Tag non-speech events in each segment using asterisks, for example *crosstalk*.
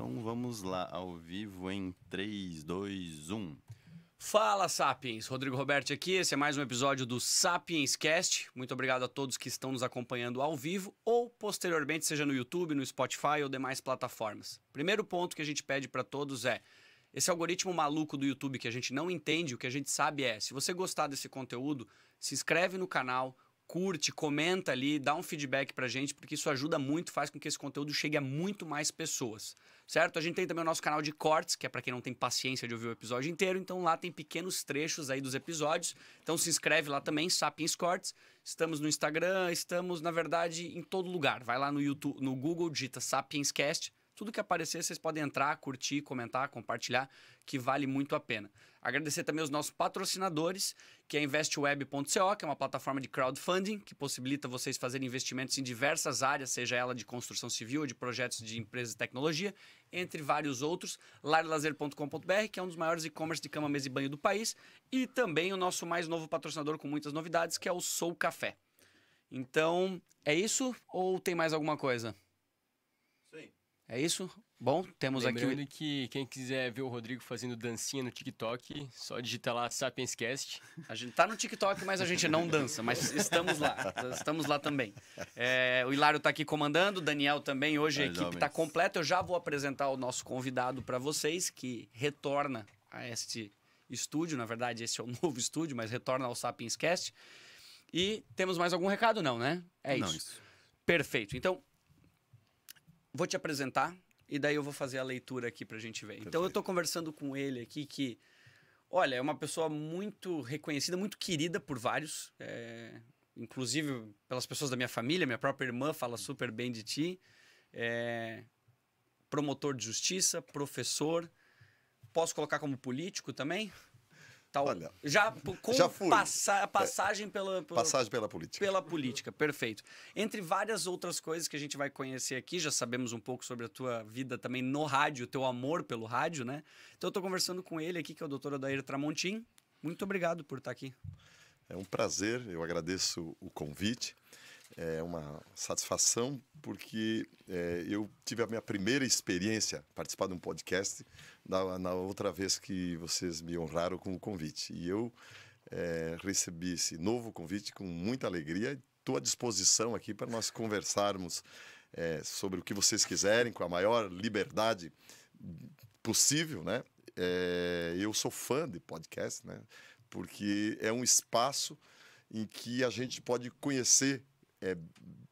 Então vamos lá, ao vivo em 3, 2, 1. Fala, Sapiens! Rodrigo Roberto aqui, esse é mais um episódio do Sapiens Cast. Muito obrigado a todos que estão nos acompanhando ao vivo ou posteriormente, seja no YouTube, no Spotify ou demais plataformas. Primeiro ponto que a gente pede para todos é: esse algoritmo maluco do YouTube que a gente não entende, o que a gente sabe é, se você gostar desse conteúdo, se inscreve no canal, curte, comenta ali, dá um feedback pra gente, porque isso ajuda muito, faz com que esse conteúdo chegue a muito mais pessoas, certo? A gente tem também o nosso canal de cortes, que é para quem não tem paciência de ouvir o episódio inteiro, então lá tem pequenos trechos aí dos episódios. Então se inscreve lá também, Sapiens Cortes. Estamos no Instagram, estamos na verdade em todo lugar. Vai lá no YouTube, no Google, digita Sapiens Cast, tudo que aparecer vocês podem entrar, curtir, comentar, compartilhar, que vale muito a pena. Agradecer também os nossos patrocinadores, que é investweb.co, que é uma plataforma de crowdfunding que possibilita vocês fazerem investimentos em diversas áreas, seja ela de construção civil ou de projetos de empresas de tecnologia, entre vários outros. Larelazer.com.br, que é um dos maiores e-commerce de cama, mesa e banho do país. E também o nosso mais novo patrocinador com muitas novidades, que é o Sou Café. Então, é isso ou tem mais alguma coisa? Sim. É isso? Bom, temos Lembrando aqui. O... que quem quiser ver o Rodrigo fazendo dancinha no TikTok, só digita lá Sapienscast. A gente tá no TikTok, mas a gente não dança, mas estamos lá. Estamos lá também. É, o Hilário tá aqui comandando, Daniel também. Hoje a equipe tá completa. Eu já vou apresentar o nosso convidado para vocês, que retorna a este estúdio. Na verdade, esse é o *laughs* novo estúdio, mas retorna ao Sapienscast. E temos mais algum recado? Não, né? É não, isso. Perfeito. Então, vou te apresentar e daí eu vou fazer a leitura aqui para a gente ver. Perfeito. Então eu estou conversando com ele aqui que, olha, é uma pessoa muito reconhecida, muito querida por vários, é, inclusive pelas pessoas da minha família, minha própria irmã fala super bem de ti, é, promotor de justiça, professor, posso colocar como político também? Olha, já com já passa, é, passagem pela, pela, passagem pela política. Pela política, perfeito. Entre várias outras coisas que a gente vai conhecer aqui, já sabemos um pouco sobre a tua vida também no rádio, o teu amor pelo rádio, né? Então eu tô conversando com ele aqui, que é o doutor Adair Tramontim. Muito obrigado por estar tá aqui. É um prazer, eu agradeço o convite é uma satisfação porque é, eu tive a minha primeira experiência participar de um podcast na, na outra vez que vocês me honraram com o convite e eu é, recebi esse novo convite com muita alegria estou à disposição aqui para nós conversarmos é, sobre o que vocês quiserem com a maior liberdade possível né é, eu sou fã de podcast né porque é um espaço em que a gente pode conhecer é,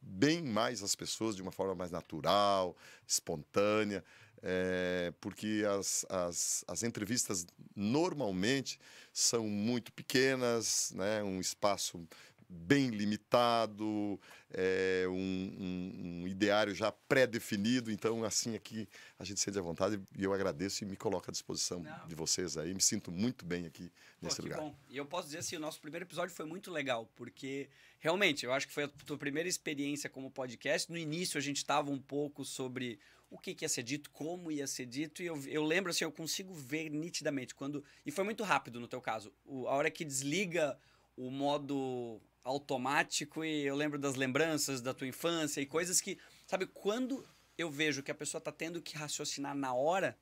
bem mais as pessoas de uma forma mais natural, espontânea, é, porque as, as, as, entrevistas normalmente são muito pequenas, né, um espaço bem limitado, é, um, um, um, ideário já pré-definido. Então, assim, aqui é a gente sente à vontade e eu agradeço e me coloco à disposição Não. de vocês aí. Me sinto muito bem aqui nesse Pô, lugar. Bom. E eu posso dizer assim, o nosso primeiro episódio foi muito legal, porque realmente eu acho que foi a tua primeira experiência como podcast. No início a gente estava um pouco sobre o que, que, ia ser dito, como ia ser dito, e eu, eu lembro assim, eu consigo ver nitidamente quando. E foi muito rápido no teu caso. O, a hora que desliga o modo automático e eu lembro das lembranças da tua infância e coisas que, sabe, quando eu vejo que a pessoa tá tendo que raciocinar na hora,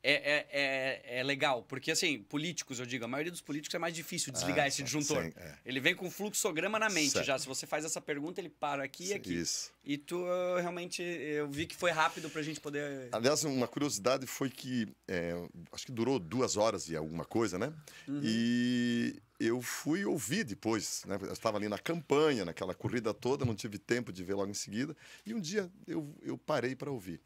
é, é, é, é, legal, porque assim, políticos, eu digo, a maioria dos políticos é mais difícil desligar ah, esse disjuntor. Sim, é. Ele vem com fluxograma na mente certo. já. Se você faz essa pergunta, ele para aqui e aqui. Isso. E tu realmente, eu vi que foi rápido pra gente poder. Aliás, uma curiosidade foi que é, acho que durou duas horas e alguma coisa, né? Uhum. E eu fui ouvir depois, né? Eu estava ali na campanha, naquela corrida toda, não tive tempo de ver logo em seguida. E um dia eu, eu parei para ouvir.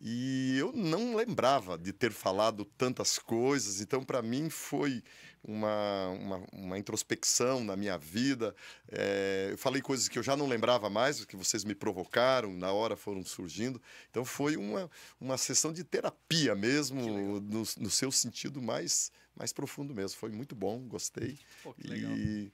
E eu não lembrava de ter falado tantas coisas, então para mim foi uma, uma, uma, introspecção na minha vida. É, eu falei coisas que eu já não lembrava mais, que vocês me provocaram, na hora foram surgindo. Então foi uma, uma sessão de terapia mesmo, no, no seu sentido mais, mais profundo mesmo. Foi muito bom, gostei. Pô, e...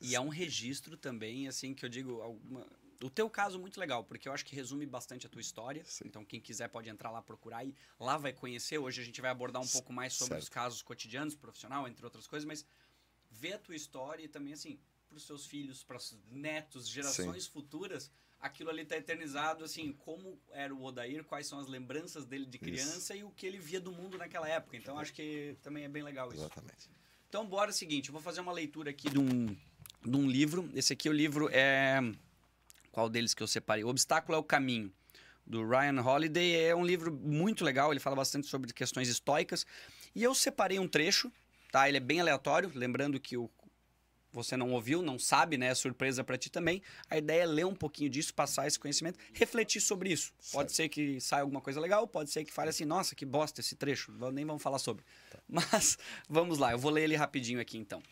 e há é um registro também, assim, que eu digo, alguma o teu caso é muito legal, porque eu acho que resume bastante a tua história. Sim. Então, quem quiser pode entrar lá procurar e lá vai conhecer. Hoje a gente vai abordar um S pouco mais sobre certo. os casos cotidianos, profissional, entre outras coisas, mas ver a tua história e também, assim, para os seus filhos, para os netos, gerações Sim. futuras, aquilo ali está eternizado, assim, como era o Odair, quais são as lembranças dele de criança isso. e o que ele via do mundo naquela época. Então, acho que também é bem legal isso. Exatamente. Então, bora o seguinte, eu vou fazer uma leitura aqui de um, de um livro. Esse aqui, o livro é qual deles que eu separei. O Obstáculo é o Caminho, do Ryan Holiday. É um livro muito legal, ele fala bastante sobre questões estoicas. E eu separei um trecho, tá? Ele é bem aleatório, lembrando que o você não ouviu, não sabe, né? É surpresa para ti também. A ideia é ler um pouquinho disso, passar esse conhecimento, refletir sobre isso. Certo. Pode ser que saia alguma coisa legal, pode ser que fale assim, nossa, que bosta esse trecho, nem vamos falar sobre. Tá. *laughs* Mas vamos lá, eu vou ler ele rapidinho aqui então.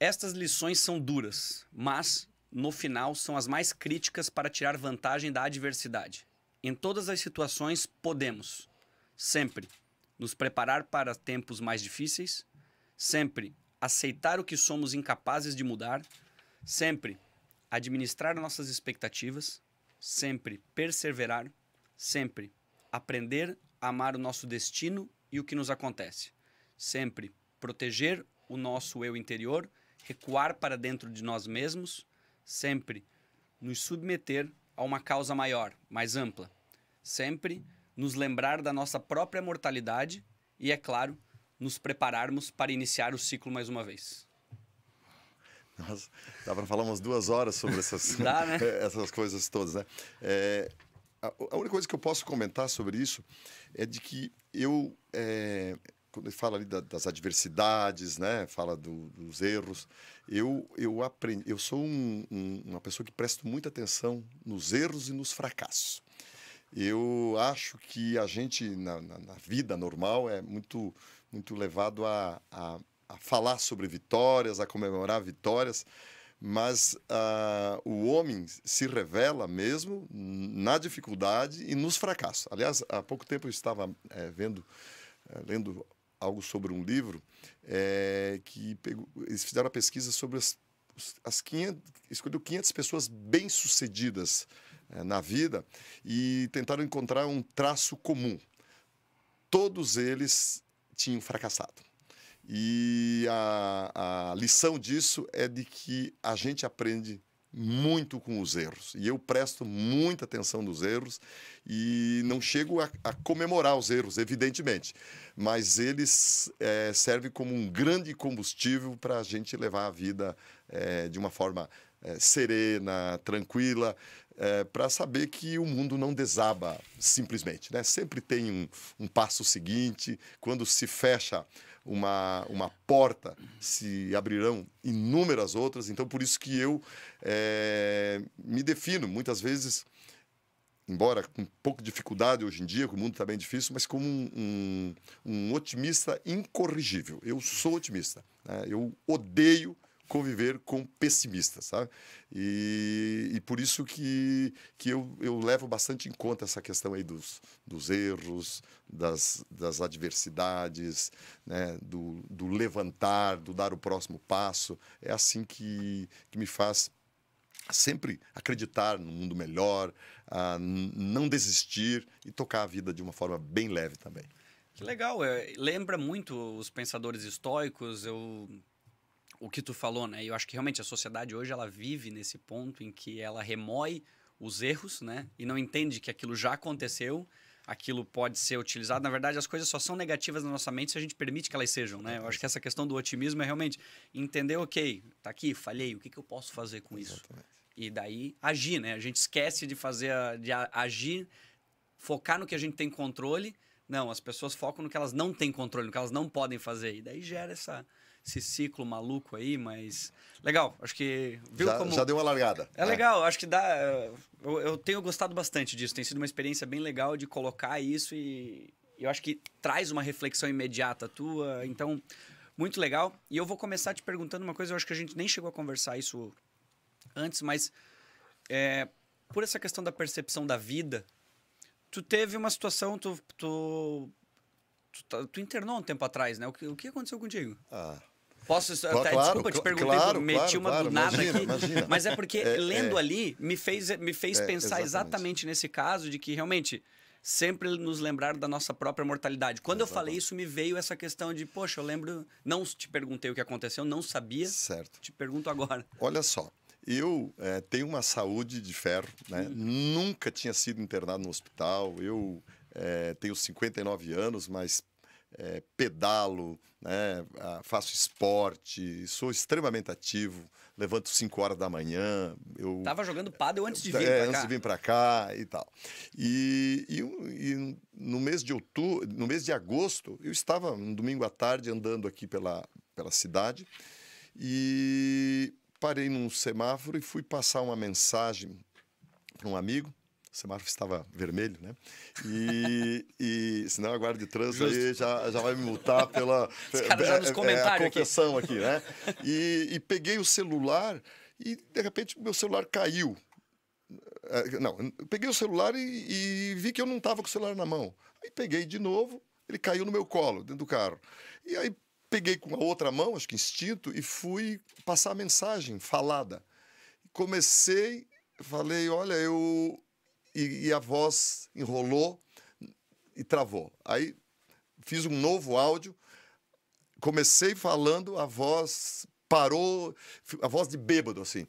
Estas lições são duras, mas no final, são as mais críticas para tirar vantagem da adversidade. Em todas as situações, podemos sempre nos preparar para tempos mais difíceis, sempre aceitar o que somos incapazes de mudar, sempre administrar nossas expectativas, sempre perseverar, sempre aprender a amar o nosso destino e o que nos acontece, sempre proteger o nosso eu interior, recuar para dentro de nós mesmos, sempre nos submeter a uma causa maior, mais ampla. Sempre nos lembrar da nossa própria mortalidade e, é claro, nos prepararmos para iniciar o ciclo mais uma vez. Nossa, dá para falar umas duas horas sobre essas, *laughs* dá, né? *laughs* essas coisas todas, né? É, a, a, única coisa que eu posso comentar sobre isso é de que eu é, quando ele fala ali da, das adversidades, né? Fala do, dos erros. Eu eu aprendi, eu sou um, um, uma pessoa que presta muita atenção nos erros e nos fracassos. Eu acho que a gente na, na, na vida normal é muito muito levado a, a, a, falar sobre vitórias, a comemorar vitórias, mas uh, o homem se revela mesmo na dificuldade e nos fracassos. Aliás, há pouco tempo eu estava é, vendo eh, lendo algo sobre um livro é, que pegou, eles fizeram a pesquisa sobre as, as 500, escolheu 500 pessoas bem-sucedidas é, na vida e tentaram encontrar um traço comum. Todos eles tinham fracassado. E a, a lição disso é de que a gente aprende muito com os erros. E eu presto muita atenção nos erros e não chego a, a comemorar os erros, evidentemente. Mas eles é, servem como um grande combustível para a gente levar a vida é, de uma forma é, serena, tranquila, é, para saber que o mundo não desaba simplesmente. Né? Sempre tem um, um passo seguinte, quando se fecha uma, uma porta, se abrirão inúmeras outras. Então, por isso que eu é, me defino muitas vezes, embora com pouca dificuldade hoje em dia, que o mundo está bem difícil, mas como um, um, um otimista incorrigível. Eu sou otimista. Né? Eu odeio conviver com pessimistas, sabe? E, e por isso que, que eu, eu levo bastante em conta essa questão aí dos, dos erros, das, das adversidades, né? do, do levantar, do dar o próximo passo. É assim que, que me faz sempre acreditar no mundo melhor, a não desistir e tocar a vida de uma forma bem leve também. Que legal, é, lembra muito os pensadores estoicos. Eu o que tu falou, né? Eu acho que realmente a sociedade hoje ela vive nesse ponto em que ela remói os erros, né? E não entende que aquilo já aconteceu, aquilo pode ser utilizado. Na verdade, as coisas só são negativas na nossa mente se a gente permite que elas sejam, né? Eu acho que essa questão do otimismo é realmente entender, ok, tá aqui, falhei, o que, que eu posso fazer com Exatamente. isso? E daí agir, né? A gente esquece de fazer, a, de a, agir, focar no que a gente tem controle. Não, as pessoas focam no que elas não têm controle, no que elas não podem fazer. E daí gera essa, esse ciclo maluco aí, mas legal. Acho que viu já, como já deu uma largada. É, é. legal. Acho que dá. Eu, eu, tenho gostado bastante disso. Tem sido uma experiência bem legal de colocar isso e eu acho que traz uma reflexão imediata tua. Então muito legal. E eu vou começar te perguntando uma coisa. Eu acho que a gente nem chegou a conversar isso antes, mas é, por essa questão da percepção da vida, tu teve uma situação, tu, tu tu, tu internou um tempo atrás, né? O que, o que aconteceu contigo? Ah, Posso. Tá, claro, desculpa te perguntar, claro, meti claro, uma claro, do nada imagina, aqui. Imagina. Mas é porque é, é. lendo é, ali me fez, me fez é, pensar exatamente. exatamente nesse caso de que realmente sempre nos lembrar da nossa própria mortalidade. Quando eu falei isso, me veio essa questão de, poxa, eu lembro, não te perguntei o que aconteceu, não sabia. Certo. Te pergunto agora. Olha só, eu é, tenho uma saúde de ferro, né? Hum. Nunca tinha sido internado no hospital. Eu é, tenho 59 anos, mas é, pedalo, né? Ah, faço esporte, sou extremamente ativo, levanto 5 horas da manhã. Eu tava jogando pádel antes de é, vir é, para cá. Antes de vir para cá e tal. E, e, e, no mês de outubro, no mês de agosto, eu estava um domingo à tarde andando aqui pela, pela cidade e parei num semáforo e fui passar uma mensagem para um amigo semáforo estava vermelho, né? E, *laughs* e senão a guarda de trânsito aí já, já vai me multar pela *laughs* Os é, é, é confissão aqui. aqui, né? *laughs* E, e peguei o celular e de repente meu celular caiu. É, não, peguei o celular e, e vi que eu não estava com o celular na mão. Aí peguei de novo, ele caiu no meu colo, dentro do carro. E aí peguei com a outra mão, acho que instinto, e fui passar a mensagem falada. Comecei, falei, olha, eu e, e a voz enrolou e travou. Aí fiz um novo áudio, comecei falando, a voz parou, a voz de bêbado, assim.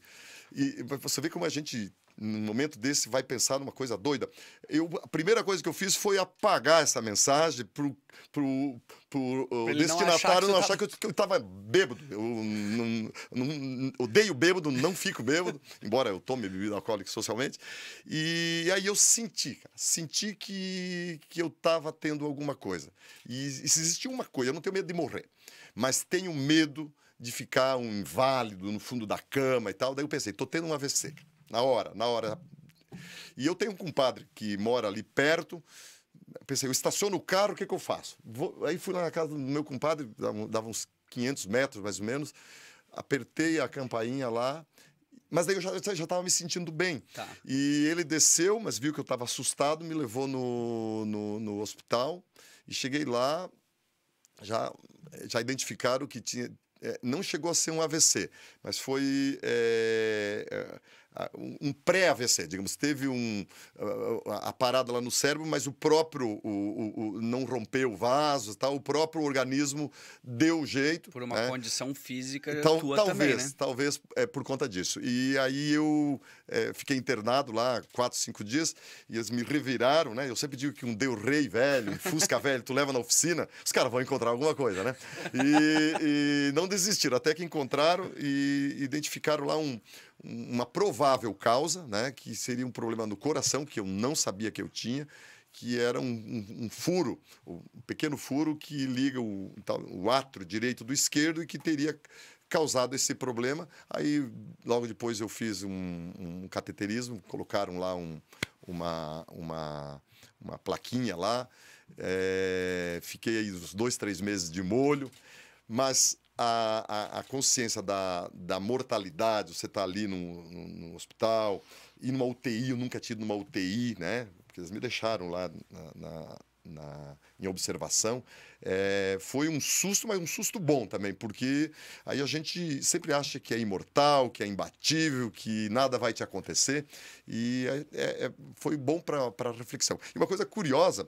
E você vê como a gente num momento desse vai pensar numa coisa doida. Eu, a primeira coisa que eu fiz foi apagar essa mensagem pro, pro, pro o destinatário não achar que, não eu estava bêbado. Eu não, não, odeio bêbado, não fico bêbado, *laughs* embora eu tome bebida alcoólica socialmente. E aí eu senti, cara, senti que, que eu estava tendo alguma coisa. E, e se existia uma coisa, eu não tenho medo de morrer, mas tenho medo de ficar um inválido no fundo da cama e tal. Daí eu pensei, estou tendo um AVC na hora, na hora. E eu tenho um compadre que mora ali perto. Pensei, eu estaciono o carro, o que, é que eu faço? Vou... Aí fui lá na casa do meu compadre, dava uns 500 metros mais ou menos, apertei a campainha lá, mas daí eu já estava me sentindo bem. Tá. E ele desceu, mas viu que eu estava assustado, me levou no, no, no, hospital. E cheguei lá, já, já identificaram que tinha. É, não chegou a ser um AVC, mas foi é, é um pré-AVC, digamos, teve um, a, parada lá no cérebro, mas o próprio o, o, o, não rompeu o vaso, tá? o próprio organismo deu jeito. Por uma né? condição física Tal, então, tua talvez, também, né? Talvez é por conta disso. E aí eu é, fiquei internado lá quatro, cinco dias e eles me reviraram, né? Eu sempre digo que um Deu rei velho, um Fusca *laughs* velho, tu leva na oficina, os caras vão encontrar alguma coisa, né? E, e não desistiram, até que encontraram e identificaram lá um, uma provável causa, né? Que seria um problema no coração, que eu não sabia que eu tinha que era um, um, um, furo, um pequeno furo que liga o, o atro direito do esquerdo e que teria causado esse problema. Aí, logo depois, eu fiz um, um cateterismo, colocaram lá um, uma, uma, uma plaquinha lá. É, fiquei aí uns dois, três meses de molho, mas a, a, a consciência da, da mortalidade, você está ali no, no, no, hospital, e numa UTI, eu nunca tive numa UTI, né? Porque eles me deixaram lá na na, em observação, é, foi um susto, mas um susto bom também, porque aí a gente sempre acha que é imortal, que é imbatível, que nada vai te acontecer, e é, é, é foi bom para reflexão. E uma coisa curiosa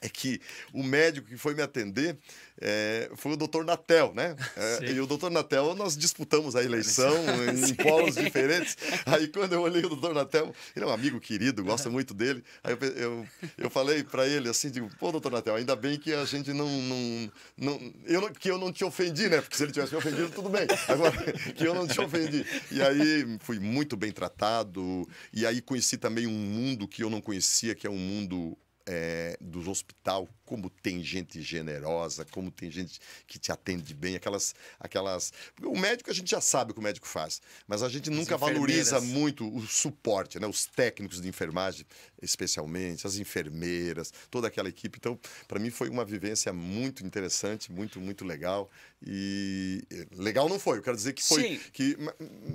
é que o médico que foi me atender é, foi o doutor Natel, né? É, e o doutor Natel, nós disputamos a eleição *laughs* em polos diferentes. Aí quando eu olhei o doutor Natel, ele é um amigo querido, gosta muito dele. Aí eu, eu, eu falei para ele assim, digo, pô, doutor Natel, ainda bem que a gente não... não, não eu não, que eu não te ofendi, né? Porque se ele tivesse me ofendido, tudo bem. Agora, que eu não te ofendi. E aí fui muito bem tratado. E aí conheci também um mundo que eu não conhecia, que é um mundo é, dos hospital como tem gente generosa, como tem gente que te atende bem, aquelas aquelas o médico a gente já sabe o que o médico faz, mas a gente as nunca valoriza muito o suporte, né, os técnicos de enfermagem, especialmente as enfermeiras, toda aquela equipe. Então, para mim foi uma vivência muito interessante, muito muito legal e legal não foi, eu quero dizer que foi Sim. que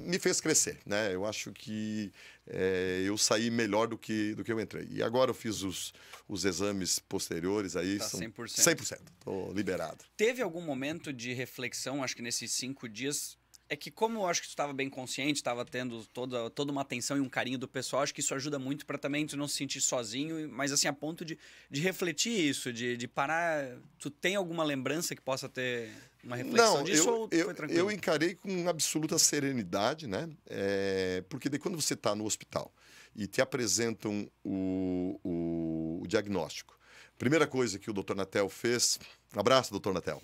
me fez crescer, né? Eu acho que é, eu saí melhor do que do que eu entrei. E agora eu fiz os os exames posteriores Tá aí tá são 100%. 100%. Tô liberado. Teve algum momento de reflexão, acho que nesses cinco dias, é que como eu acho que tu estava bem consciente, estava tendo toda, toda uma atenção e um carinho do pessoal, acho que isso ajuda muito para também tu não se sentir sozinho, mas assim, a ponto de, de refletir isso, de, de parar... Tu tem alguma lembrança que possa ter uma reflexão não, disso eu, ou eu, foi tranquilo? Eu encarei com absoluta serenidade, né? É, porque de quando você está no hospital e te apresentam o, o, o diagnóstico, Primeira coisa que o Dr. Natel fez, abraço, Dr. Natel.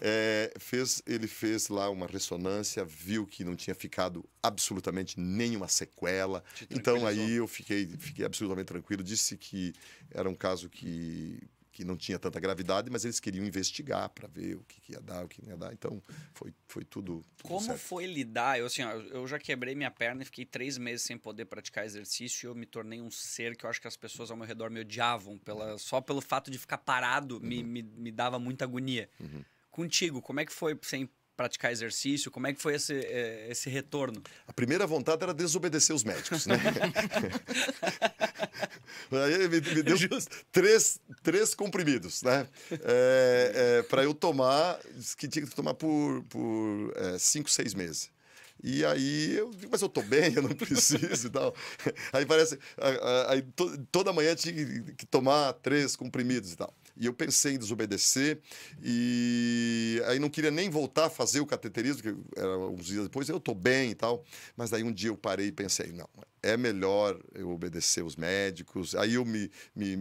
É, fez, ele fez lá uma ressonância, viu que não tinha ficado absolutamente nenhuma sequela. Então aí eu fiquei, fiquei absolutamente tranquilo. Disse que era um caso que que não tinha tanta gravidade, mas eles queriam investigar para ver o que, que, ia dar, o que não ia dar. Então, foi, foi tudo. tudo Como certo. foi lidar? Eu, assim, ó, eu já quebrei minha perna e fiquei três meses sem poder praticar exercício e eu me tornei um ser que eu acho que as pessoas ao meu redor me odiavam. Pela, uhum. só pelo fato de ficar parado uhum. me, me, me, dava muita agonia. Uhum. Contigo, como é que foi sem praticar exercício? Como é que foi esse, é, esse retorno? A primeira vontade era desobedecer os médicos, né? *laughs* Aí me, me deu três, três comprimidos, né? É, é, para eu tomar, que tinha que tomar por, por é, cinco, seis meses. E aí eu digo, mas eu tô bem, eu não preciso e tal. Aí parece, aí toda manhã tinha que tomar três comprimidos e tal e eu pensei em desobedecer e aí não queria nem voltar a fazer o cateterismo, que era uns dias depois, eu estou bem e tal, mas aí um dia eu parei e pensei, não, é melhor eu obedecer os médicos, aí eu me, me,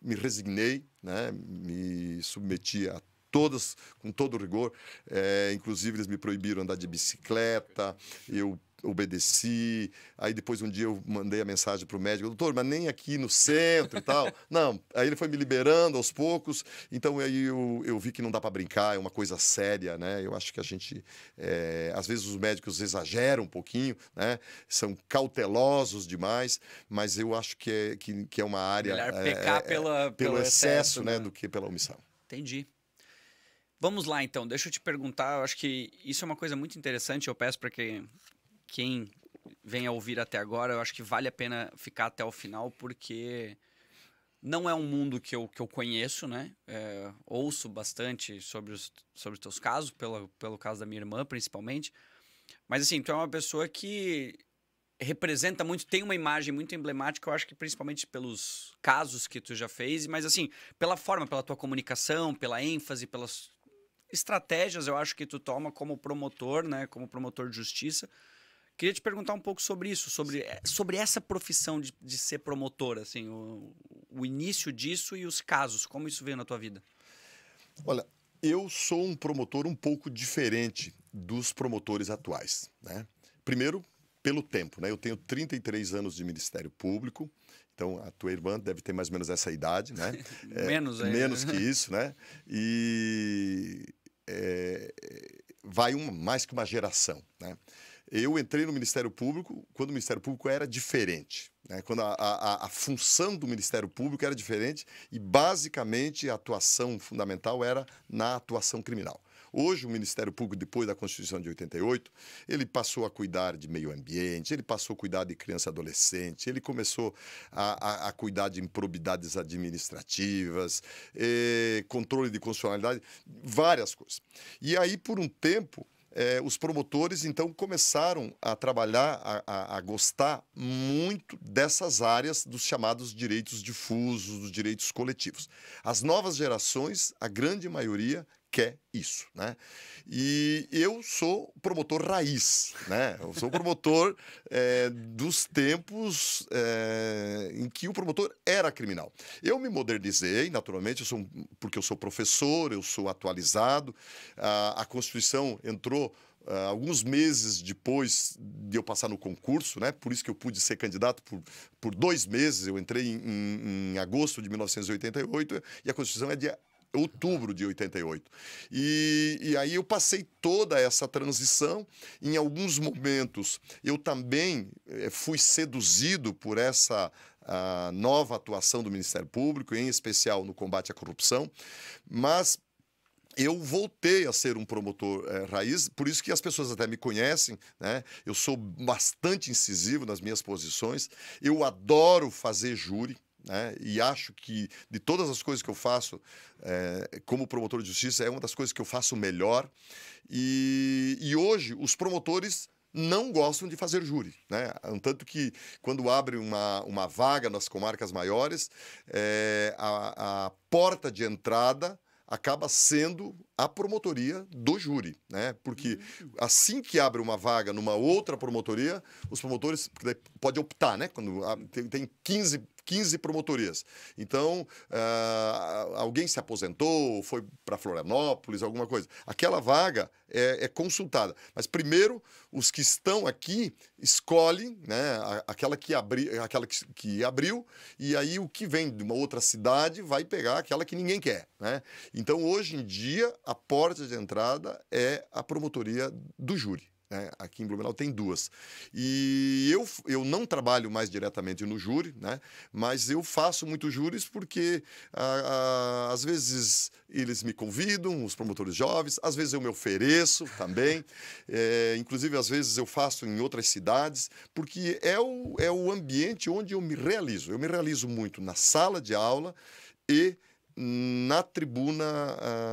me resignei, né, me submeti a todas com todo rigor. É, inclusive, eles me proibiram andar de bicicleta. Eu obedeci. Aí depois um dia eu mandei a mensagem para o médico, doutor, mas nem aqui no centro e tal. *laughs* Não, aí ele foi me liberando aos poucos. Então aí eu, eu vi que não dá para brincar, é uma coisa séria, né? Eu acho que a gente, é, às vezes os médicos exageram um pouquinho, né? São cautelosos demais, mas eu acho que é, que, que é uma área... Melhor eh, pecar é, é, pela, pelo, excesso, excesso né? né? do que pela omissão. Entendi. Vamos lá, então. Deixa eu te perguntar. Eu acho que isso é uma coisa muito interessante. Eu peço para que quem vem a ouvir até agora, eu acho que vale a pena ficar até o final, porque não é um mundo que eu, que eu conheço, né? É, ouço bastante sobre os, sobre os teus casos, pelo pelo caso da minha irmã, principalmente. Mas, assim, tu é uma pessoa que representa muito, tem uma imagem muito emblemática, eu acho que principalmente pelos casos que tu já fez, mas, assim, pela forma, pela tua comunicação, pela ênfase, pelas estratégias, eu acho que tu toma como promotor, né? Como promotor de justiça. Queria te perguntar um pouco sobre isso, sobre, eh, sobre essa profissão de, de ser promotor, assim, o, o início disso e os casos, como isso veio na tua vida? Olha, eu sou um promotor um pouco diferente dos promotores atuais, né? Primeiro, pelo tempo, né? Eu tenho 33 anos de Ministério Público, então a tua irmã deve ter mais ou menos essa idade, né? *laughs* menos, é. Menos que isso, né? E é, vai um, mais que uma geração, né? Eu entrei no Ministério Público quando o Ministério Público era diferente, né? quando a, a, a, função do Ministério Público era diferente e, basicamente, a atuação fundamental era na atuação criminal. Hoje, o Ministério Público, depois da Constituição de 88, ele passou a cuidar de meio ambiente, ele passou a cuidar de criança e adolescente, ele começou a, a, a cuidar de improbidades administrativas, eh, controle de constitucionalidade, várias coisas. E aí, por um tempo, é, os promotores então começaram a trabalhar, a, a, a, gostar muito dessas áreas dos chamados direitos difusos, dos direitos coletivos. As novas gerações, a grande maioria, quer isso, né? E eu sou promotor raiz, né? Eu sou promotor é, *laughs* dos tempos é, em que o promotor era criminal. Eu me modernizei, naturalmente, eu sou, porque eu sou professor, eu sou atualizado. A, a Constituição entrou Uh, alguns meses depois de eu passar no concurso, né? Por isso que eu pude ser candidato por, por dois meses. Eu entrei em, em, em agosto de 1988 e a Constituição é de outubro de 88. E, e aí eu passei toda essa transição. Em alguns momentos eu também eh, fui seduzido por essa a nova atuação do Ministério Público, em especial no combate à corrupção, mas eu voltei a ser um promotor é, raiz, por isso que as pessoas até me conhecem, né? Eu sou bastante incisivo nas minhas posições, eu adoro fazer júri, né? E acho que de todas as coisas que eu faço é, como promotor de justiça é uma das coisas que eu faço melhor. E, e hoje os promotores não gostam de fazer júri, né? Tanto que quando abre uma, uma vaga nas comarcas maiores, é, a, a porta de entrada acaba sendo a promotoria do júri, né? Porque assim que abre uma vaga numa outra promotoria, os promotores podem optar, né? Quando ah, tem 15 15 promotorias. Então, ah, alguém se aposentou, foi para Florianópolis, alguma coisa. Aquela vaga é, é, consultada. Mas primeiro, os que estão aqui escolhem né, aquela, que, abri, aquela que, que abriu, e aí o que vem de uma outra cidade vai pegar aquela que ninguém quer. Né? Então, hoje em dia, a porta de entrada é a promotoria do júri né? aqui em Blumenau tem duas. E eu, eu não trabalho mais diretamente no júri, né? mas eu faço muitos júris porque a, a, às vezes eles me convidam, os promotores jovens, às vezes eu me ofereço também, *laughs* é, inclusive às vezes eu faço em outras cidades, porque é o, é o ambiente onde eu me realizo. Eu me realizo muito na sala de aula e na tribuna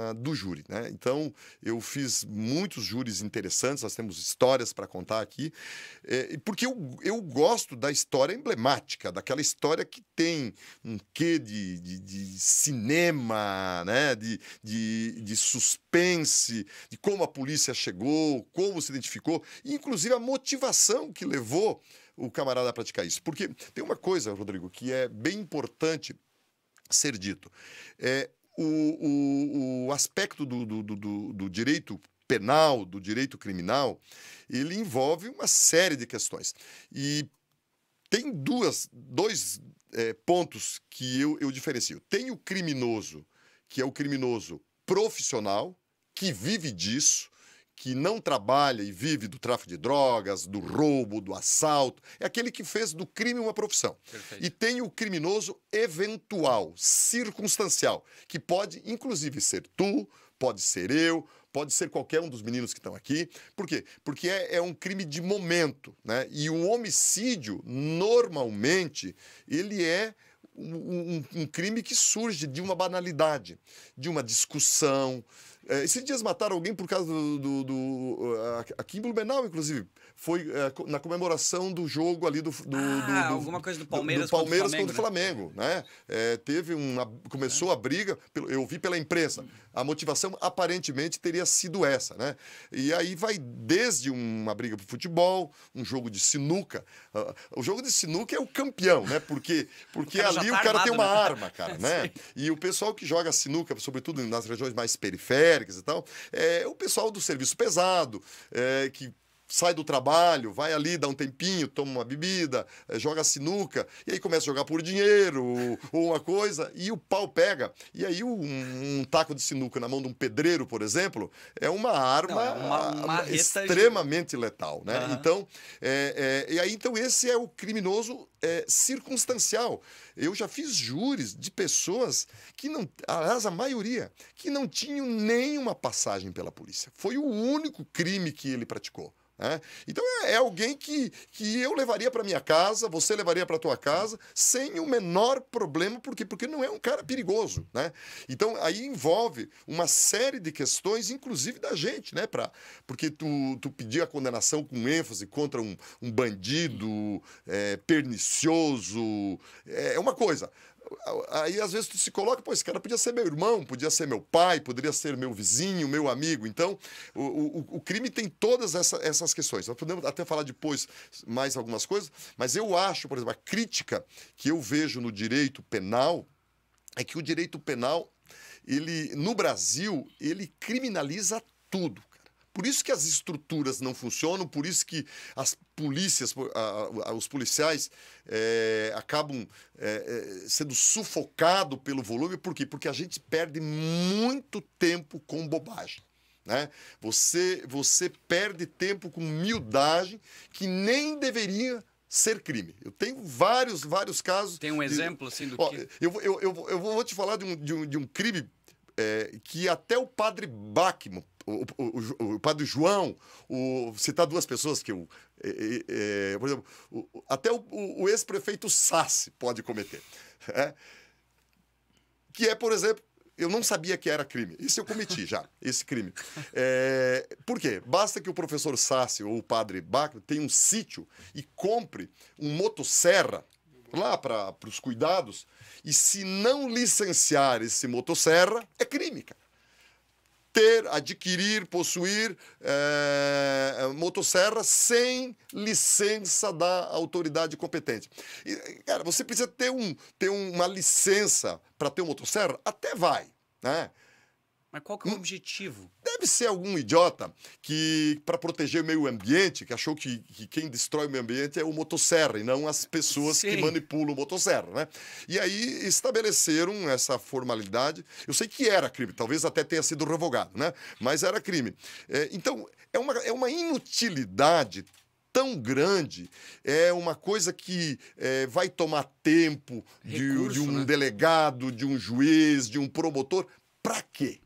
uh, do júri. Né? Então, eu fiz muitos júris interessantes, nós temos histórias para contar aqui, é, porque eu, eu gosto da história emblemática, daquela história que tem um quê de, de, de cinema, né? de, de, de suspense, de como a polícia chegou, como se identificou, e inclusive a motivação que levou o camarada a praticar isso. Porque tem uma coisa, Rodrigo, que é bem importante ser dito. É, o, o, o aspecto do, do, do, do direito penal, do direito criminal, ele envolve uma série de questões. E tem duas, dois é, pontos que eu, eu diferencio. Tem o criminoso, que é o criminoso profissional, que vive disso, que não trabalha e vive do tráfico de drogas, do roubo, do assalto, é aquele que fez do crime uma profissão. Perfeito. E tem o criminoso eventual, circunstancial, que pode inclusive ser tu, pode ser eu, pode ser qualquer um dos meninos que estão aqui. Por quê? Porque é, é, um crime de momento, né? E o homicídio, normalmente, ele é um, um, um crime que surge de uma banalidade, de uma discussão, é, esses dias mataram alguém por causa do. do, do aqui em Blumenau, inclusive foi é, na comemoração do jogo ali do, do, ah, do, alguma coisa do Palmeiras, do, Palmeiras contra o Flamengo, contra né? o Flamengo né? É, teve uma começou a briga, eu vi pela imprensa. A motivação aparentemente teria sido essa, né? E aí vai desde uma briga pro futebol, um jogo de sinuca. Ah, o jogo de sinuca é o campeão, né? Porque porque o ali tá o cara tá armado, tem uma né? arma, cara, né? *laughs* E o pessoal que joga sinuca, sobretudo nas regiões mais periféricas e tal, é o pessoal do serviço pesado, é, que sai do trabalho, vai ali, dá um tempinho, toma uma bebida, eh, joga sinuca, e aí começa a jogar por dinheiro *laughs* ou uma coisa, e o pau pega. E aí um, um taco de sinuca na mão de um pedreiro, por exemplo, é uma arma Não, é uma, uma extremamente de... letal. Né? Uhum. Então, é, é, e aí, então, esse é o criminoso é, circunstancial. Eu já fiz júris de pessoas que não, aliás, a maioria, que não tinham nenhuma passagem pela polícia. Foi o único crime que ele praticou. Né? Então, é? Então é alguém que, que eu levaria para minha casa, você levaria para tua casa, sem o menor problema, porque porque não é um cara perigoso, né? Então aí envolve uma série de questões, inclusive da gente, né? Pra, porque tu, tu pedir a condenação com ênfase contra um, um bandido é, pernicioso é, é uma coisa aí às vezes tu se coloca, pô, esse cara podia ser meu irmão, podia ser meu pai, poderia ser meu vizinho, meu amigo. Então, o, o, o crime tem todas essa, essas questões. Nós podemos até falar depois mais algumas coisas, mas eu acho, por exemplo, a crítica que eu vejo no direito penal é que o direito penal, ele no Brasil, ele criminaliza tudo por isso que as estruturas não funcionam, por isso que as polícias, os policiais é, acabam é, é sendo sufocados pelo volume. Por quê? Porque a gente perde muito tempo com bobagem. Né? Você, você perde tempo com miudagem que nem deveria ser crime. Eu tenho vários, vários casos. Tem um de... exemplo assim do Ó, que. Eu, eu, eu, eu, vou te falar de um, de um, de um crime é, que até o padre Bacmo o, o, o, padre João, o, citar duas pessoas que eu. É, é, por exemplo, o, até o, o ex-prefeito Sassi pode cometer. É? Que é, por exemplo, eu não sabia que era crime. Isso eu cometi já, *laughs* esse crime. É, por quê? Basta que o professor Sassi ou o padre Bach tenha um sítio e compre um motosserra lá para os cuidados, e se não licenciar esse motosserra, é crime, cara ter, adquirir, possuir é, motosserra sem licença da autoridade competente. E, cara, você precisa ter, um, ter uma licença para ter uma motosserra? Até vai. Né? Mas qual que é o objetivo? Deve ser algum idiota que, para proteger o meio ambiente, que achou que, que, quem destrói o meio ambiente é o motosserra e não as pessoas Sim. que manipulam o motosserra, né? E aí estabeleceram essa formalidade. Eu sei que era crime, talvez até tenha sido revogado, né? Mas era crime. É, então, é uma, é uma inutilidade tão grande, é uma coisa que é, vai tomar tempo Recurso, de, de, um né? delegado, de um juiz, de um promotor. Para quê?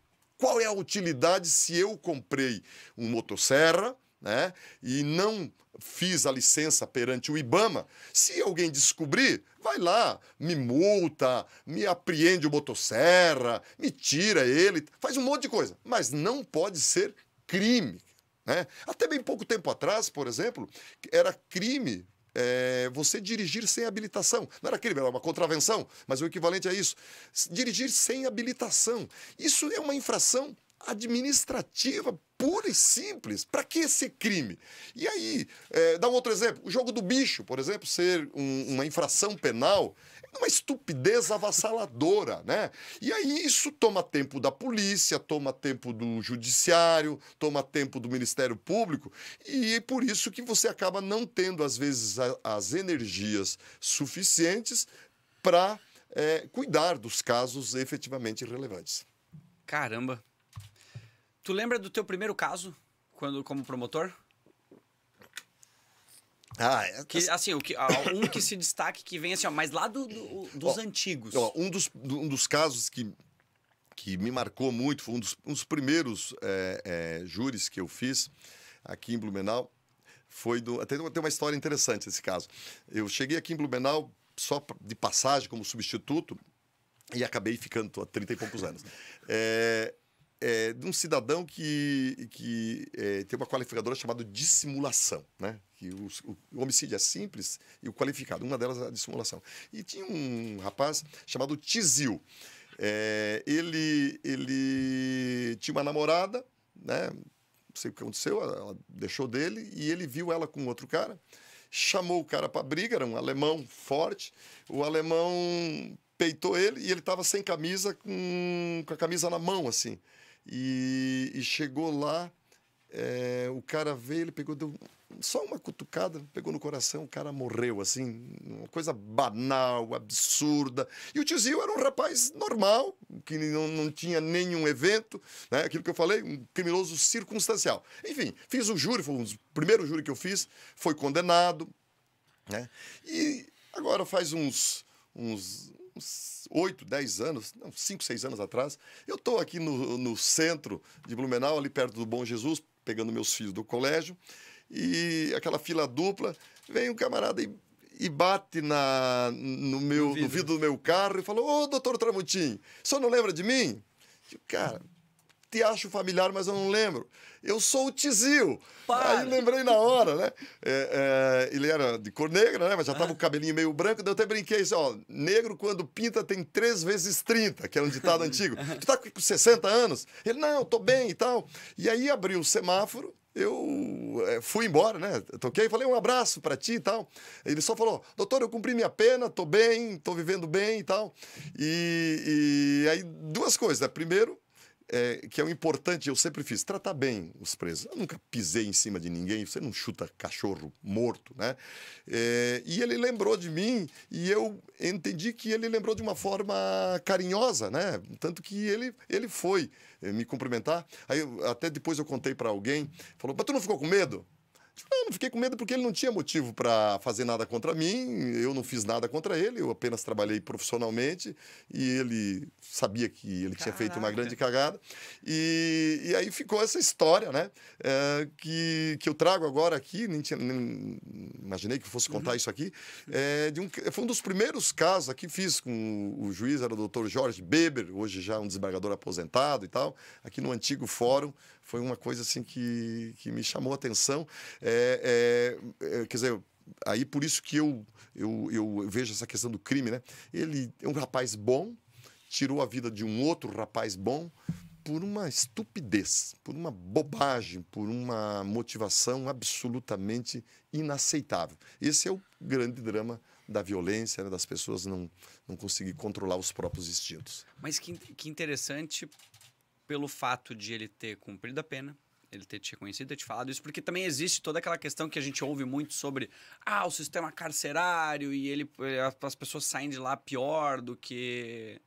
Qual é a utilidade se eu comprei um motosserra né, e não fiz a licença perante o IBAMA? Se alguém descobrir, vai lá, me multa, me apreende o motosserra, me tira ele, faz um monte de coisa. Mas não pode ser crime. Né? Até bem pouco tempo atrás, por exemplo, era crime é, você dirigir sem habilitação. Não era crime, era é uma contravenção, mas o equivalente a é isso. Dirigir sem habilitação. Isso é uma infração administrativa pura e simples. Para que esse crime? E aí, é, dá um outro exemplo. O jogo do bicho, por exemplo, ser um, uma infração penal uma estupidez avassaladora, né? E aí isso toma tempo da polícia, toma tempo do judiciário, toma tempo do Ministério Público, e é por isso que você acaba não tendo, às vezes, as energias suficientes para é, cuidar dos casos efetivamente relevantes. Caramba! Tu lembra do teu primeiro caso, quando como promotor? Ah, é... que, tá assim, o que, um que se destaque que vem assim, ó, mas lá do, do dos ó, antigos. Ó, um, dos, um dos casos que, que me marcou muito, foi um dos, um dos primeiros é, é, júris que eu fiz aqui em Blumenau, foi do. Até tem uma história interessante esse caso. Eu cheguei aqui em Blumenau só de passagem como substituto e acabei ficando há 30 e poucos anos. É, é, de um cidadão que, que é, tem uma qualificadora chamada dissimulação, né? que o, homicídio é simples e o qualificado. Uma delas é a dissimulação. E tinha um rapaz chamado Tizil. É, ele, ele tinha uma namorada, né? não sei o que aconteceu, ela deixou dele e ele viu ela com outro cara, chamou o cara para briga, era um alemão forte. O alemão peitou ele e ele estava sem camisa, com, com a camisa na mão, assim. E, e chegou lá é, o cara veio, ele pegou, deu só uma cutucada, pegou no coração, o cara morreu, assim, uma coisa banal, absurda. E o tiozinho era um rapaz normal, que não, não tinha nenhum evento, né? aquilo que eu falei, um criminoso circunstancial. Enfim, fiz o júri, foi um dos primeiros júri que eu fiz, foi condenado, né? E agora faz uns, uns, dez anos, não, seis anos atrás, eu estou aqui no, no centro de Blumenau, ali perto do Bom Jesus, pegando meus filhos do colégio, e aquela fila dupla, vem um camarada e, e bate na, no, meu, no vidro. no vidro do meu carro e falou, ô, doutor Tramutim, só não lembra de mim? Eu, cara te acho familiar, mas eu não lembro. Eu sou o Tizio. Aí lembrei na hora, né? É, é, ele era de cor negra, né? Mas já tava ah. o cabelinho meio branco, daí eu até brinquei assim, ó, negro quando pinta tem 3 vezes 30, que era é um ditado *laughs* antigo. Tu tá com 60 anos? Ele, não, tô bem e tal. E aí abriu o semáforo, eu é, fui embora, né? Toquei, falei um abraço para ti e tal. Ele só falou: Doutor, eu cumpri minha pena, tô bem, tô vivendo bem e tal. E, e aí, duas coisas, né? Primeiro, é, que é o importante, eu sempre fiz, tratar bem os presos. Eu nunca pisei em cima de ninguém, você não chuta cachorro morto, né? É, e ele lembrou de mim e eu entendi que ele lembrou de uma forma carinhosa, né? Tanto que ele, ele foi eh, me cumprimentar. Aí eu, até depois eu contei para alguém, falou, mas tu não ficou com medo? Tipo, eu não fiquei com medo porque ele não tinha motivo para fazer nada contra mim, eu não fiz nada contra ele, eu apenas trabalhei profissionalmente e ele sabia que ele Caraca. tinha feito uma grande cagada. E, e aí ficou essa história, né? É, que, que eu trago agora aqui, nem, tinha, nem imaginei que fosse contar uhum. isso aqui. É, de um, foi um dos primeiros casos aqui, fiz com o, o juiz, era o doutor Jorge Beber, hoje já um desembargador aposentado e tal, aqui no antigo fórum foi uma coisa assim que, que me chamou a atenção. É, é, é, quer dizer, aí por isso que eu, eu, eu vejo essa questão do crime, né? Ele é um rapaz bom, tirou a vida de um outro rapaz bom por uma estupidez, por uma bobagem, por uma motivação absolutamente inaceitável. Esse é o grande drama da violência, né, das pessoas não, não conseguir controlar os próprios instintos. Mas que, que interessante pelo fato de ele ter cumprido a pena, ele ter te reconhecido, ter te falado isso, porque também existe toda aquela questão que a gente ouve muito sobre ah, o sistema carcerário e ele eh, as pessoas saem de lá pior do que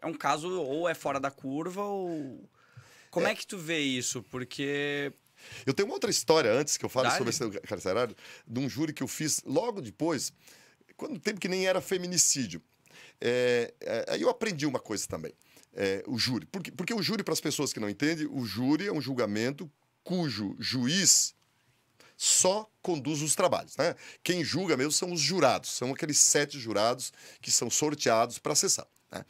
é um caso ou é fora da curva ou como é, é que tu vê isso? Porque eu tenho uma outra história antes que eu falo sobre o sistema carcerário, de um júri que eu fiz logo depois, quando tempo que nem era feminicídio. É, é, aí eu aprendi uma coisa também é, o júri. Porque, porque o júri, para as pessoas que não entendem, o júri é um julgamento cujo juiz só conduz os trabalhos. Né? Quem julga mesmo são os jurados, são aqueles sete jurados que são sorteados para a sessão. Né?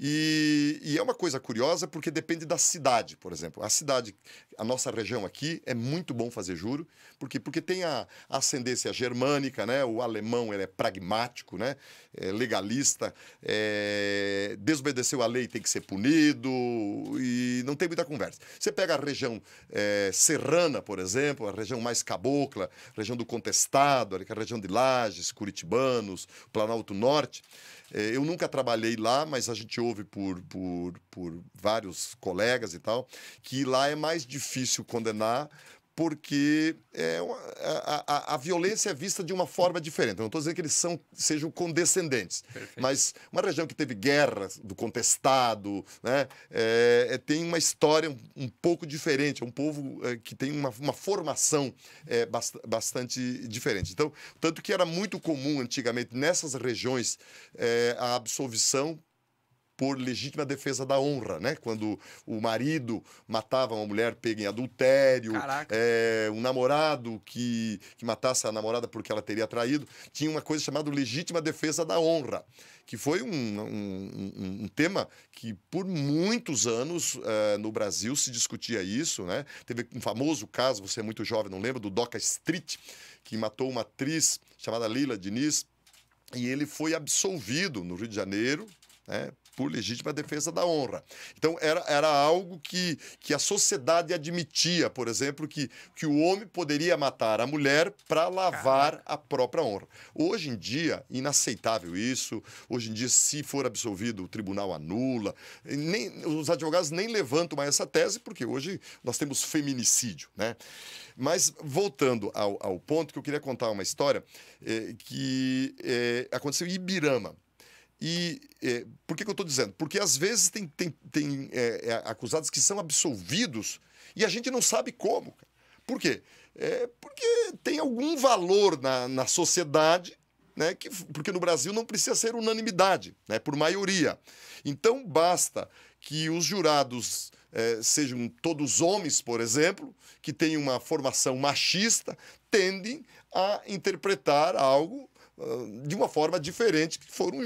E, e, é uma coisa curiosa porque depende da cidade, por exemplo. A cidade, a nossa região aqui, é muito bom fazer juro, porque, porque tem a, a ascendência germânica, né? o alemão ele é pragmático, né? É legalista, é... desobedeceu a lei tem que ser punido, e não tem muita conversa. Você pega a região é, serrana, por exemplo, a região mais cabocla, região do contestado, é a região de Lages, Curitibanos, Planalto Norte. É, eu nunca trabalhei lá, mas a gente ouve por, por, por vários colegas e tal, que lá é mais difícil condenar porque é, a, a, a, violência é vista de uma forma diferente. Eu não estou dizendo que eles são, sejam condescendentes, Perfeito. mas uma região que teve guerra do contestado né, é, é, tem uma história um, um, pouco diferente, é um povo é, que tem uma, uma formação é, bast, bastante diferente. Então, tanto que era muito comum antigamente nessas regiões é, a absolvição por legítima defesa da honra, né? Quando o marido matava uma mulher pega em adultério, é, um namorado que, que matasse a namorada porque ela teria traído, tinha uma coisa chamada legítima defesa da honra, que foi um, um, um, um tema que por muitos anos uh, no Brasil se discutia isso, né? Teve um famoso caso, você é muito jovem, não lembra, do Doca Street, que matou uma atriz chamada Lila Diniz, e ele foi absolvido no Rio de Janeiro, né, por legítima defesa da honra. Então, era, era algo que, que a sociedade admitia, por exemplo, que, que o homem poderia matar a mulher para lavar a própria honra. Hoje em dia, inaceitável isso. Hoje em dia, se for absolvido, o tribunal anula. Nem, os advogados nem levantam mais essa tese, porque hoje nós temos feminicídio. Né? Mas, voltando ao, ao ponto, que eu queria contar uma história é, que é, aconteceu em Ibirama. E é, por que, que eu estou dizendo? Porque às vezes tem, tem, tem é, é, acusados que são absolvidos e a gente não sabe como. Por quê? É porque tem algum valor na, na sociedade, né, que, porque no Brasil não precisa ser unanimidade, né, por maioria. Então basta que os jurados é, sejam todos homens, por exemplo, que tenham uma formação machista, tendem a interpretar algo de uma forma diferente que for um,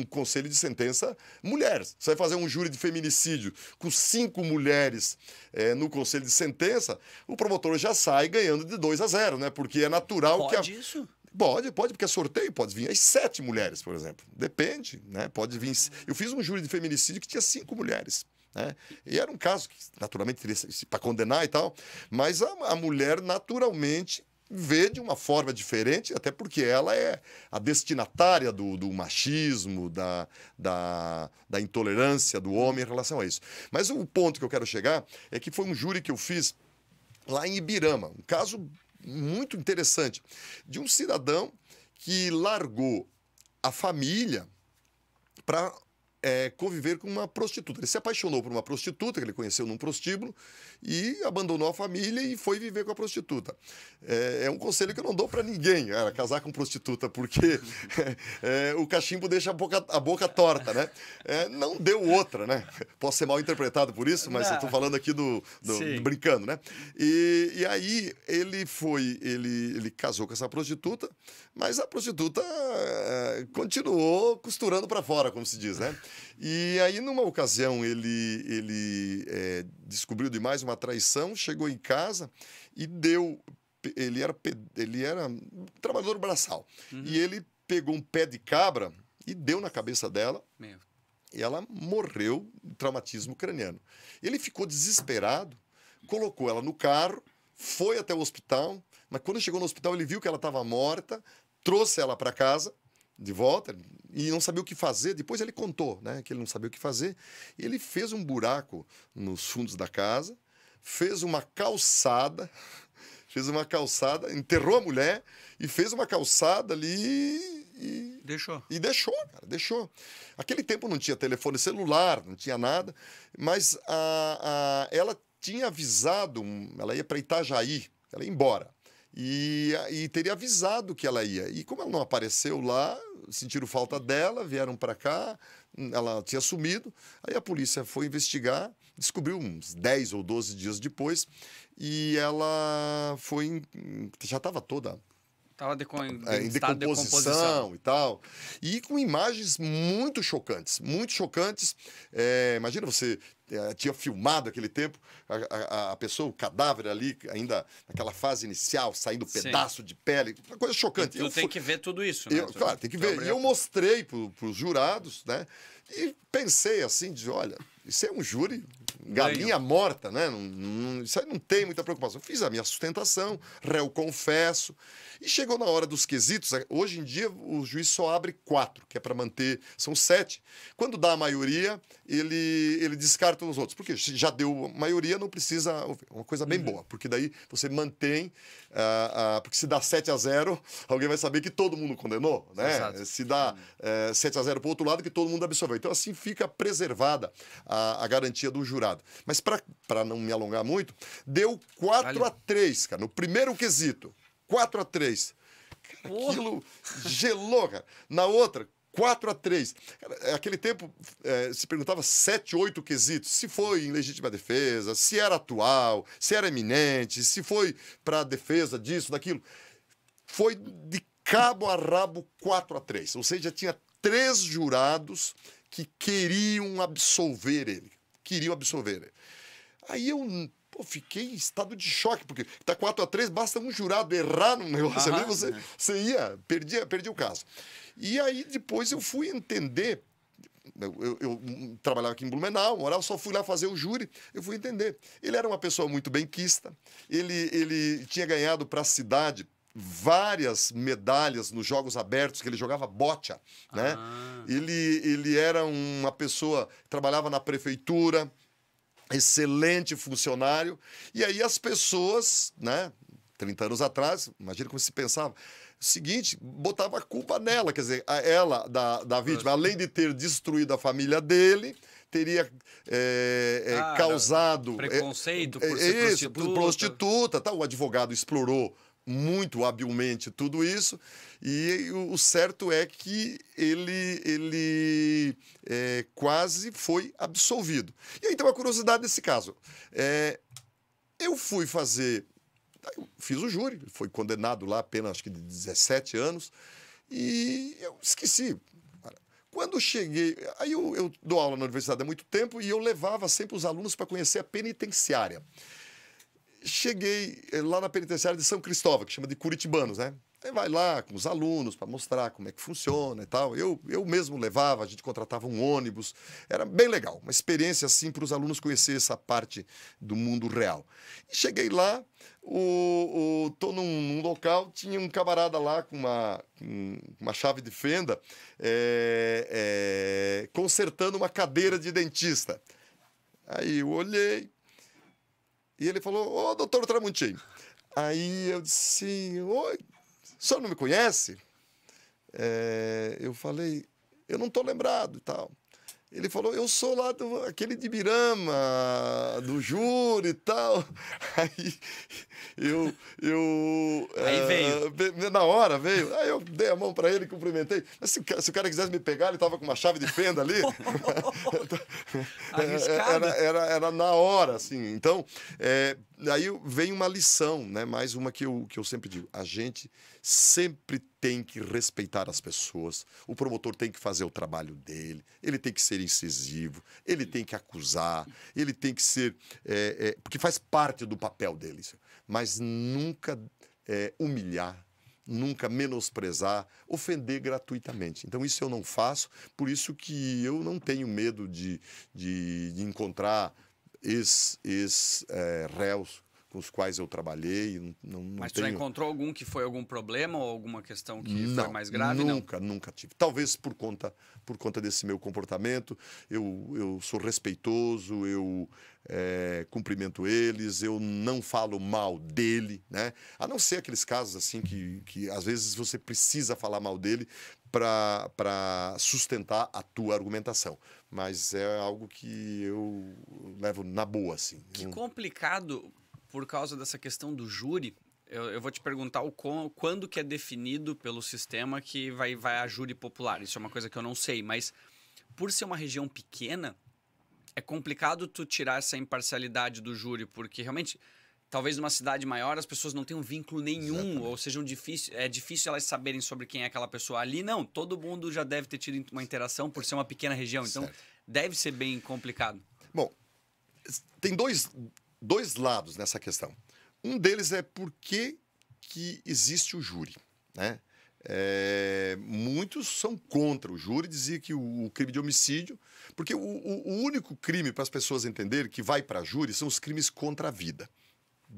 um, conselho de sentença mulheres Você vai fazer um júri de feminicídio com cinco mulheres é, no conselho de sentença, o promotor já sai ganhando de 2 a 0, né? Porque é natural Pode que. A... Isso? Pode, pode, porque é sorteio, pode vir as sete mulheres, por exemplo. Depende, né? Pode vir. Eu fiz um júri de feminicídio que tinha cinco mulheres. Né? E era um caso que, naturalmente, teria para condenar e tal, mas a, a mulher, naturalmente, vê de uma forma diferente, até porque ela é a destinatária do, do machismo, da, da, da, intolerância do homem em relação a isso. Mas o ponto que eu quero chegar é que foi um júri que eu fiz lá em Ibirama, um caso muito interessante, de um cidadão que largou a família para é, conviver com uma prostituta. Ele se apaixonou por uma prostituta que ele conheceu num prostíbulo e abandonou a família e foi viver com a prostituta. É, é um conselho que eu não dou para ninguém, era é, casar com prostituta, porque *laughs* é, é, o cachimbo deixa a boca, a boca torta, né? É, não deu outra, né? Posso ser mal interpretado por isso, mas não. eu tô falando aqui do, do, do brincando, né? E, e, aí ele foi, ele, ele casou com essa prostituta, mas a prostituta continuou costurando para fora, como se diz, né? E aí, numa ocasião, ele, ele é, descobriu demais uma traição, chegou em casa e deu. Ele era, ele era trabalhador braçal. Uhum. E ele pegou um pé de cabra e deu na cabeça dela. Meu. E ela morreu de traumatismo craniano. Ele ficou desesperado, colocou ela no carro, foi até o hospital. Mas quando chegou no hospital, ele viu que ela estava morta, trouxe ela para casa de volta e não sabia o que fazer. Depois ele contou, né, que ele não sabia o que fazer. Ele fez um buraco nos fundos da casa, fez uma calçada, *laughs* fez uma calçada, enterrou a mulher e fez uma calçada ali e deixou. E deixou, cara, deixou. Aquele tempo não tinha telefone celular, não tinha nada, mas a, a ela tinha avisado, ela ia para Itajaí, ela ia embora. E, eh, e teria avisado que ela ia. E como ela não apareceu lá, sentiram falta dela, vieram para cá, hum, ela tinha sumido. Aí a polícia foi investigar, descobriu uns 10 ou 12 dias depois, e ela foi. já estava toda Tá Estava é, em decomposição, de decomposição, e tal. E com imagens muito chocantes, muito chocantes. É, imagina você é, tinha filmado aquele tempo, a, a, a, pessoa, o cadáver ali, ainda naquela fase inicial, saindo pedaço de pele, uma coisa chocante. E tu eu tem fui... que ver tudo isso, né? Eu, claro, tem que então, ver. E eu mostrei para os jurados, né? E pensei assim, de, olha, isso é um júri galinha Ganho. morta, né? Não, não, isso aí não tem muita preocupação. Fiz a minha sustentação, réu confesso. E chegou na hora dos quesitos. É, hoje em dia, o juiz só abre quatro, que é para manter. São sete. Quando dá a maioria, ele, ele descarta os outros. Porque já deu maioria, não precisa. É uma coisa bem uhum. boa, porque daí você mantém. Uh, uh, porque se dá 7 a 0 *laughs* alguém vai saber que todo mundo condenou, né? Se dá uh, uhum. 7 eh, a 0 para o outro lado, que todo mundo absorveu. Então, assim fica preservada a, a garantia do juiz jurado. Mas para não me alongar muito, deu 4 a 3, cara, no primeiro quesito. 4 a 3. Cara, aquilo gelou, cara. Na outra, 4 a 3. Cara, aquele tempo é, se perguntava 7, 8 quesitos. Se foi em legítima defesa, se era atual, se era eminente, se foi para defesa disso, daquilo. Foi de cabo a rabo 4 a 3. Ou seja, tinha três jurados que queriam absolver ele queriam absorver. Aí eu pô, fiquei em estado de choque, porque tá 4 a 3 basta um jurado errar num negócio ali, você, é. você ia, perdia, perdia o caso. E aí depois eu fui entender. Eu, eu, eu, trabalhava aqui em Blumenau, morava, só fui lá fazer o júri, eu fui entender. Ele era uma pessoa muito benquista, ele, ele tinha ganhado para a cidade várias medalhas nos jogos abertos que ele jogava bocha, né? Ah. Ele ele era uma pessoa trabalhava na prefeitura, excelente funcionário, e aí as pessoas, né, 30 anos atrás, imagina como se pensava, o seguinte, botava a culpa nela, quer dizer, a, ela, da, da vítima, além de ter destruído a família dele, teria é, é, ah, causado... Preconceito eh, por ser prostituta. Prostituta, tá? o advogado explorou muito habilmente tudo isso, e o certo é que ele, ele é, quase foi absolvido. E aí tem uma curiosidade nesse caso. É, eu fui fazer. Eu fiz o júri, foi condenado lá apenas acho que de 17 anos, e eu esqueci. Quando cheguei. Aí eu, eu dou aula na universidade há muito tempo e eu levava sempre os alunos para conhecer a penitenciária cheguei eh, lá na penitenciária de São Cristóvão, que chama de Curitibanos, né? Aí vai lá com os alunos para mostrar como é que funciona e tal. Eu, eu mesmo levava, a gente contratava um ônibus. Era bem legal, uma experiência assim para os alunos conhecer essa parte do mundo real. E cheguei lá, o, o, tô num, num, local, tinha um camarada lá com uma, com uma chave de fenda é, é, consertando uma cadeira de dentista. Aí eu olhei, e ele falou: Ô, oh, doutor Tramontim. Aí eu disse: assim, Oi, o senhor não me conhece? É, eu falei: Eu não estou lembrado e tal. Ele falou, eu sou lá do, aquele de Birama, do júri e tal. *laughs* Aí eu. eu Aí uh, veio. Na hora veio. Aí eu dei a mão para ele, cumprimentei. Mas se, se, o cara quisesse me pegar, ele tava com uma chave de fenda ali. *laughs* *laughs* era, era, era, na hora, assim. Então, é, aí vem uma lição, né? mais uma que eu, que eu sempre digo: a gente sempre tem que respeitar as pessoas, o promotor tem que fazer o trabalho dele, ele tem que ser incisivo, ele tem que acusar, ele tem que ser. É, é, porque faz parte do papel dele, mas nunca é, humilhar. Nunca menosprezar, ofender gratuitamente. Então, isso eu não faço, por isso que eu não tenho medo de, de, de encontrar ex-réus é, com os quais eu trabalhei. Não, não Mas tenho... já encontrou algum que foi algum problema ou alguma questão que não, foi mais grave? Nunca, não? nunca tive. Talvez por conta, por conta desse meu comportamento. Eu, eu sou respeitoso, eu é, cumprimento eles, eu não falo mal dele, né? A não ser aqueles casos assim que, que às vezes você precisa falar mal dele para sustentar a tua argumentação. Mas é algo que eu levo na boa, assim. Que complicado, por causa dessa questão do júri, eu, eu, vou te perguntar o com, quando que é definido pelo sistema que vai, vai a júri popular. Isso é uma coisa que eu não sei, mas por ser uma região pequena, é complicado tu tirar essa imparcialidade do júri, porque realmente talvez numa cidade maior as pessoas não tenham vínculo nenhum Exatamente. ou sejam difícil é difícil elas saberem sobre quem é aquela pessoa ali não todo mundo já deve ter tido uma interação por ser uma pequena região então certo. deve ser bem complicado bom tem dois, dois lados nessa questão um deles é por que, que existe o júri né é, muitos são contra o júri, dizer que o, o crime de homicídio, porque o, o, o único crime para as pessoas entenderem que vai para júri são os crimes contra a vida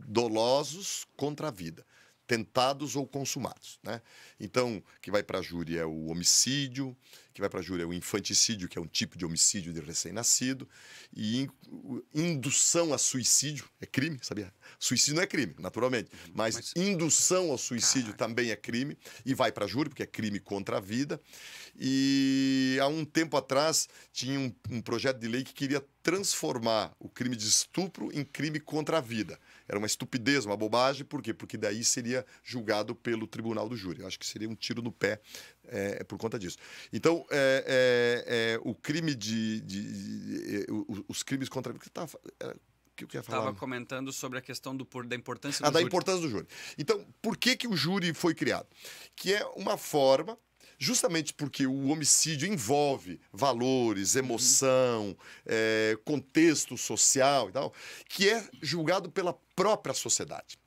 dolosos contra a vida, tentados ou consumados. Né? Então, que vai para a júri é o homicídio, que vai para a júri é o infanticídio, que é um tipo de homicídio de recém-nascido, e indução a suicídio é crime, sabia? Suicídio não é crime, naturalmente, uhum, mas, mas... indução ao suicídio Caraca. também é crime e vai para a júri porque é crime contra a vida. E há um tempo atrás tinha um, um projeto de lei que queria transformar o crime de estupro em crime contra a vida era uma estupidez, uma bobagem, por quê? Porque daí seria julgado pelo tribunal do júri. Eu acho que seria um tiro no pé é, por conta disso. Então, é, é, o crime de. de, de os crimes contra. que tá, que eu queria falar. Estava comentando sobre a questão do, da importância ah, do ah, da júri. importância do júri. Então, por que, que o júri foi criado? Que é uma forma justamente porque o homicídio envolve valores, uhum. emoção, uhum. é, contexto social e tal, que é julgado pela própria sociedade.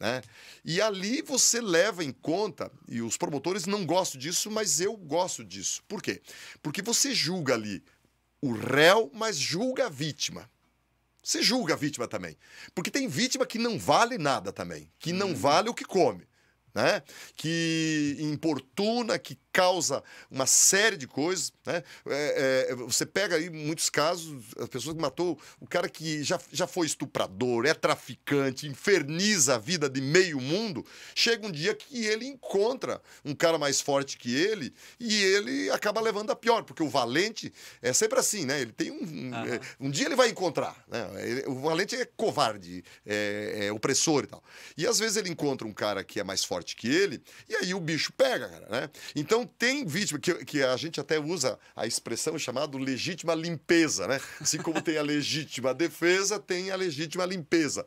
Né? E ali você leva em conta, e os promotores não gostam disso, mas eu gosto disso. Por quê? Porque você julga ali o réu, mas julga a vítima. Você julga a vítima também. Porque tem vítima que não vale nada também, que não uhum. vale o que come, né? que importuna, que causa uma série de coisas. Né? É, é, você pega aí muitos casos, as pessoas que matou o cara que já, já foi estuprador, é traficante, inferniza a vida de meio mundo. Chega um dia que ele encontra um cara mais forte que ele e ele acaba levando a pior, porque o valente é sempre assim, né? Ele tem um. Um, uhum. é, um dia ele vai encontrar. Né? Ele, o valente é covarde, é, é, opressor e tal. E às vezes ele encontra um cara que é mais forte que ele, e aí o bicho pega, cara, né? Então não tem vítima, que, que a gente até usa a expressão chamada legítima limpeza, né? Assim como tem a legítima defesa, tem a legítima limpeza.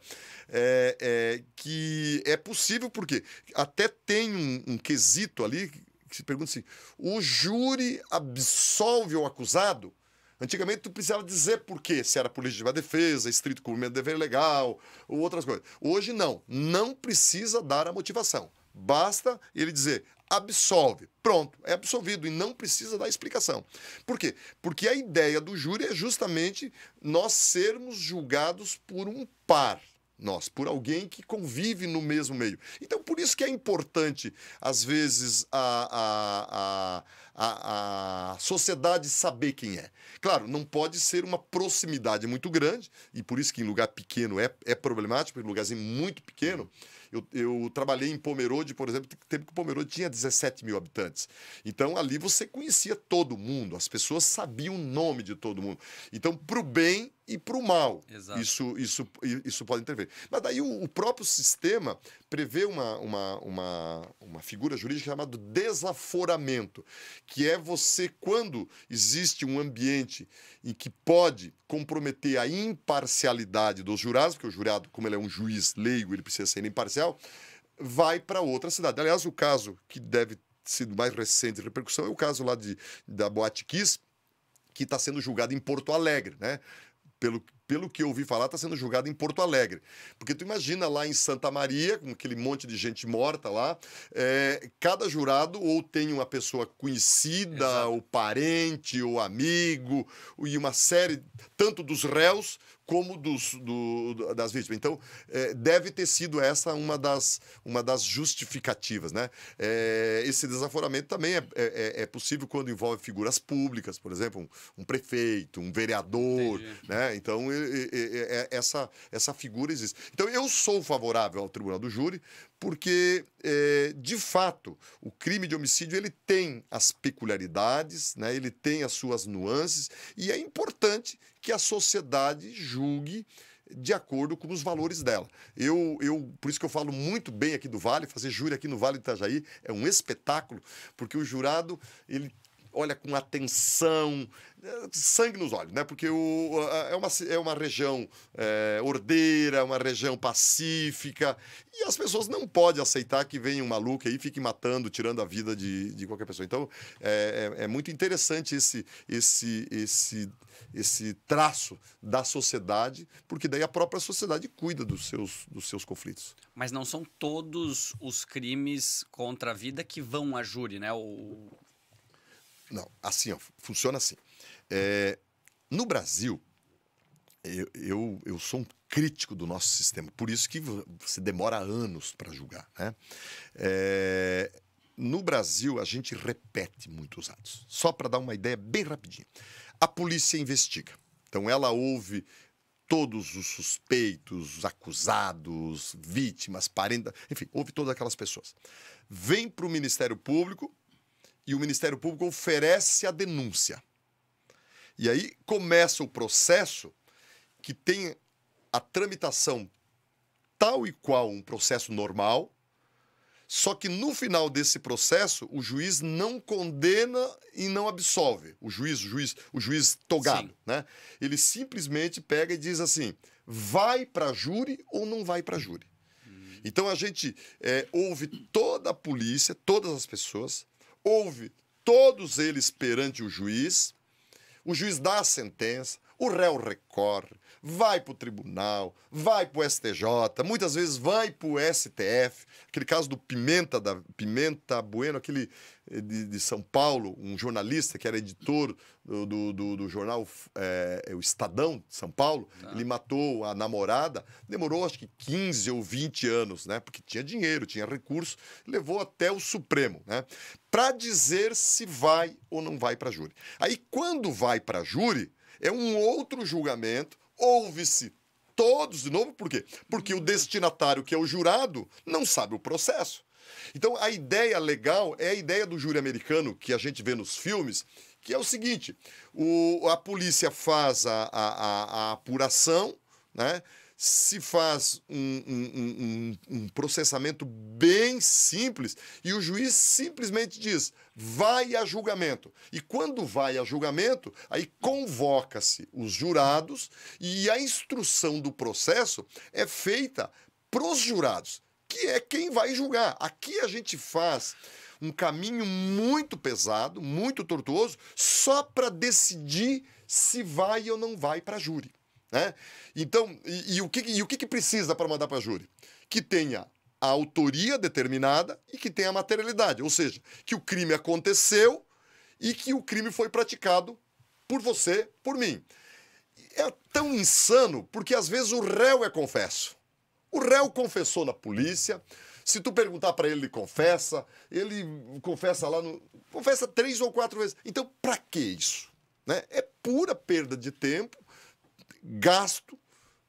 É, é que é possível porque até tem um, um quesito ali que se pergunta assim, o júri absolve o acusado? Antigamente tu precisava dizer por quê, se era por legítima defesa, estrito cumprimento de dever legal ou outras coisas. Hoje não, não precisa dar a motivação. Basta ele dizer absolve. Pronto, é absolvido e não precisa dar explicação. Por quê? Porque a ideia do júri é justamente nós sermos julgados por um par nós, por alguém que convive no mesmo meio. Então, por isso que é importante, às vezes, a, a, a, a, sociedade saber quem é. Claro, não pode ser uma proximidade muito grande, e por isso que em lugar pequeno é, é problemático, em lugarzinho muito pequeno. Hum eu, eu trabalhei em Pomerode, por exemplo, tempo que Pomerode tinha 17 mil habitantes. Então ali você conhecia todo mundo, as pessoas sabiam o nome de todo mundo. Então, para o bem, e para o mal. Exato. Isso, isso, isso pode intervir. Mas daí o, o, próprio sistema prevê uma, uma, uma, uma figura jurídica chamada desaforamento, que é você, quando existe um ambiente em que pode comprometer a imparcialidade dos jurados, porque o jurado, como ele é um juiz leigo, ele precisa ser imparcial, vai para outra cidade. Aliás, o caso que deve sido mais recente de repercussão é o caso lá de, da Boate Kiss, que está sendo julgado em Porto Alegre, né? pelo, pelo que eu ouvi falar, está sendo julgado em Porto Alegre. Porque tu imagina lá em Santa Maria, com aquele monte de gente morta lá, é, cada jurado ou tem uma pessoa conhecida, Exato. ou parente, ou amigo, e uma série, tanto dos réus como dos, do, das vítimas. Então, é, deve ter sido essa uma das, uma das justificativas. Né? É, esse desaforamento também é, é, é, é possível quando envolve figuras públicas, por exemplo, um, um prefeito, um vereador. Né? Então, essa, essa figura existe. Então, eu sou favorável ao Tribunal do Júri, porque, é, de fato, o crime de homicídio ele tem as peculiaridades, né? ele tem as suas nuances, e é importante que a sociedade julgue de acordo com os valores dela. Eu, eu, por isso que eu falo muito bem aqui do Vale, fazer júri aqui no Vale do Itajaí é um espetáculo, porque o jurado ele olha com atenção, sangue nos olhos, né? Porque o, é, uma, é uma região é, ordeira, uma região pacífica, e as pessoas não podem aceitar que venha um maluco aí e fique matando, tirando a vida de, de qualquer pessoa. Então, é, é, é muito interessante esse, esse, esse, esse traço da sociedade, porque daí a própria sociedade cuida dos seus, dos seus conflitos. Mas não são todos os crimes contra a vida que vão a júri, né? O, não, assim, ó, funciona assim. É, no Brasil, eu, eu, eu, sou um crítico do nosso sistema, por isso que você demora anos para julgar. Né? É, no Brasil, a gente repete muitos atos. Só para dar uma ideia bem rapidinho. A polícia investiga. Então, ela ouve todos os suspeitos, os acusados, vítimas, parentes, enfim, ouve todas aquelas pessoas. Vem para o Ministério Público, e o Ministério Público oferece a denúncia. E aí começa o processo que tem a tramitação tal e qual um processo normal, só que no final desse processo o juiz não condena e não absolve. O juiz, o juiz, o juiz togado, né? Ele simplesmente pega e diz assim: vai para júri ou não vai para júri. Hum. Então a gente é, ouve toda a polícia, todas as pessoas, Houve todos eles perante o juiz, o juiz dá a sentença, o réu recorre, vai para o tribunal, vai para o STJ, muitas vezes vai para o STF. Aquele caso do Pimenta, da Pimenta Bueno, aquele eh, de, de São Paulo, um jornalista que era editor do, do, do, do jornal eh, é, o Estadão de São Paulo, tá. ele matou a namorada, demorou acho que 15 ou 20 anos, né? Porque tinha dinheiro, tinha recurso, levou até o Supremo, né? Para dizer se vai ou não vai para júri. Aí quando vai para júri, é um outro julgamento ouve-se todos de novo, por quê? Porque o destinatário, que é o jurado, não sabe o processo. Então, a ideia legal é a ideia do júri americano que a gente vê nos filmes, que é o seguinte: o, a polícia faz a, a, a apuração, né? se faz um, um, um, um, processamento bem simples e o juiz simplesmente diz: vai a julgamento. E quando vai a julgamento, aí convoca-se os jurados e a instrução do processo é feita pros jurados, que é quem vai julgar. Aqui a gente faz um caminho muito pesado, muito tortuoso, só para decidir se vai ou não vai para júri. Né? Então, e, e o que, e o que, que precisa para mandar para júri? Que tenha a autoria determinada e que tenha a materialidade, ou seja, que o crime aconteceu e que o crime foi praticado por você, por mim. É tão insano porque às vezes o réu é confesso. O réu confessou na polícia. Se tu perguntar para ele, ele confessa. Ele confessa lá no. Confessa três ou quatro vezes. Então, para que isso? Né? É pura perda de tempo gasto,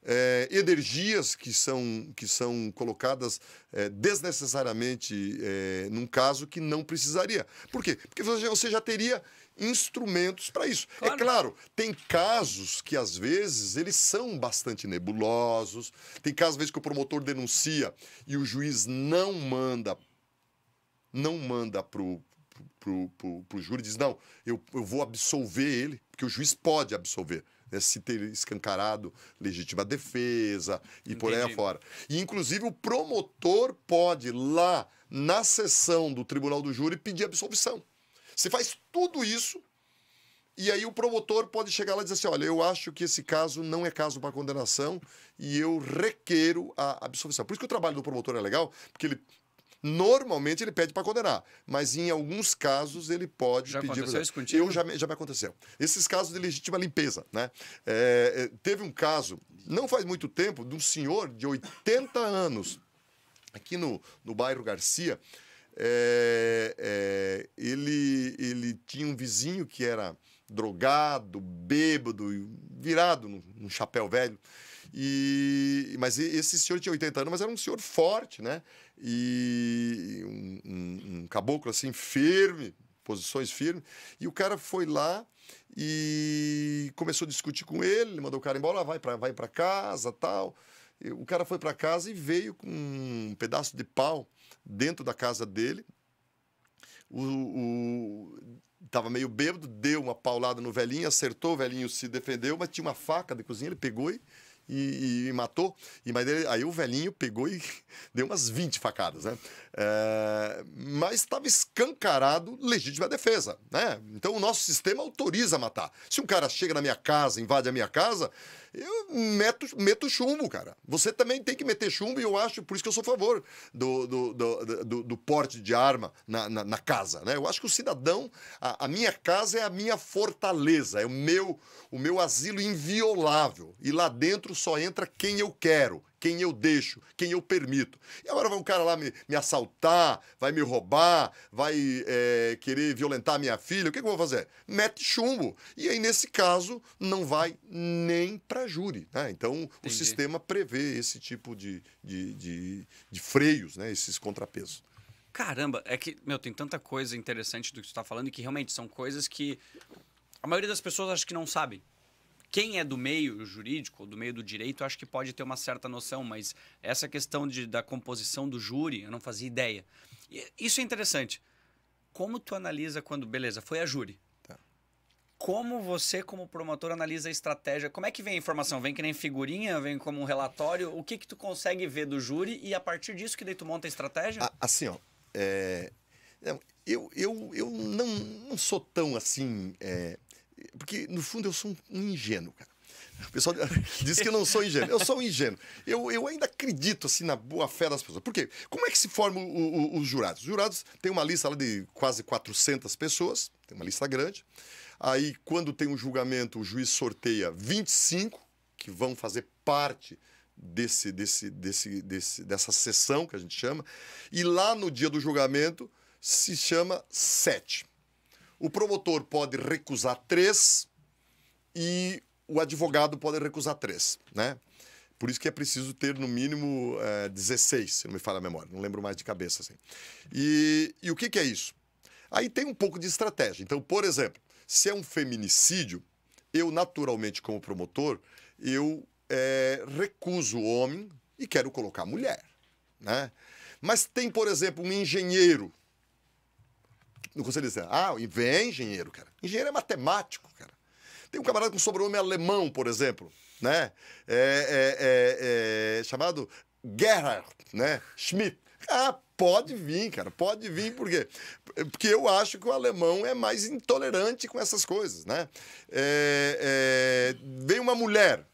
é, energias que são, que são colocadas é, desnecessariamente é, num caso que não precisaria. Por quê? Porque você já teria instrumentos para isso. É claro. É claro, tem casos que às vezes eles são bastante nebulosos, tem casos às vezes que o promotor denuncia e o juiz não manda não manda para o pro, pro, pro, júri, diz, não, eu, eu vou absolver ele, porque o juiz pode absolver né, se ter escancarado legítima defesa e Entendi. por aí afora. E, inclusive, o promotor pode, lá na sessão do tribunal do júri, pedir absolvição. Você faz tudo isso e aí o promotor pode chegar lá e dizer assim: olha, eu acho que esse caso não é caso para condenação e eu requeiro a absolvição. Por isso que o trabalho do promotor é legal, porque ele Normalmente ele pede para condenar, mas em alguns casos ele pode já pedir. Aconteceu isso contigo? Eu já, já me aconteceu. Esses casos de legítima limpeza, né? É, é, teve um caso, não faz muito tempo, de um senhor de 80 anos, aqui no, no bairro Garcia. É, é, ele, ele tinha um vizinho que era drogado, bêbado, virado num chapéu velho. E, mas esse senhor tinha 80 anos, mas era um senhor forte, né? e um, um, um caboclo assim firme, posições firmes. E o cara foi lá e começou a discutir com ele, mandou o cara embora, ah, vai para vai para casa tal. E o cara foi para casa e veio com um pedaço de pau dentro da casa dele. O, o, tava meio bêbado, deu uma paulada no velhinho, acertou, o velhinho se defendeu, mas tinha uma faca de cozinha, ele pegou e e, e matou. E mas ele, aí o velhinho pegou e *laughs* deu umas 20 facadas, né? É, mas estava escancarado legítima defesa, né? Então o nosso sistema autoriza a matar. Se um cara chega na minha casa, invade a minha casa, eu meto, meto chumbo, cara. Você também tem que meter chumbo e eu acho, por isso que eu sou a favor do, do, do, do, do porte de arma na, na, na, casa, né? Eu acho que o cidadão, a, a, minha casa é a minha fortaleza, é o meu, o meu asilo inviolável. E lá dentro só entra quem eu quero quem eu deixo, quem eu permito. E agora vai um cara lá me, me assaltar, vai me roubar, vai é, querer violentar minha filha, o que, que, eu vou fazer? Mete chumbo. E aí, nesse caso, não vai nem para júri. Né? Então, Entendi. o sistema prevê esse tipo de, de, de, de freios, né? esses contrapesos. Caramba, é que, meu, tem tanta coisa interessante do que você está falando e que realmente são coisas que a maioria das pessoas acho que não sabe. Quem é do meio jurídico, ou do meio do direito, acho que pode ter uma certa noção, mas essa questão de, da composição do júri, eu não fazia ideia. E isso é interessante. Como tu analisa quando, beleza, foi a júri? Tá. Como você, como promotor, analisa a estratégia? Como é que vem a informação? Vem que nem figurinha? Vem como um relatório? O que que tu consegue ver do júri e a partir disso que daí tu monta a estratégia? Assim, ó. É... Eu, eu, eu não, não sou tão assim. É porque, no fundo, eu sou um ingênuo, cara. O pessoal *laughs* diz que eu não sou ingênuo. Eu sou um ingênuo. Eu, eu ainda acredito assim na boa fé das pessoas. Por quê? Como é que se formam o, o, os jurados? Os jurados têm uma lista lá de quase 400 pessoas, tem uma lista grande. Aí, quando tem um julgamento, o juiz sorteia 25 que vão fazer parte desse, desse, desse, desse, dessa sessão que a gente chama. E lá no dia do julgamento se chama sete o promotor pode recusar três e o advogado pode recusar três, né? Por isso que é preciso ter, no mínimo, é, 16, se não me falha a memória, não lembro mais de cabeça. Assim. E, e o que, que é isso? Aí tem um pouco de estratégia. Então, por exemplo, se é um feminicídio, eu, naturalmente, como promotor, eu é, recuso o homem e quero colocar a mulher. Né? Mas tem, por exemplo, um engenheiro no Conselho de Ah, vem engenheiro, cara. Engenheiro é matemático, cara. Tem um camarada com sobrenome alemão, por exemplo, né? É, é, é, é, chamado Gerhard, né? Schmidt. Ah, pode vir, cara, pode vir, por quê? Porque eu acho que o alemão é mais intolerante com essas coisas, né? É, é, vem uma mulher,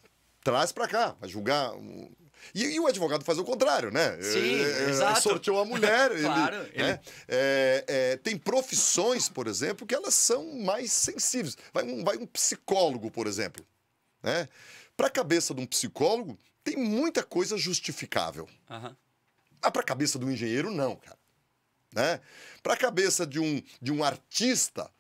traz para cá, vai julgar. Um e, e, o advogado faz o contrário, né? Sim, é, é, é exato. Sorteou a mulher. *laughs* claro. Né? Ele, né? É, é, tem profissões, por exemplo, que elas são mais sensíveis. Vai um, vai um psicólogo, por exemplo. Né? Para a cabeça de um psicólogo, tem muita coisa justificável. Uhum. Mas ah, para a cabeça de um engenheiro, não, cara. Né? Para a cabeça de um, de um artista,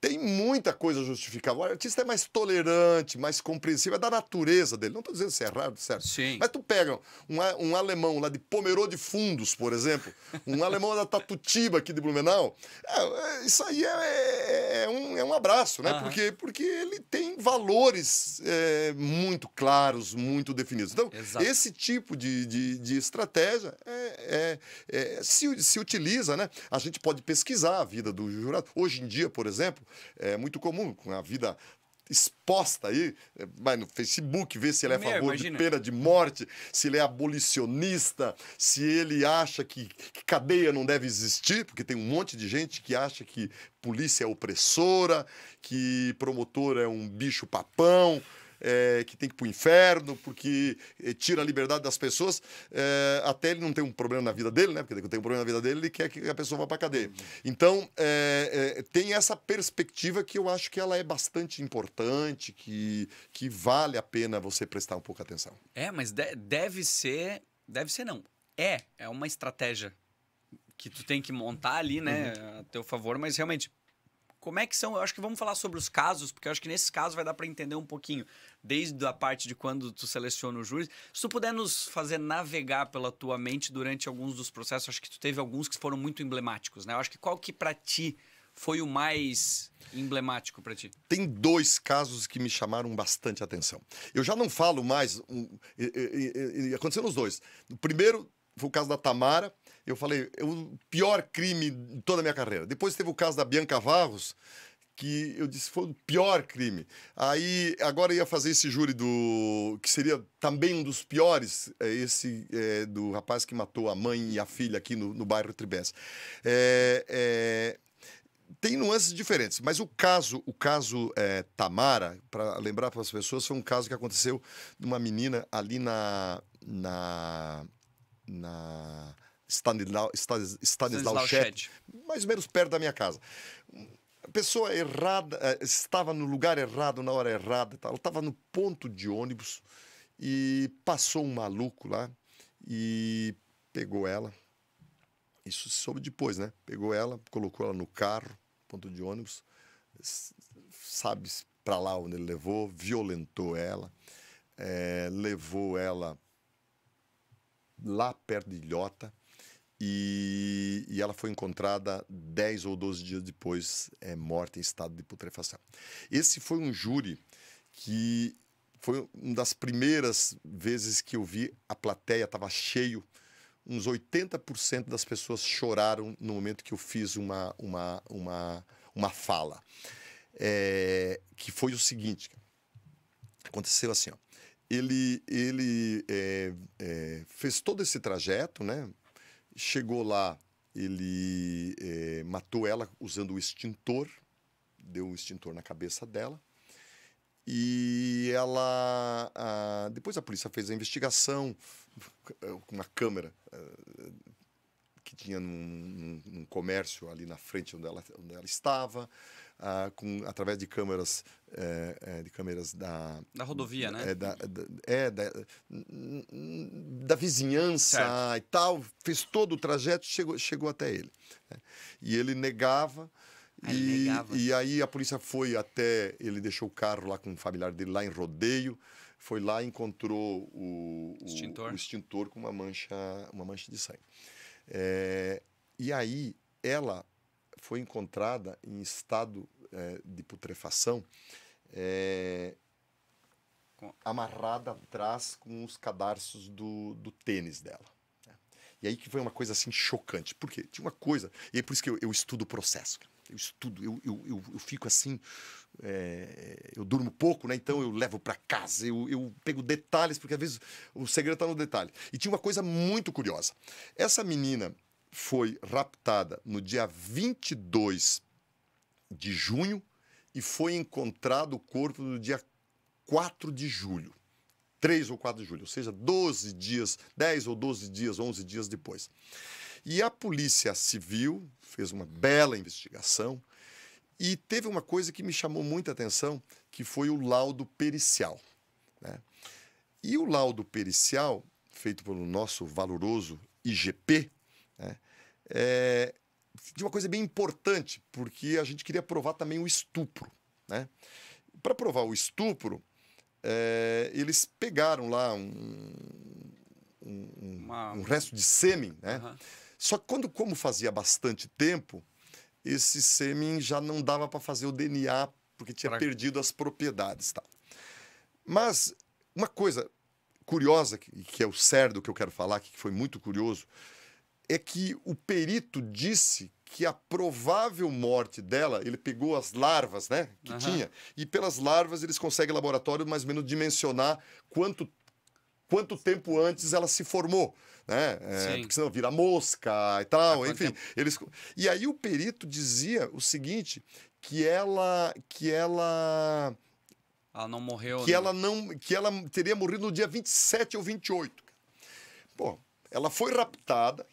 tem muita coisa justificável. O artista é mais tolerante, mais compreensível, é da natureza dele. Não estou dizendo se é errado, certo? Sim. Mas tu pega um, um alemão lá de Pomerô de Fundos, por exemplo, um alemão da Tatutiba aqui de Blumenau, é, é isso aí é, é, é, um, é um abraço, né? Uhum. Porque, porque ele tem valores é, muito claros, muito definidos. Então, Exato. esse tipo de, de, de estratégia é, é se, se utiliza, né? A gente pode pesquisar a vida do jurado. Hoje em dia, por exemplo, é muito comum com a vida exposta aí, é, vai no Facebook, vê se ele é a é, favor de pena de morte, se ele é abolicionista, se ele acha que, que, cadeia não deve existir, porque tem um monte de gente que acha que polícia é opressora, que promotor é um bicho papão é, que tem que ir para o inferno, porque é, tira a liberdade das pessoas, é, até ele não tem um problema na vida dele, né? Porque ele tem um problema na vida dele, ele quer que a pessoa vá para a cadeia. Então, é, é, tem essa perspectiva que eu acho que ela é bastante importante, que, que vale a pena você prestar um pouco atenção. É, mas de deve ser... Deve ser não. É, é uma estratégia que tu tem que montar ali, né, uhum. a teu favor, mas realmente como é que são? Eu acho que vamos falar sobre os casos, porque eu acho que nesses casos vai dar para entender um pouquinho, desde a parte de quando tu seleciona os júris. Se tu puder nos fazer navegar pela tua mente durante alguns dos processos, acho que tu teve alguns que foram muito emblemáticos, né? Eu acho que qual que para ti foi o mais emblemático para ti? Tem dois casos que me chamaram bastante atenção. Eu já não falo mais. Um, e, e, e, aconteceu nos dois. O primeiro foi o caso da Tamara, eu falei, é o pior crime de toda a minha carreira. Depois teve o caso da Bianca Varros, que eu disse foi o pior crime. Aí agora ia fazer esse júri do que seria também um dos piores, é, esse é, do rapaz que matou a mãe e a filha aqui no, no bairro Tribes. É, é, tem nuances diferentes, mas o caso, o caso é, Tamara, para lembrar para as pessoas, foi um caso que aconteceu de uma menina ali na na, na Stanislau, Stanislau, Chet, mais ou menos perto da minha casa. pessoa errada, eh, estava no lugar errado, na hora errada. Ela estava no ponto de ônibus e passou um maluco lá e pegou ela. Isso se soube depois, né? Pegou ela, colocou ela no carro, ponto de ônibus, sabe para lá onde ele levou, violentou ela, é, levou ela lá perto de Ilhota e, e, ela foi encontrada 10 ou 12 dias depois é, morta em estado de putrefação. Esse foi um júri que foi uma das primeiras vezes que eu vi a plateia estava cheio. Uns 80% das pessoas choraram no momento que eu fiz uma, uma, uma, uma fala. É, que foi o seguinte: aconteceu assim, ó. Ele, ele é, é fez todo esse trajeto, né? Chegou lá, ele é, matou ela usando o extintor, deu um extintor na cabeça dela. E ela. A, depois a polícia fez a investigação com uma câmera a, eh, que tinha num, num, num, comércio ali na frente onde ela, onde ela estava com, através de câmeras é, é, de câmeras da da rodovia, né? É da, da é, da, da vizinhança certo. e tal. Fez todo o trajeto, chegou chegou até ele. Né? E ele negava. Ah, e, negava. e aí a polícia foi até ele deixou o carro lá com um familiar dele lá em rodeio foi lá e encontrou o, extintor. o extintor com uma mancha uma mancha de sangue é, e aí ela foi encontrada em estado é, de putrefação, é, amarrada atrás com os cadarços do, do tênis dela. Né? E aí que foi uma coisa assim chocante. Por quê? Tinha uma coisa, e é por isso que eu, eu estudo o processo. Eu estudo, eu, eu, eu, eu fico assim, é, eu durmo pouco, né? Então eu levo para casa, eu, eu pego detalhes, porque às vezes o segredo está no detalhe. E tinha uma coisa muito curiosa. Essa menina, foi raptada no dia 22 de junho e foi encontrado o corpo no dia 4 de julho. 3 ou 4 de julho, ou seja, 12 dias, 10 ou 12 dias, 11 dias depois. E a Polícia Civil fez uma bela investigação e teve uma coisa que me chamou muita atenção, que foi o laudo pericial. Né? E o laudo pericial, feito pelo nosso valoroso IGP, é, de uma coisa bem importante, porque a gente queria provar também o estupro. Né? Para provar o estupro, é, eles pegaram lá um, um, uma... um resto de sêmen, né? Uhum. Só que quando, como fazia bastante tempo, esse sêmen já não dava para fazer o DNA, porque tinha pra... perdido as propriedades. Tal. Mas uma coisa curiosa, que, que é o cerdo que eu quero falar, que foi muito curioso, é que o perito disse que a provável morte dela, ele pegou as larvas, né, que uhum. tinha, e pelas larvas eles conseguem laboratório mais ou menos dimensionar quanto quanto tempo antes ela se formou, né? É, porque senão vira mosca e tal, Há enfim. Eles... E aí o perito dizia o seguinte, que ela que ela ela não morreu, que né? ela não que ela teria morrido no dia 27 ou 28. Bom, ela foi raptada,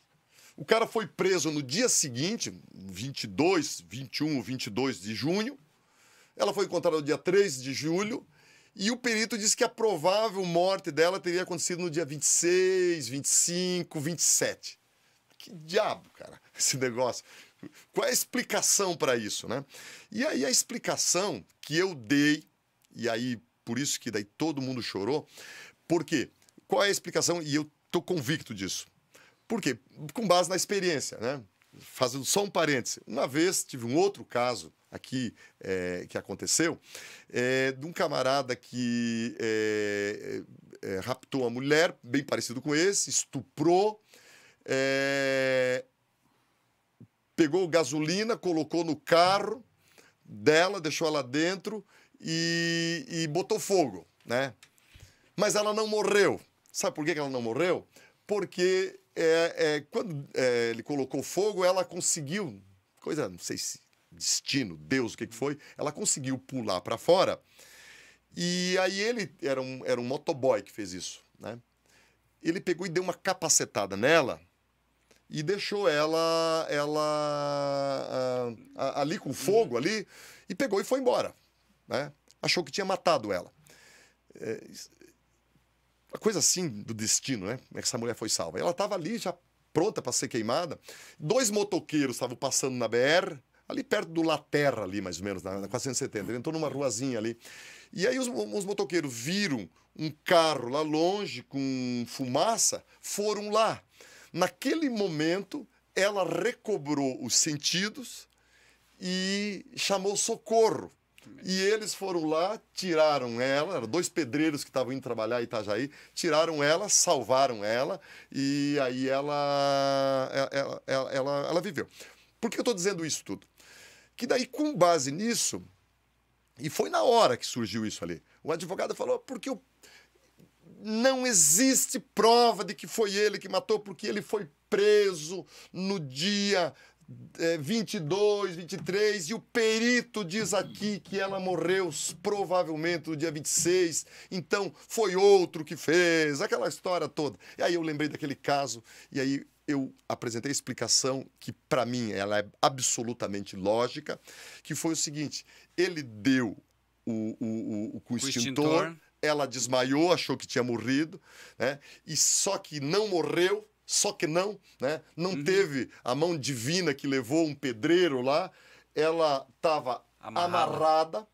o cara foi preso no dia seguinte, 22, 21, 22 de junho. Ela foi encontrada no dia 3 de julho. E o perito disse que a provável morte dela teria acontecido no dia 26, 25, 27. Que diabo, cara, *laughs* esse negócio. Qual é a explicação para isso, né? E aí a explicação que eu dei, e aí por isso que daí todo mundo chorou, porque qual é a explicação? E eu tô convicto disso. Por quê? Com base na experiência, né? Fazendo só um parêntese. Uma vez tive um outro caso aqui é, que aconteceu é, de um camarada que é, é, é raptou uma mulher, bem parecido com esse, estuprou, é, pegou gasolina, colocou no carro dela, deixou ela dentro e, e botou fogo, né? Mas ela não morreu. Sabe por que ela não morreu? Porque é, é, quando é, ele colocou fogo, ela conseguiu, coisa, não sei se destino, Deus, o que, que foi, ela conseguiu pular para fora. E aí ele, era um, era um motoboy que fez isso, né? Ele pegou e deu uma capacetada nela e deixou ela, ela a, ah, a, ali com fogo ali e pegou e foi embora, né? Achou que tinha matado ela. É, uma coisa assim do destino, né? É que Essa mulher foi salva. Ela estava ali já pronta para ser queimada. Dois motoqueiros estavam passando na BR, ali perto do Laterra, ali mais ou menos, na, na 470. Ele entrou numa ruazinha ali. E aí os, os motoqueiros viram um carro lá longe com fumaça, foram lá. Naquele momento, ela recobrou os sentidos e chamou socorro e eles foram lá, tiraram ela, eram dois pedreiros que estavam indo trabalhar em Itajaí, tiraram ela, salvaram ela, e aí ela, ela, é, ela, é, é, ela, ela viveu. Por que eu estou dizendo isso tudo? Que daí, com base nisso, e foi na hora que surgiu isso ali, o advogado falou, porque o não existe prova de que foi ele que matou, porque ele foi preso no dia é, 22, 23, e o perito diz aqui que ela morreu provavelmente no dia 26, então foi outro que fez, aquela história toda. E aí eu lembrei daquele caso, e aí eu apresentei a explicação que, para mim, ela é absolutamente lógica, que foi o seguinte, ele deu o, o, o, o, extintor, ela desmaiou, achou que tinha morrido, né? e só que não morreu, só que não, né? Não uhum. teve a mão divina que levou um pedreiro lá. Ela estava amarrada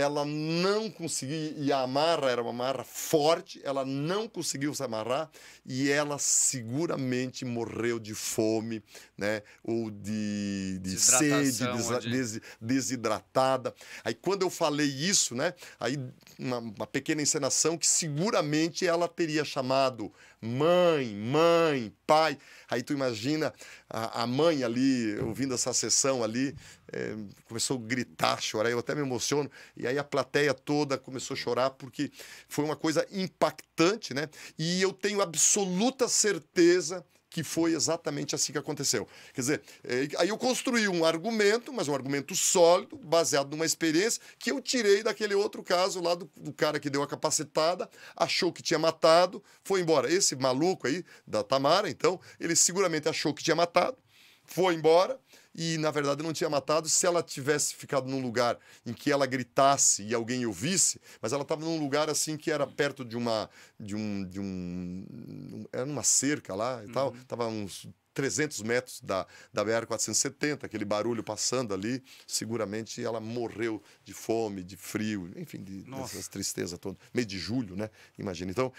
ela não conseguiu, e a amarra era uma amarra forte, ela não conseguiu se amarrar e ela seguramente morreu de fome, né? Ou de, de sede, de... desidratada. Aí quando eu falei isso, né? Aí uma, uma pequena encenação que seguramente ela teria chamado mãe, mãe, pai. Aí tu imagina a, a mãe ali, ouvindo essa sessão ali, é, começou a gritar, chorar, eu até me emociono, e aí a plateia toda começou a chorar porque foi uma coisa impactante, né? E eu tenho absoluta certeza que foi exatamente assim que aconteceu. Quer dizer, é, aí eu construí um argumento, mas um argumento sólido, baseado numa experiência que eu tirei daquele outro caso lá do, do cara que deu a capacitada achou que tinha matado, foi embora. Esse maluco aí, da Tamara, então, ele seguramente achou que tinha matado, foi embora, e na verdade não tinha matado se ela tivesse ficado num lugar em que ela gritasse e alguém ouvisse, mas ela estava num lugar assim que era perto de uma de um de um era numa cerca lá e uhum. tal, estava uns 300 metros da, da BR-470, aquele barulho passando ali, seguramente ela morreu de fome, de frio, enfim, de, Nossa. dessas tristezas todas. Meio de julho, né? Imagina. Então,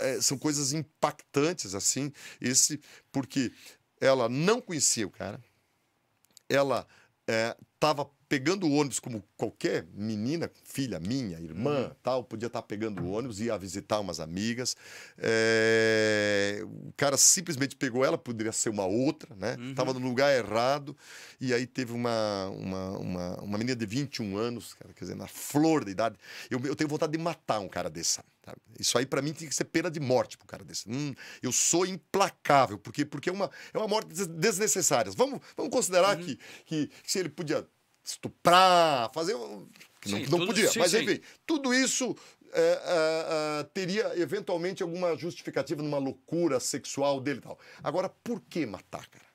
é, são coisas impactantes, assim, esse, porque ela não conhecia o cara, ela estava é, pegando o ônibus como qualquer menina, filha minha, irmã, uhum. tal, podia estar tá pegando o ônibus, ia visitar umas amigas. É... O cara simplesmente pegou ela, poderia ser uma outra, né? Uhum. no lugar errado. E aí teve uma, uma, uma, uma menina de 21 anos, cara, quer dizer, na flor da idade. Eu, eu tenho vontade de matar um cara desse, sabe? Sabe? Isso aí, para mim, tem que ser pena de morte pro cara desse. Hum, eu sou implacável, porque, porque é, uma, é uma morte desnecessária. Vamos, vamos considerar uhum. que, que, que, se ele podia estuprar, fazer. Que não, sim, não tudo, podia, sim, mas sim. enfim, tudo isso é, é, é, teria eventualmente alguma justificativa numa loucura sexual dele e tal. Agora, por que matar, cara?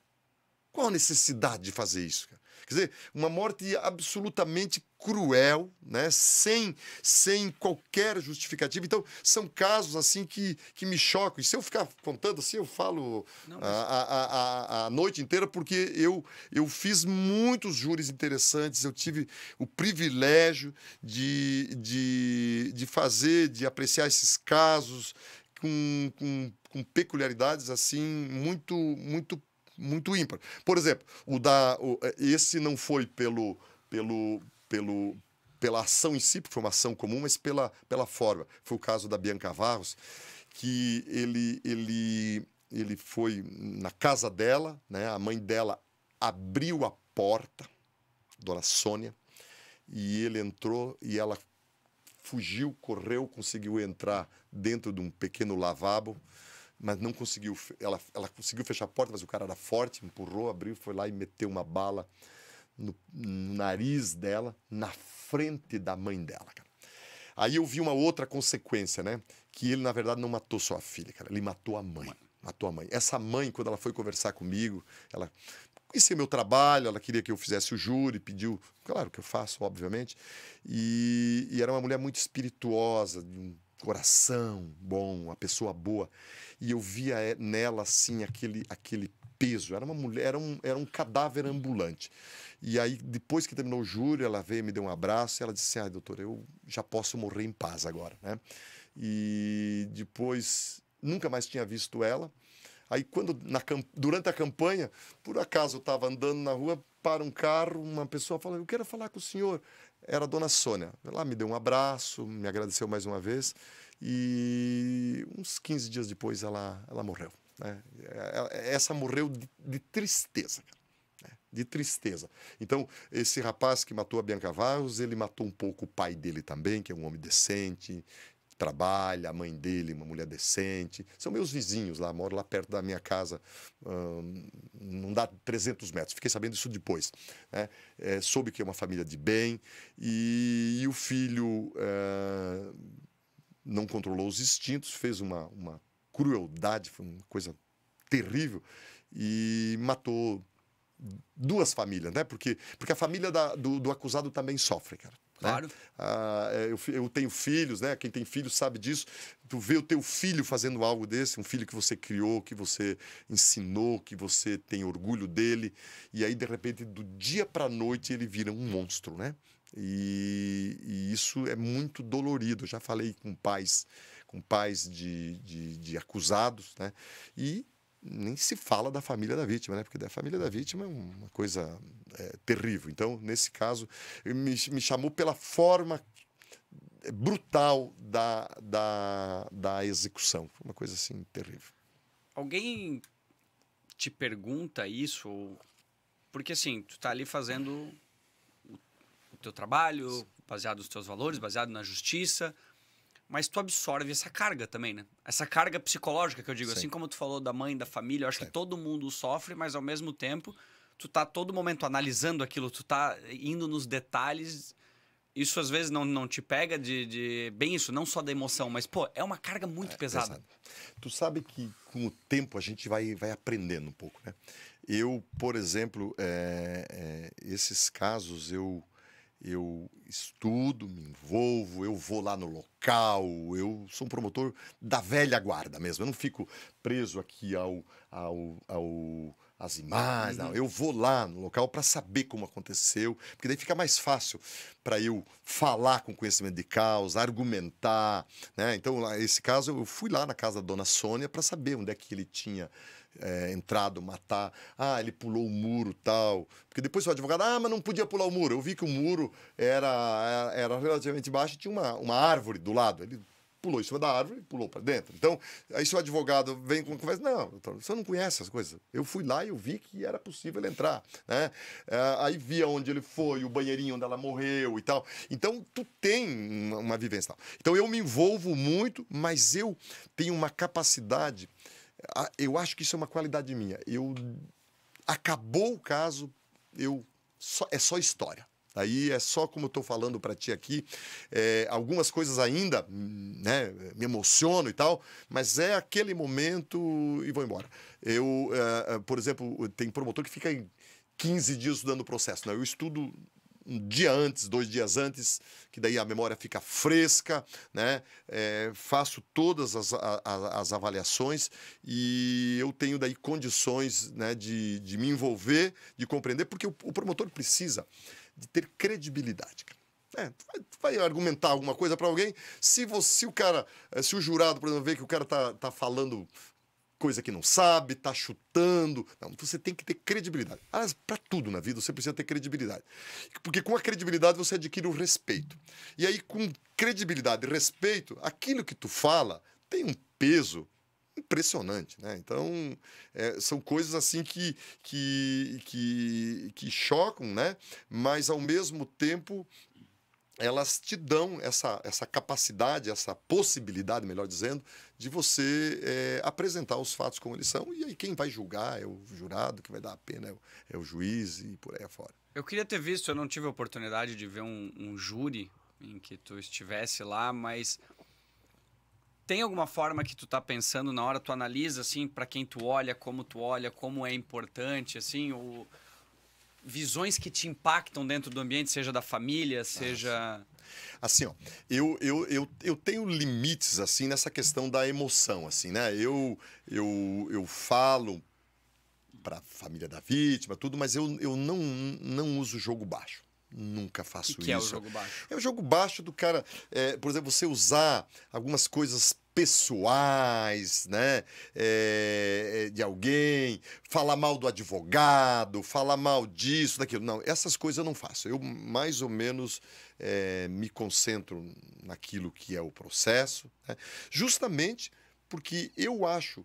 Qual a necessidade de fazer isso? Cara? Quer dizer, uma morte absolutamente cruel, né? sem, sem qualquer justificativa. Então, são casos assim que, que me chocam. E se eu ficar contando assim, eu falo Não, a, a, a, a, noite inteira, porque eu, eu fiz muitos júris interessantes, eu tive o privilégio de, de, de fazer, de apreciar esses casos com, com, com peculiaridades assim muito, muito muito ímpar. Por exemplo, o da o, é, esse não foi pelo pelo pelo pela ação em si, porque foi uma ação comum, mas pela pela forma. Foi o caso da Bianca Varros, que ele ele ele foi na casa dela, né? A mãe dela abriu a porta, Dona Sônia, e ele entrou e ela fugiu, correu, conseguiu entrar dentro de um pequeno lavabo mas não conseguiu. Ela, ela conseguiu fechar a porta, mas o cara era forte, empurrou, abriu, foi lá e meteu uma bala no, no nariz dela, na frente da mãe dela, cara. Aí eu vi uma outra consequência, né? Que ele, na verdade, não matou só a filha, cara. Ele matou a mãe. Matou a mãe. Essa mãe, quando ela foi conversar comigo, ela conhecia meu trabalho, ela queria que eu fizesse o júri, pediu, claro que eu faço, obviamente. E, e era uma mulher muito espirituosa, de um coração bom, a pessoa boa. E eu via eh, nela assim aquele aquele peso. Era uma mulher, era um, era um cadáver ambulante. E aí depois que terminou o júri, ela veio me deu um abraço e ela disse: assim, "Ai, ah, doutor, eu já posso morrer em paz agora", né? E depois nunca mais tinha visto ela. Aí quando na, durante a campanha, por acaso eu estava andando na rua, para um carro, uma pessoa fala: "Eu quero falar com o senhor" era a dona Sônia. Ela me deu um abraço, me agradeceu mais uma vez e uns 15 dias depois ela, ela morreu. Né? É, é, essa morreu de, de tristeza, cara, né? de tristeza. Então, esse rapaz que matou a Bianca Varros, ele matou um pouco o pai dele também, que é um homem decente, trabalha, a mãe dele, uma mulher decente. São meus vizinhos lá, moro lá perto da minha casa, hum, não dá 300 metros, fiquei sabendo isso depois. Né? É, soube que é uma família de bem e, e o filho é, não controlou os instintos, fez uma, uma crueldade, foi uma coisa terrível e matou duas famílias, né? Porque, porque a família da, do, do acusado também sofre, cara. Né? Claro. Né? Ah, é, eu, eu, tenho filhos, né? Quem tem filhos sabe disso. Tu vê o teu filho fazendo algo desse, um filho que você criou, que você ensinou, que você tem orgulho dele, e aí de repente do dia para noite ele vira um monstro, né? E, e, isso é muito dolorido. Eu já falei com pais, com pais de, de, de acusados, né? E nem se fala da família da vítima, né? Porque da família da vítima é uma coisa é, terrível. Então, nesse caso, me, me chamou pela forma brutal da, da, da execução. Foi uma coisa assim terrível. Alguém te pergunta isso? Porque assim, tu tá ali fazendo o teu trabalho, baseado nos teus valores, baseado na justiça, mas tu absorve essa carga também, né? Essa carga psicológica que eu digo, assim Sim. assim como tu falou da mãe, da família, eu acho Sim. que todo mundo sofre, mas ao mesmo tempo, tu tá todo momento analisando aquilo, tu tá indo nos detalhes. Isso às vezes não, não te pega de, de Bem, isso, não só da emoção, mas, pô, é uma carga muito é, pesada. Tu sabe que com o tempo a gente vai, vai aprendendo um pouco, né? Eu, por exemplo, é, é, esses casos eu eu estudo, me envolvo, eu vou lá no local, eu sou um promotor da velha guarda mesmo. Eu não fico preso aqui ao, ao, ao as imagens, não. Uhum. Eu vou lá no local para saber como aconteceu, porque daí fica mais fácil para eu falar com conhecimento de causa, argumentar, né? Então, lá, esse caso, eu fui lá na casa da dona Sônia para saber onde é que ele tinha é, entrado, matar. Ah, ele pulou o muro tal. Porque depois o advogado, ah, mas não podia pular o muro. Eu vi que o muro era, é, era relativamente baixo e tinha uma, uma árvore do lado. Ele pulou em cima da árvore e pulou para dentro. Então, aí se o advogado vem com conversa, não, doutor, você não conhece as coisas. Eu fui lá e eu vi que era possível entrar. Né? É, aí via onde ele foi, o banheirinho onde ela morreu e tal. Então, tu tem uma, vivência. Tal. Então, eu me envolvo muito, mas eu tenho uma capacidade eu acho que isso é uma qualidade minha. Eu acabou o caso, eu só, é só história. Aí é só como eu estou falando para ti aqui. É, algumas coisas ainda né, me emociono e tal, mas é aquele momento e vou embora. Eu, é, é por exemplo, tem promotor que fica 15 dias estudando o processo. Né? Eu estudo um dia antes, dois dias antes, que daí a memória fica fresca, né? É, faço todas as, as avaliações e eu tenho daí condições né, de, de me envolver, de compreender, porque o, o promotor precisa de ter credibilidade, É, vai, argumentar alguma coisa para alguém. Se você, se o cara, eh, se o jurado, por exemplo, vê que o cara tá, tá falando coisa que não sabe, tá chutando. Não, você tem que ter credibilidade. Aliás, para tudo na vida você precisa ter credibilidade. Porque com a credibilidade você adquire o respeito. E aí com credibilidade e respeito, aquilo que tu fala tem um peso impressionante, né? Então é, são coisas assim que, que que que chocam, né? Mas ao mesmo tempo elas te dão essa, essa capacidade, essa possibilidade, melhor dizendo, de você é, apresentar os fatos como eles são. E aí quem vai julgar é o jurado que vai dar a pena, é o, é o juiz e por aí afora. Eu queria ter visto, eu não tive a oportunidade de ver um, um júri em que tu estivesse lá, mas tem alguma forma que tu tá pensando na hora, tu analisa, assim, para quem tu olha, como tu olha, como é importante, assim, o... Ou visões que te impactam dentro do ambiente, seja da família, seja. Ah, assim, ó, eu, eu, eu, eu tenho limites, assim, nessa questão da emoção, assim, né? Eu, eu, eu falo para a família da vítima, tudo, mas eu, eu não, não uso jogo baixo. Nunca faço que que isso. é o jogo baixo? É o jogo baixo do cara, é, por exemplo, você usar algumas coisas pessoais, né? É, é, de alguém, falar mal do advogado, falar mal disso, daquilo. Não, essas coisas eu não faço. Eu mais ou menos é, me concentro naquilo que é o processo, né? justamente porque eu acho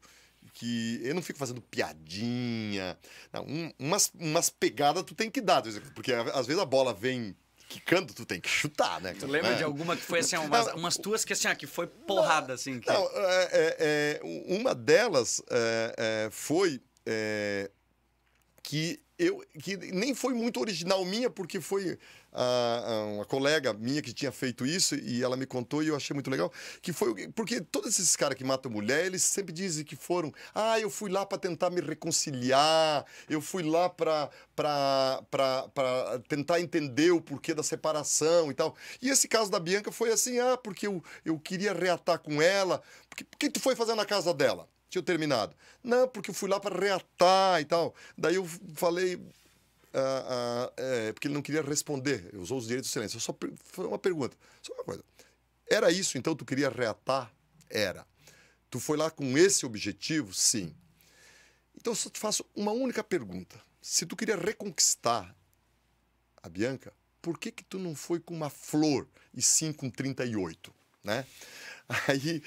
que eu não fico fazendo piadinha. Não, um, umas, umas pegadas tu tem que dar, porque às vezes a bola vem quicando, tu tem que chutar, né? Tu lembra é. de alguma que foi assim, umas, umas tuas que assim, ó, ah, que foi porrada, assim? Que... Não, é, é, é uma delas é, é, foi que eu que nem foi muito original minha, porque foi a, ah, a ah, uma colega minha que tinha feito isso e ela me contou e eu achei muito legal, que foi porque todos esses caras que matam mulher, eles sempre dizem que foram, ah, eu fui lá para tentar me reconciliar, eu fui lá para tentar entender o porquê da separação e tal. E esse caso da Bianca foi assim, ah, porque eu, eu queria reatar com ela, o que tu foi fazer na casa dela? tinha terminado. Não, porque eu fui lá para reatar e tal. Daí eu falei. Ah, ah, é, porque ele não queria responder, usou os direitos do silêncio. Eu só foi uma pergunta. Só uma coisa. Era isso então tu queria reatar? Era. Tu foi lá com esse objetivo? Sim. Então eu só te faço uma única pergunta. Se tu queria reconquistar a Bianca, por que que tu não foi com uma flor e sim com 38, né? *laughs* Aí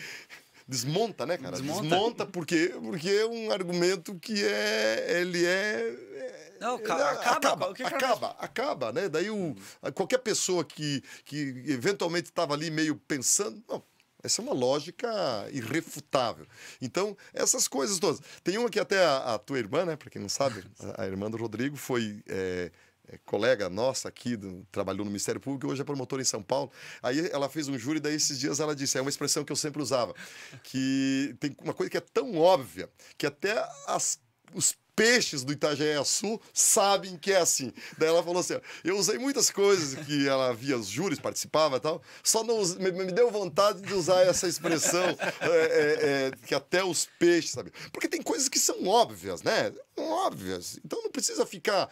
desmonta, né, cara? Desmonta, desmonta porque, porque é um argumento que é. Ele é. é não, ele é, acaba, acaba, acaba, acaba, acaba, né? Daí o, qualquer pessoa que, que eventualmente estava ali meio pensando. Não, essa é uma lógica irrefutável. Então, essas coisas todas. Tem uma que até a, a tua irmã, né? Para quem não sabe, *laughs* a, a, irmã do Rodrigo foi. É, é, colega nossa aqui, do, trabalhou no Ministério Público, hoje é promotora em São Paulo. Aí ela fez um júri, daí esses dias ela disse, é uma expressão que eu sempre usava, que tem uma coisa que é tão óbvia, que até as, os peixes do itajaí Sul sabem que é assim. Daí ela falou assim, eu usei muitas coisas que ela via os júris, participava e tal, só não me, me deu vontade de usar essa expressão *laughs* é, é, é, que até os peixes sabem. Porque tem coisas que são óbvias, né? Óbvias. Então não precisa ficar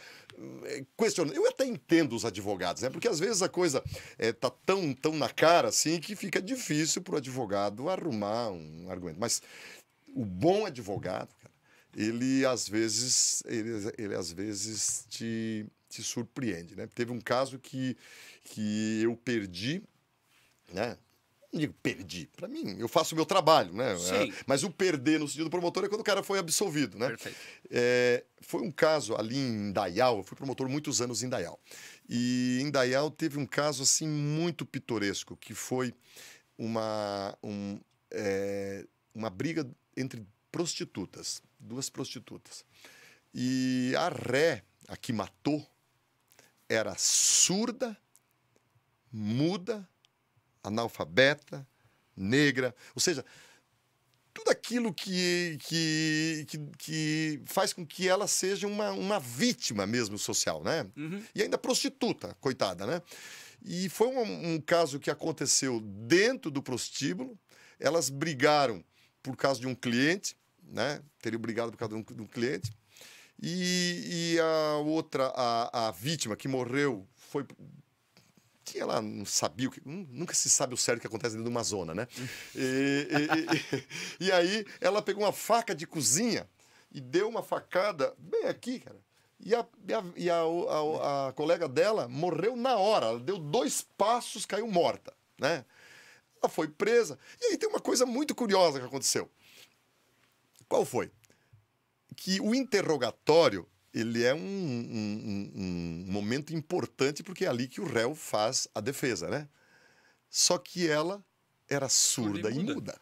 é, questionando. Eu até entendo os advogados, né? Porque às vezes a coisa está é, tão, tão na cara assim que fica difícil para o advogado arrumar um argumento. Mas o bom advogado, cara, ele às vezes, ele, ele às vezes te, te surpreende, né? Teve um caso que, que eu perdi, né? não digo perdi. Para mim, eu faço o meu trabalho, né? Sim. Ah, mas o perder no sentido do promotor é quando o cara foi absolvido, né? Perfeito. É, foi um caso ali em Dayal, eu fui promotor muitos anos em Dayal. E em Dayal teve um caso assim muito pitoresco, que foi uma, um, é, uma briga entre prostitutas, duas prostitutas. E a ré, a que matou, era surda, muda analfabeta, negra, ou seja, tudo aquilo que, que, que, que, faz com que ela seja uma, uma vítima mesmo social, né? Uhum. E ainda prostituta, coitada, né? E foi um, um, caso que aconteceu dentro do prostíbulo. Elas brigaram por causa de um cliente, né? Teriam brigado por causa de um, de um cliente. E, e, a outra, a, a vítima que morreu, foi que ela não sabia, o que, hum, nunca se sabe o certo que acontece dentro de uma zona, né? Hum. E, e, e, e aí ela pegou uma faca de cozinha e deu uma facada bem aqui, cara. E, a, e a, a, a, colega dela morreu na hora. Ela deu dois passos, caiu morta, né? Ela foi presa. E aí tem uma coisa muito curiosa que aconteceu. Qual foi? Que o interrogatório ele é um, um, um, um momento importante porque é ali que o réu faz a defesa, né? Só que ela era surda e muda. e muda.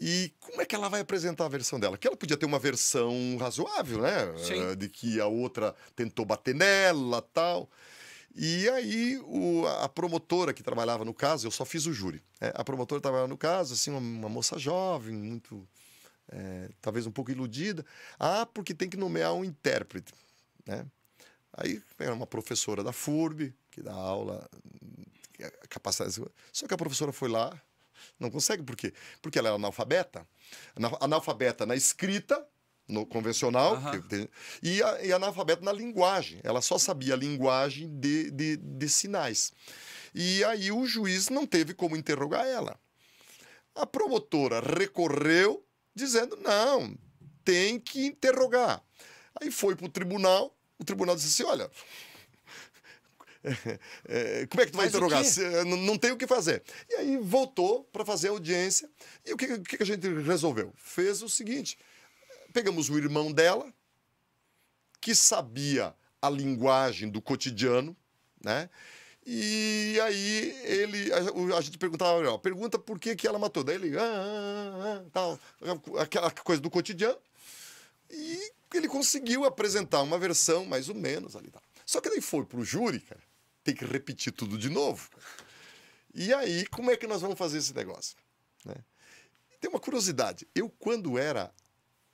E como é que ela vai apresentar a versão dela? Que ela podia ter uma versão razoável, né? Sim. Eh, de que a outra tentou bater nela, tal. E aí o, a promotora que trabalhava no caso, eu só fiz o júri. Né? A promotora trabalhava no caso, assim, uma, uma moça jovem, muito é, talvez um pouco iludida. Ah, porque tem que nomear um intérprete, né? Aí era é uma professora da FURB, que dá aula, é capacidade. Só que a professora foi lá, não consegue, por quê? Porque ela é analfabeta. Analfabeta na escrita, no convencional, que, e, a, e, analfabeta na linguagem. Ela só sabia a linguagem de, de, de sinais. E aí o juiz não teve como interrogar ela. A promotora recorreu dizendo: não, tem que interrogar. Aí foi para o tribunal, o tribunal disse assim: olha. *laughs* É, é, como é que tu vai Mas interrogar? Não, não tem o que fazer. E aí voltou para fazer a audiência. E o que, o que a gente resolveu? Fez o seguinte: pegamos o irmão dela, que sabia a linguagem do cotidiano, né? E aí ele, a, a gente perguntava, ó, pergunta por que, que ela matou. Daí ele, ah, ah, ah, tal, aquela coisa do cotidiano. E ele conseguiu apresentar uma versão mais ou menos ali. Só que daí foi pro júri, cara, tem que repetir tudo de novo. E aí, como é que nós vamos fazer esse negócio? Né? Tem uma curiosidade. Eu, quando era,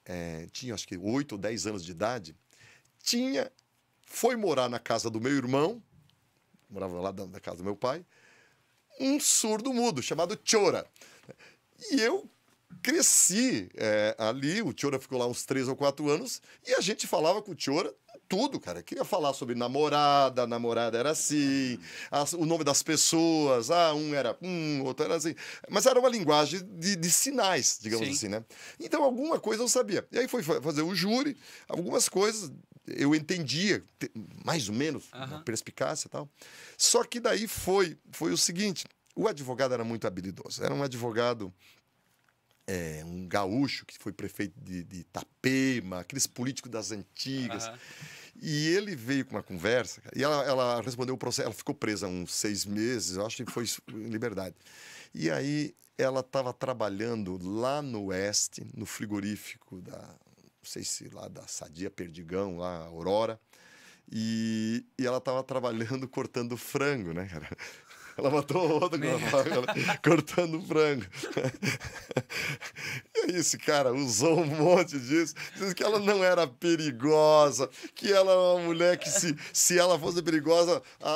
é, tinha acho que 8 ou 10 anos de idade, tinha, foi morar na casa do meu irmão, morava lá da casa do meu pai, um surdo mudo chamado Chora. E eu cresci é, ali, o Chora ficou lá uns três ou quatro anos, e a gente falava com o Chora tudo, cara. queria falar sobre namorada, namorada era assim, as, o nome das pessoas, ah, um era um, outro era assim. Mas era uma linguagem de, de sinais, digamos Sim. assim, né? Então alguma coisa eu sabia. E aí foi fazer o júri, algumas coisas eu entendia, mais ou menos, uhum. perspicácia e tal. Só que daí foi, foi o seguinte: o advogado era muito habilidoso, era um advogado. É, um gaúcho que foi prefeito de, de Itapema, aqueles políticos das antigas. Uhum. E ele veio com uma conversa, e ela, ela respondeu o processo, ela ficou presa uns seis meses, eu acho que foi em liberdade. E aí ela estava trabalhando lá no Oeste, no frigorífico da não sei se lá da Sadia Perdigão, lá Aurora. E, e ela estava trabalhando *laughs* cortando frango, né, cara? Ela matou outro cortando frango. e aí esse cara usou um monte disso, dizendo que ela não era perigosa, que ela é uma mulher que se, se ela fosse perigosa, a,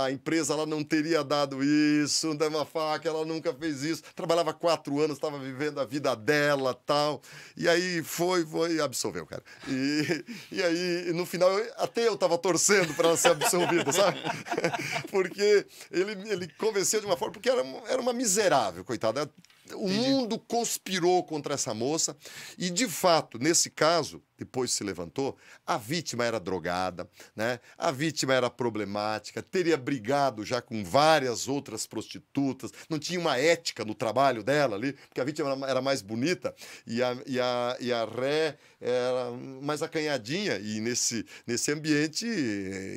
a, a, empresa ela não teria dado isso, não uma faca, ela nunca fez isso. Trabalhava quatro anos, estava vivendo a vida dela tal. E aí foi, foi, absolveu, cara. E, e aí, no final, eu, até eu estava torcendo para ela ser absolvida, sabe? *laughs* Porque ele ele, ele convenceu de uma forma, porque era, era uma miserável, coitada. O Entendi. mundo conspirou contra essa moça. E, de fato, nesse caso, depois se levantou, a vítima era drogada, né? a vítima era problemática, teria brigado já com várias outras prostitutas, não tinha uma ética no trabalho dela ali, porque a vítima era mais bonita e a, e a, e a ré era mais acanhadinha, e nesse, nesse ambiente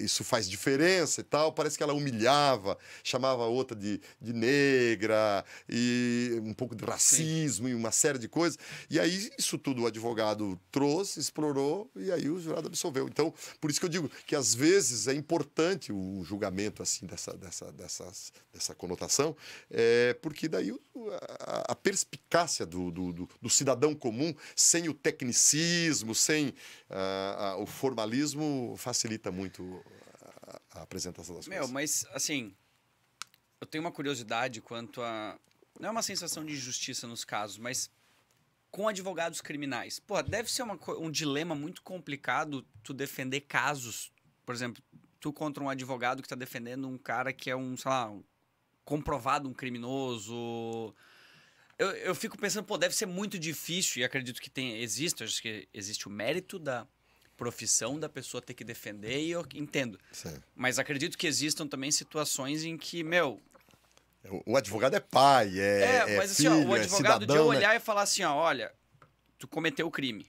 isso faz diferença e tal, parece que ela humilhava, chamava a outra de, de negra, e um pouco de racismo Sim. e uma série de coisas, e aí isso tudo o advogado trouxe, explorou e aí o jurado absolveu. Então, por isso que eu digo que às vezes é importante o julgamento assim dessa, dessa, dessas, dessa conotação, é, porque daí a, a perspicácia do, do, do, do, cidadão comum, sem o tecnicismo, sem ah, ah, o formalismo, facilita muito a, apresentação das Meu, coisas. Meu, mas assim, eu tenho uma curiosidade quanto a. Não é uma sensação de injustiça nos casos, mas com advogados criminais. Pô, deve ser uma, um dilema muito complicado tu defender casos, por exemplo, tu contra um advogado que tá defendendo um cara que é um, sei lá, um comprovado um criminoso. Eu, eu fico pensando, pô, deve ser muito difícil, e acredito que tem, existe, acho que existe o mérito da profissão da pessoa ter que defender, e eu entendo. Sim. Mas acredito que existam também situações em que, meu, o advogado é pai, é. É, é mas é filho, assim, ó, o é advogado é cidadão, de né? olhar né? e falar assim: ó, olha, tu cometeu o crime.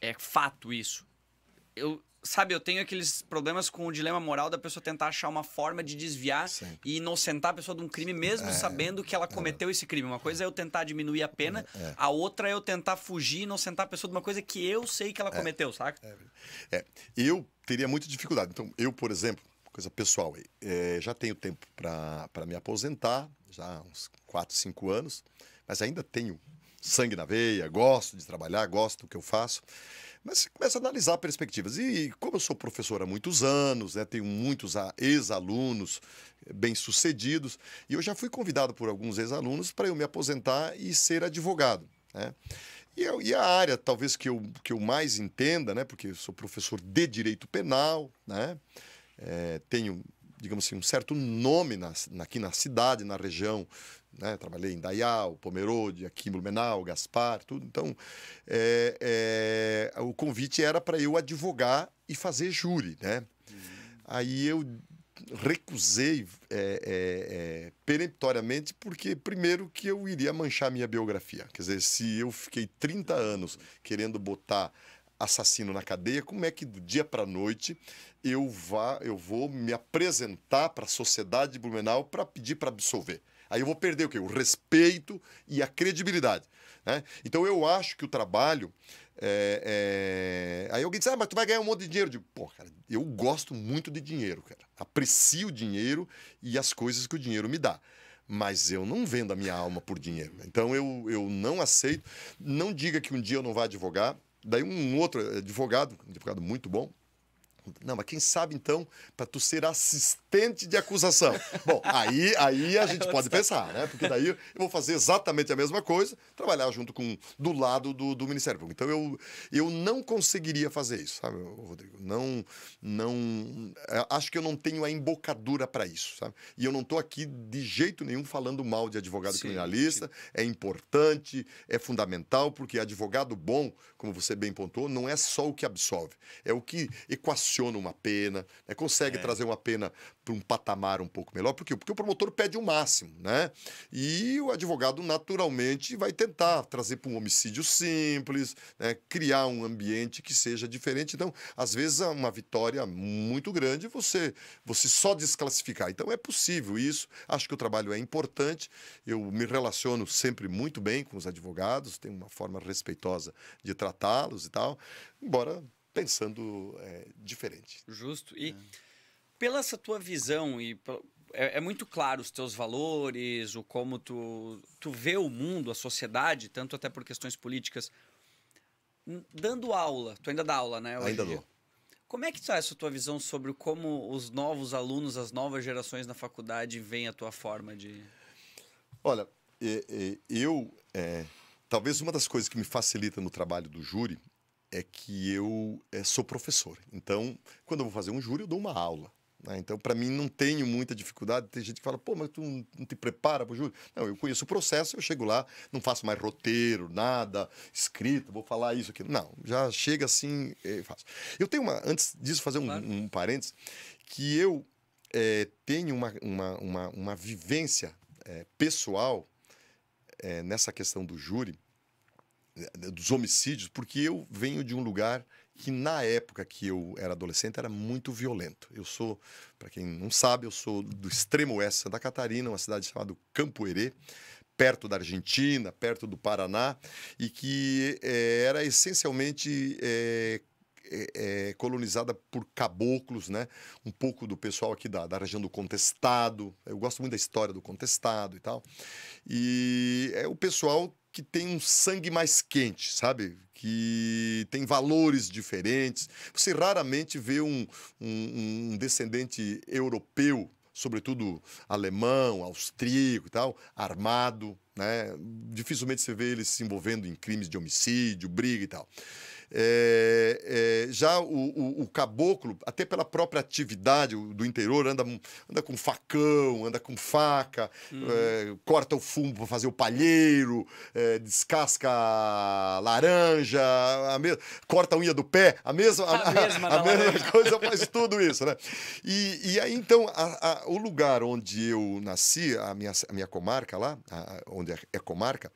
É fato isso. Eu, sabe, eu tenho aqueles problemas com o dilema moral da pessoa tentar achar uma forma de desviar e inocentar a pessoa de um crime, mesmo é, sabendo que ela é. cometeu é, esse crime. Uma coisa é eu tentar diminuir a pena, é, a outra é eu tentar fugir e inocentar a pessoa de uma coisa que eu sei que ela cometeu, saca? eu teria muita dificuldade. Então, eu, por exemplo, coisa pessoal aí. É, já tenho tempo para me aposentar, já uns 4, 5 anos, mas ainda tenho sangue na veia, gosto de trabalhar, gosto do que eu faço. Mas começa a analisar perspectivas. E como eu sou professor há muitos anos, né, tenho muitos ex-alunos bem-sucedidos, e eu já fui convidado por alguns ex-alunos para eu me aposentar e ser advogado. Né? E, eu, e, a área, talvez, que eu, que eu mais entenda, né, porque eu sou professor de direito penal, né, é, tenho, digamos assim, um certo nome na, aqui na cidade, na região. Né? Trabalhei em Dayal, Pomerode, aqui em Blumenau, Gaspar, tudo. Então, é, é, o convite era para eu advogar e fazer júri, né? Uhum. Aí eu recusei é, é, é, peremptoriamente, porque, primeiro, que eu iria manchar minha biografia. Quer dizer, se eu fiquei 30 anos querendo botar assassino na cadeia, como é que do dia para noite eu vá, eu vou me apresentar para a sociedade de Blumenau para pedir para absolver? Aí eu vou perder o quê? O respeito e a credibilidade. Né? Então eu acho que o trabalho. É, é... Aí alguém diz, ah, mas tu vai ganhar um monte de dinheiro. Eu digo, pô, cara, eu gosto muito de dinheiro, cara. Aprecio o dinheiro e as coisas que o dinheiro me dá mas eu não vendo a minha alma por dinheiro. Então eu, eu não aceito. Não diga que um dia eu não vá advogar. Daí um outro advogado, um advogado muito bom, não, mas quem sabe então para tu ser assistente de acusação? *laughs* Bom, aí, aí a gente pode pensar, né? Porque daí eu vou fazer exatamente a mesma coisa, trabalhar junto com do lado do, do Ministério Público. Então eu, eu não conseguiria fazer isso, sabe, Rodrigo? Não, não, é, acho que eu não tenho a embocadura para isso, sabe? E eu não estou aqui de jeito nenhum falando mal de advogado sim, criminalista. Sim. É importante, é fundamental, porque advogado bom, como você bem pontuou, não é só o que absolve, é o que equaciona pressiona uma pena, né? consegue é. trazer uma pena para um patamar um pouco melhor, porque, porque o promotor pede o máximo, né? E o advogado naturalmente vai tentar trazer para um homicídio simples, né? criar um ambiente que seja diferente. Então, às vezes, uma vitória muito grande você, você só desclassificar. Então, é possível isso. Acho que o trabalho é importante. Eu me relaciono sempre muito bem com os advogados, tenho uma forma respeitosa de tratá-los e tal, embora pensando é, diferente. Justo. E é. pela essa tua visão e é, é, muito claro os teus valores, o como tu tu vê o mundo, a sociedade, tanto até por questões políticas. Dando aula, tu ainda dá aula, né? Ainda dou. Como é que está essa tua visão sobre como os novos alunos, as novas gerações na faculdade veem a tua forma de? Olha, eu é, talvez uma das coisas que me facilita no trabalho do júri é que eu é, sou professor. Então, quando eu vou fazer um júri, eu dou uma aula. Né? Então, para mim, não tenho muita dificuldade. Tem gente que fala, pô, mas tu não te prepara para o júri? Não, eu conheço o processo, eu chego lá, não faço mais roteiro, nada, escrito, vou falar isso, aqui. Não, já chega assim e é, faço. Eu tenho uma, antes disso, fazer um, claro. um parênteses, que eu é, tenho uma, uma, uma, uma vivência é, pessoal é, nessa questão do júri, né, dos homicídios, porque eu venho de um lugar que na época que eu era adolescente era muito violento. Eu sou, para quem não sabe, eu sou do extremo oeste da Catarina, uma cidade chamada campo Herê, perto da Argentina, perto do Paraná, e que é, era essencialmente é, é, colonizada por caboclos, né? Um pouco do pessoal aqui da, da região do Contestado. Eu gosto muito da história do Contestado e tal. E é, o pessoal que tem um sangue mais quente, sabe? Que tem valores diferentes. Você raramente vê um, um, um descendente europeu, sobretudo alemão, austríaco e tal, armado, né? Dificilmente você vê eles se envolvendo em crimes de homicídio, briga e tal. É, é, já o, o, o, caboclo, até pela própria atividade do interior, anda, anda com facão, anda com faca, uhum. é, corta o fumo para fazer o palheiro, é, descasca laranja, a me... corta a unha do pé, a mesma, a, a *laughs* mesma, a mesma *laughs* coisa faz tudo isso, né? E, e aí, então, a, o lugar onde eu nasci, a minha, a minha comarca lá, onde é, é comarca,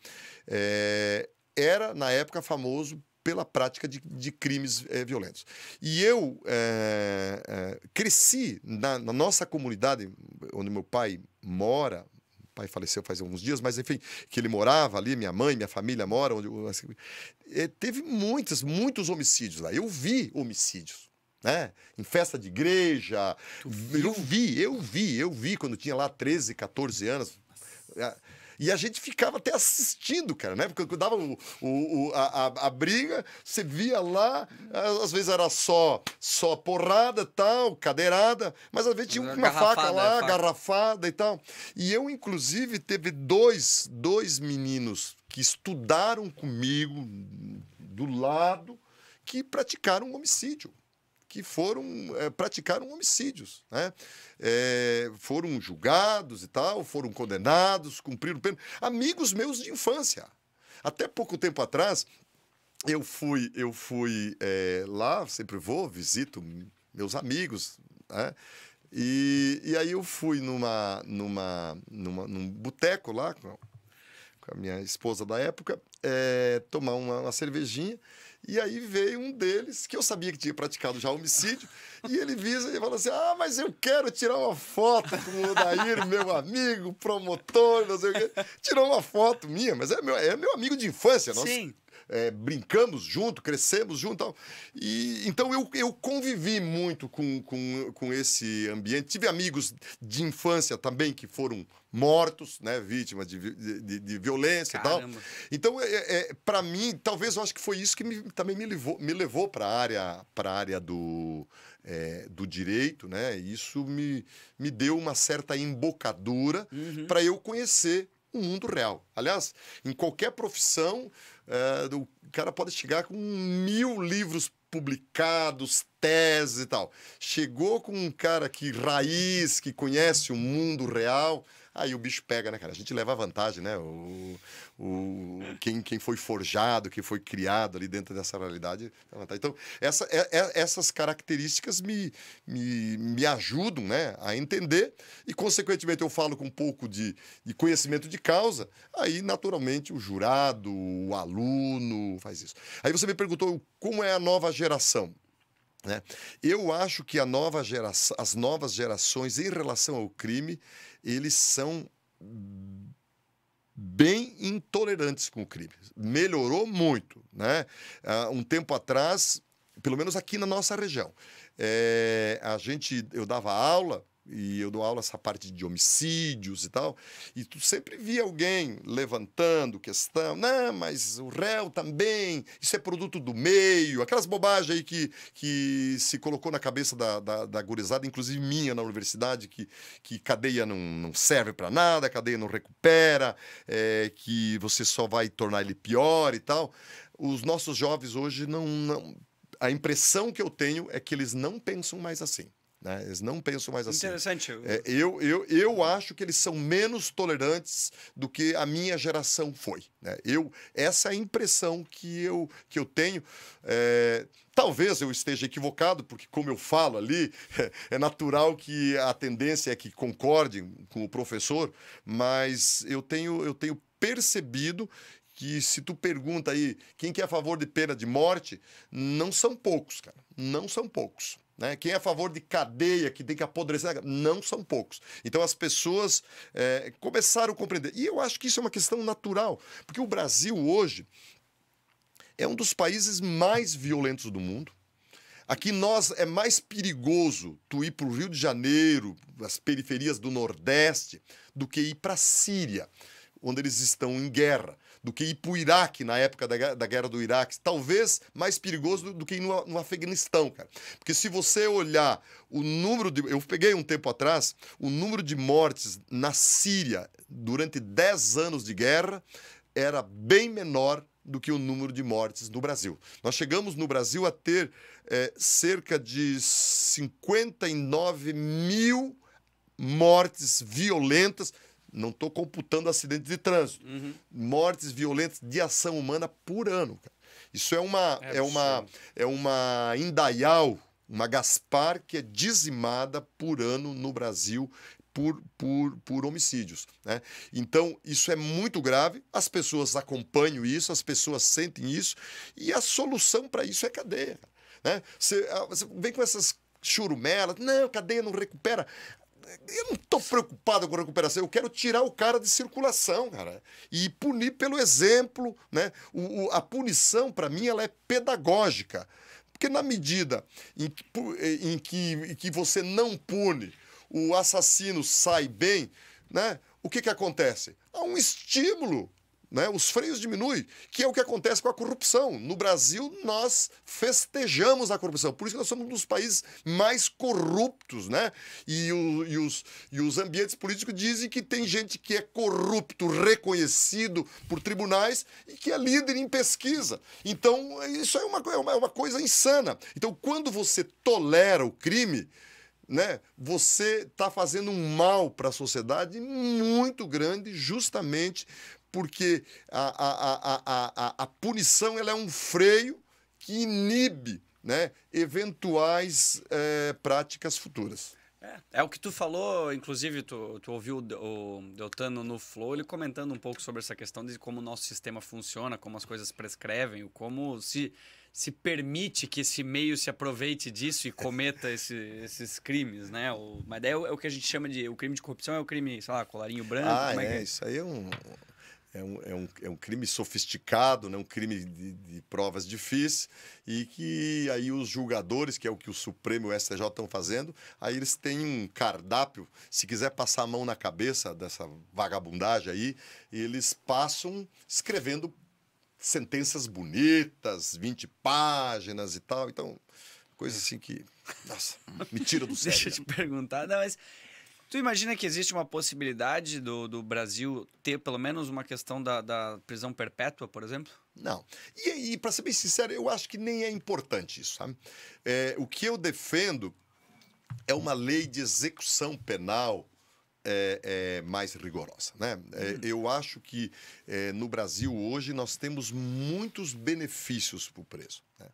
é, era, na época, famoso pela prática de, de crimes é, violentos. E eu é, cresci na, na nossa comunidade, onde meu pai mora, pai faleceu faz alguns dias, mas enfim, que ele morava ali, minha mãe, minha família mora, onde assim, teve muitos, muitos homicídios lá. Eu vi homicídios. Né? Em festa de igreja. Eu vi, eu vi, eu vi quando tinha lá 13, 14 anos. Nossa. Ah, e a gente ficava até assistindo, cara, né? Porque dava o, o, o a, a, briga, você via lá, às vezes era só só porrada tal, cadeirada, mas às vezes tinha uma faca lá, é, garrafada e tal. E eu, inclusive, teve dois, dois meninos que estudaram comigo do lado que praticaram um homicídio que foram é, praticaram homicídios, né? É, foram julgados e tal, foram condenados, cumpriram pena. Amigos meus de infância. Até pouco tempo atrás, eu fui, eu fui é, lá, sempre vou, visito meus amigos, né? E, e aí eu fui numa, numa, numa num boteco lá com a, minha esposa da época, tomar uma, uma cervejinha. E aí veio um deles, que eu sabia que tinha praticado já homicídio, e ele visa e fala assim: Ah, mas eu quero tirar uma foto com o Odair, meu amigo, promotor, não sei o quê. Tirou uma foto minha, mas é meu, é meu amigo de infância. Nós Sim. É, brincamos junto, crescemos junto. Tal. E, então eu, eu convivi muito com, com, com esse ambiente. Tive amigos de infância também que foram mortos, né? Vítimas de, de, de violência Caramba. e tal. Então, é, é para mim, talvez eu acho que foi isso que me, também me levou, me levou para a área, pra área do, é, do direito, né? Isso me, me deu uma certa embocadura uhum. para eu conhecer o mundo real. Aliás, em qualquer profissão, é, o cara pode chegar com mil livros publicados, teses e tal. Chegou com um cara que raiz, que conhece o mundo real, Aí o bicho pega, né, cara? A gente leva vantagem, né? O, o, quem, quem foi forjado, quem foi criado ali dentro dessa realidade. É então, essa, é, é, essas características me, me, me ajudam né, a entender e, consequentemente, eu falo com um pouco de, de conhecimento de causa. Aí, naturalmente, o jurado, o aluno faz isso. Aí você me perguntou como é a nova geração. Né? Eu acho que a nova geração, as novas gerações em relação ao crime, eles são bem intolerantes com o crime. Melhorou muito, né? Ah, um tempo atrás, pelo menos aqui na nossa região, é, a gente, eu dava aula e eu dou aula essa parte de homicídios e tal, e tu sempre via alguém levantando questão, não, mas o réu também, isso é produto do meio, aquelas bobagens aí que, que se colocou na cabeça da, da, da gurizada, inclusive minha na universidade, que, que cadeia não, não serve para nada, cadeia não recupera, é, que você só vai tornar ele pior e tal. Os nossos jovens hoje não, não. A impressão que eu tenho é que eles não pensam mais assim. Né? Eles não pensam mais assim. Interessante. É, eu, eu, eu acho que eles são menos tolerantes do que a minha geração foi. Né? Eu, essa é a impressão que eu, que eu tenho. É, talvez eu esteja equivocado, porque, como eu falo ali, *laughs* é natural que a tendência é que concordem com o professor, mas eu tenho, eu tenho percebido que se tu pergunta aí quem que é a favor de pena de morte, não são poucos, cara. Não são poucos. Né? Quem é a favor de cadeia, que tem que apodrecer, não são poucos. Então as pessoas é, começaram a compreender. E eu acho que isso é uma questão natural, porque o Brasil hoje é um dos países mais violentos do mundo. Aqui nós é mais perigoso tu ir para o Rio de Janeiro, as periferias do Nordeste, do que ir para a Síria, onde eles estão em guerra do que ir para o Iraque na época da, da guerra do Iraque, talvez mais perigoso do, do que ir no, no, Afeganistão, cara. Porque se você olhar o número de. Eu peguei um tempo atrás o número de mortes na Síria durante 10 anos de guerra era bem menor do que o número de mortes no Brasil. Nós chegamos no Brasil a ter é, cerca de 59 mil mortes violentas não estou computando acidentes de trânsito. Uhum. Mortes violentas de ação humana por ano. Cara. Isso é uma é, é uma é uma indaial, uma Gaspar que é dizimada por ano no Brasil por, por, por homicídios. Né? Então, isso é muito grave, as pessoas acompanham isso, as pessoas sentem isso, e a solução para isso é cadeia. Né? Você, você ah, vem com essas churumelas, não, cadeia não recupera. Eu não estou preocupado com a recuperação, eu quero tirar o cara de circulação, cara. E punir pelo exemplo, né? O, o, a punição, para mim, ela é pedagógica. Porque na medida em que, eh, em que, em que você não pune, o assassino sai bem, né? o que, que acontece? Há um estímulo né? os freios diminuem, que é o que acontece com a corrupção. No Brasil, nós festejamos a corrupção. Por isso que nós somos um dos países mais corruptos, né? E, o, e, os, e os ambientes políticos dizem que tem gente que é corrupto, reconhecido por tribunais e que é líder em pesquisa. Então, isso é uma, é uma, é uma coisa insana. Então, quando você tolera o crime, né? Você está fazendo um mal para a sociedade muito grande, justamente porque a, a, a, a, punição ela é um freio que inibe né, eventuais é, práticas futuras. É, é, o que tu falou, inclusive, tu, tu ouviu o, o Deltano no Flow, ele comentando um pouco sobre essa questão de como o nosso sistema funciona, como as coisas prescrevem, como se, se permite que esse meio se aproveite disso e cometa *laughs* esse, esses crimes, né? O, mas daí é o, é o, que a gente chama de... O crime de corrupção é o crime, sei lá, colarinho branco... Ah, é, é, que... É? isso aí é um é um, é um, é um crime sofisticado, né? um crime de, de provas difíceis, e que aí os julgadores, que é o que o Supremo e o STJ estão fazendo, aí eles têm um cardápio, se quiser passar a mão na cabeça dessa vagabundagem aí, eles passam escrevendo sentenças bonitas, 20 páginas e tal, então coisa assim que. Nossa, me tira do céu. *laughs* Deixa eu te perguntar, não, mas Tu imagina que existe uma possibilidade do, do Brasil ter pelo menos uma questão da, da prisão perpétua, por exemplo? Não. E, e para ser bem sincero, eu acho que nem é importante isso, sabe? É, o que eu defendo é uma lei de execução penal é, é, mais rigorosa. Né? É, hum. eu acho que é, no Brasil hoje nós temos muitos benefícios para o preso. Né?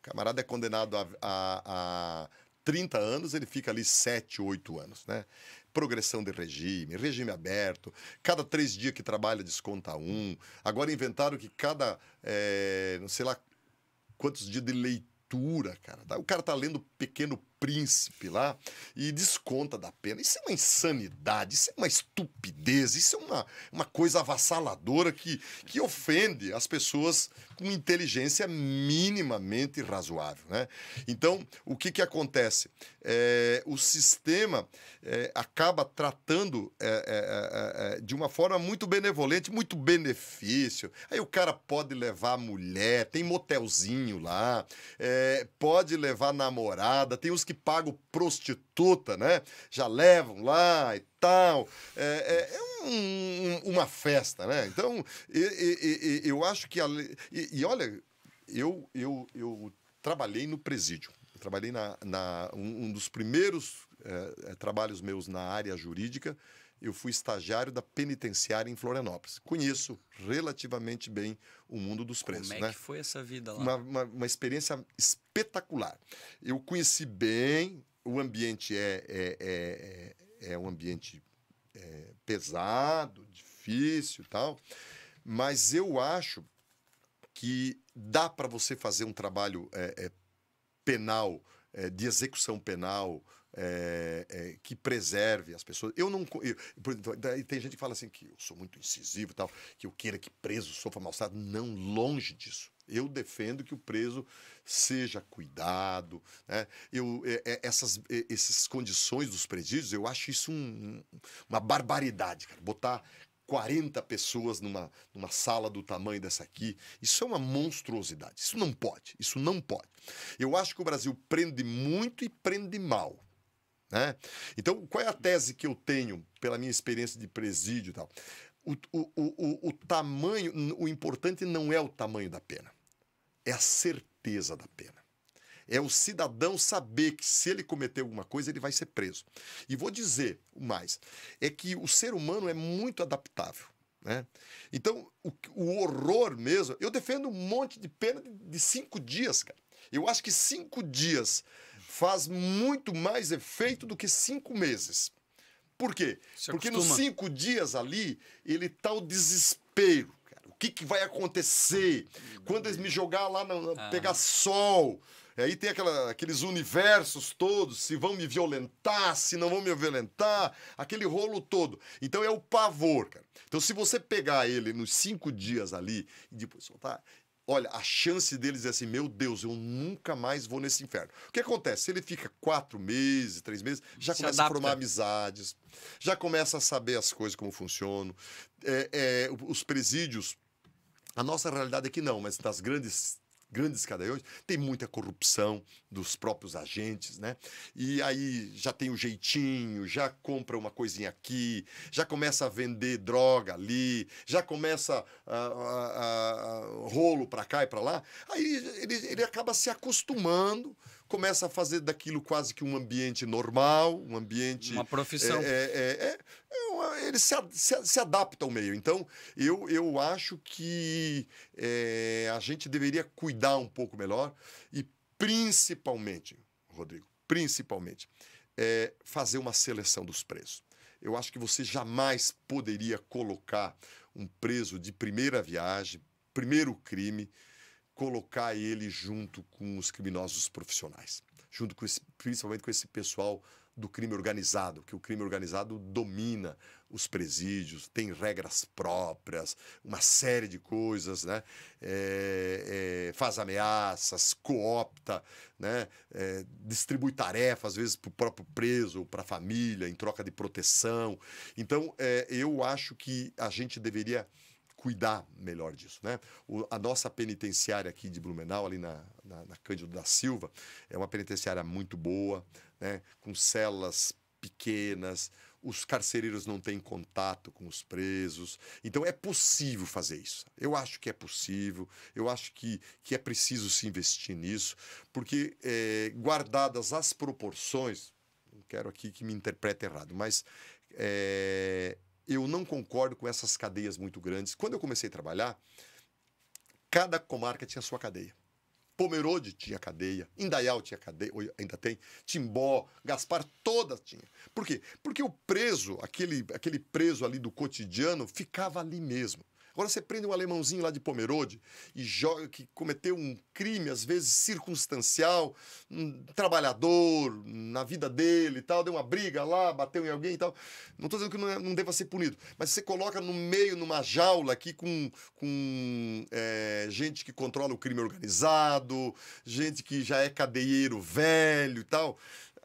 O camarada é condenado a, a, a 30 anos, ele fica ali 7, 8 anos. Né? progressão de regime, regime aberto, cada três dias que trabalha desconta um. Agora inventaram que cada, é, não sei lá quantos dias de leitura, cara. O cara tá lendo pequeno príncipe lá e desconta da pena. Isso é uma insanidade, isso é uma estupidez, isso é uma, uma coisa avassaladora que, que ofende as pessoas com inteligência minimamente razoável. Né? Então, o que, que acontece? É, o sistema é, acaba tratando é, é, é, é de uma forma muito benevolente, muito benefício. Aí o cara pode levar mulher, tem motelzinho lá, pode levar namorada, tem os que pagam prostituta, né? Já levam lá e tal. É, é, é um, uma festa, né? Então, eu, eu acho que. A, e, e, olha, eu, eu, eu trabalhei no presídio. Eu trabalhei na, na um, um dos primeiros é, é trabalhos meus na área jurídica eu fui estagiário da penitenciária em Florianópolis. Conheço relativamente bem o mundo dos presos. Como é né? que foi essa vida lá? Uma, uma, uma, experiência espetacular. Eu conheci bem, o ambiente é, é, é, é, é um ambiente é, pesado, difícil tal, mas eu acho que dá para você fazer um trabalho é, é, penal, de execução penal, é, é, que preserve as pessoas. Eu não. Eu, tem gente que fala assim que eu sou muito incisivo tal, que eu queira que preso sofra maltratado. Não, longe disso. Eu defendo que o preso seja cuidado. Né? Eu, é, essas, essas condições dos presídios, eu acho isso um, uma barbaridade, cara. Botar 40 pessoas numa, numa sala do tamanho dessa aqui. Isso é uma monstruosidade. Isso não pode. Isso não pode. Eu acho que o Brasil prende muito e prende mal. Né? Então, qual é a tese que eu tenho pela minha experiência de presídio e tal? O, o, o, o tamanho, o importante não é o tamanho da pena, é a certeza da pena. É o cidadão saber que se ele cometer alguma coisa, ele vai ser preso. E vou dizer mais: é que o ser humano é muito adaptável. Né? Então, o, o horror mesmo. Eu defendo um monte de pena de, de cinco dias, cara. Eu acho que cinco dias faz muito mais efeito do que cinco meses. Por quê? Porque nos cinco dias ali, ele tá o desespero. Cara. O que, que vai acontecer? Quando eles me jogar lá, na, na, ah. pegar sol. É, aí tem aquela, aqueles universos todos, se vão me violentar, se não vão me violentar, aquele rolo todo. Então é o pavor, cara. Então se você pegar ele nos cinco dias ali e depois soltar, olha, a chance deles é assim, meu Deus, eu nunca mais vou nesse inferno. O que acontece? Se ele fica quatro meses, três meses, já Se começa adapta. a formar amizades, já começa a saber as coisas como funcionam. É, é, os presídios, a nossa realidade aqui é não, mas nas grandes grandes cadeiões, tem muita corrupção dos próprios agentes, né? E aí já tem o jeitinho, já compra uma coisinha aqui, já começa a vender droga ali, já começa a, a, a, rolo para cá e para lá. Aí ele, ele acaba se acostumando começa a fazer daquilo quase que um ambiente normal, um ambiente. Uma profissão. É, é, é, é, é uma, ele se, se, se, adapta ao meio. Então, eu, eu acho que a gente deveria cuidar um pouco melhor e, principalmente, Rodrigo, principalmente, fazer uma seleção dos presos. Eu acho que você jamais poderia colocar um preso de primeira viagem, primeiro crime, colocar ele junto com os criminosos profissionais, junto com esse, principalmente com esse pessoal do crime organizado, que o crime organizado domina os presídios, tem regras próprias, uma série de coisas, né? É, é, faz ameaças, coopta, né? É, distribui tarefas às vezes para o próprio preso, para a família, em troca de proteção. Então, é, eu acho que a gente deveria cuidar melhor disso. Né? O, a nossa penitenciária aqui de Blumenau, ali na, na, na Cândido da Silva, é uma penitenciária muito boa, né? com celas pequenas, os carcereiros não têm contato com os presos. Então é possível fazer isso. Eu acho que é possível, eu acho que, que é preciso se investir nisso, porque é, guardadas as proporções, não quero aqui que me interprete errado, mas é, eu não concordo com essas cadeias muito grandes. Quando eu comecei a trabalhar, cada comarca tinha sua cadeia. Pomerode tinha cadeia, Indaial tinha cadeia, ainda tem, Timbó, Gaspar, todas tinha. Por quê? Porque o preso, aquele, aquele preso ali do cotidiano, ficava ali mesmo. Agora você prende um alemãozinho lá de Pomerode e joga que cometeu um crime, às vezes circunstancial, um trabalhador na vida dele e tal, deu uma briga lá, bateu em alguém e tal. Não estou dizendo que não, é, não, deva ser punido, mas você coloca no meio, numa jaula aqui com, com é, gente que controla o crime organizado, gente que já é cadeieiro velho e tal.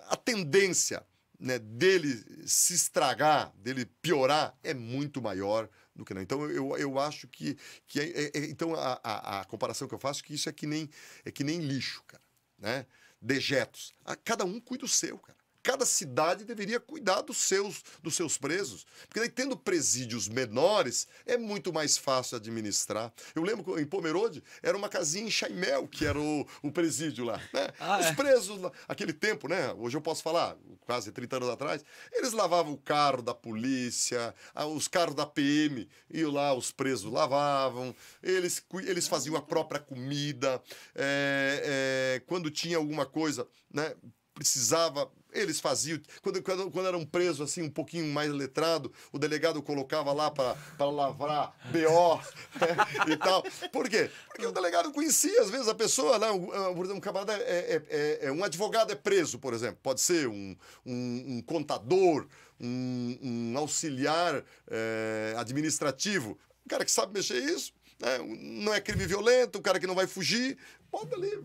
A tendência né, dele se estragar, dele piorar, é muito maior do que não. Então eu, eu acho que, que é, é, é, então a, a, a, comparação que eu faço é que isso é que nem é que nem lixo, cara, né? Dejetos. A, ah, cada um cuida do seu, cara cada cidade deveria cuidar dos seus, dos seus presos. Porque daí, tendo presídios menores, é muito mais fácil administrar. Eu lembro que em Pomerode era uma casinha em Chaimel, que era o, o presídio lá. Né? Ah, é. Os presos, aquele tempo, né? Hoje eu posso falar, quase 30 anos atrás, eles lavavam o carro da polícia, os carros da PM, iam lá, os presos lavavam, eles, eles faziam a própria comida. É, é, quando tinha alguma coisa, né? precisava, eles faziam. Quando, quando, quando um preso assim, um pouquinho mais letrado, o delegado colocava lá para lavrar BO *laughs* é, e tal. Por quê? Porque o delegado conhecia, às vezes, a pessoa, né? Um, um camarada é, é, é, é, um advogado é preso, por exemplo. Pode ser um, um, um contador, um, um auxiliar é, administrativo. Um cara que sabe mexer isso, né? não é crime violento, um cara que não vai fugir, pode ali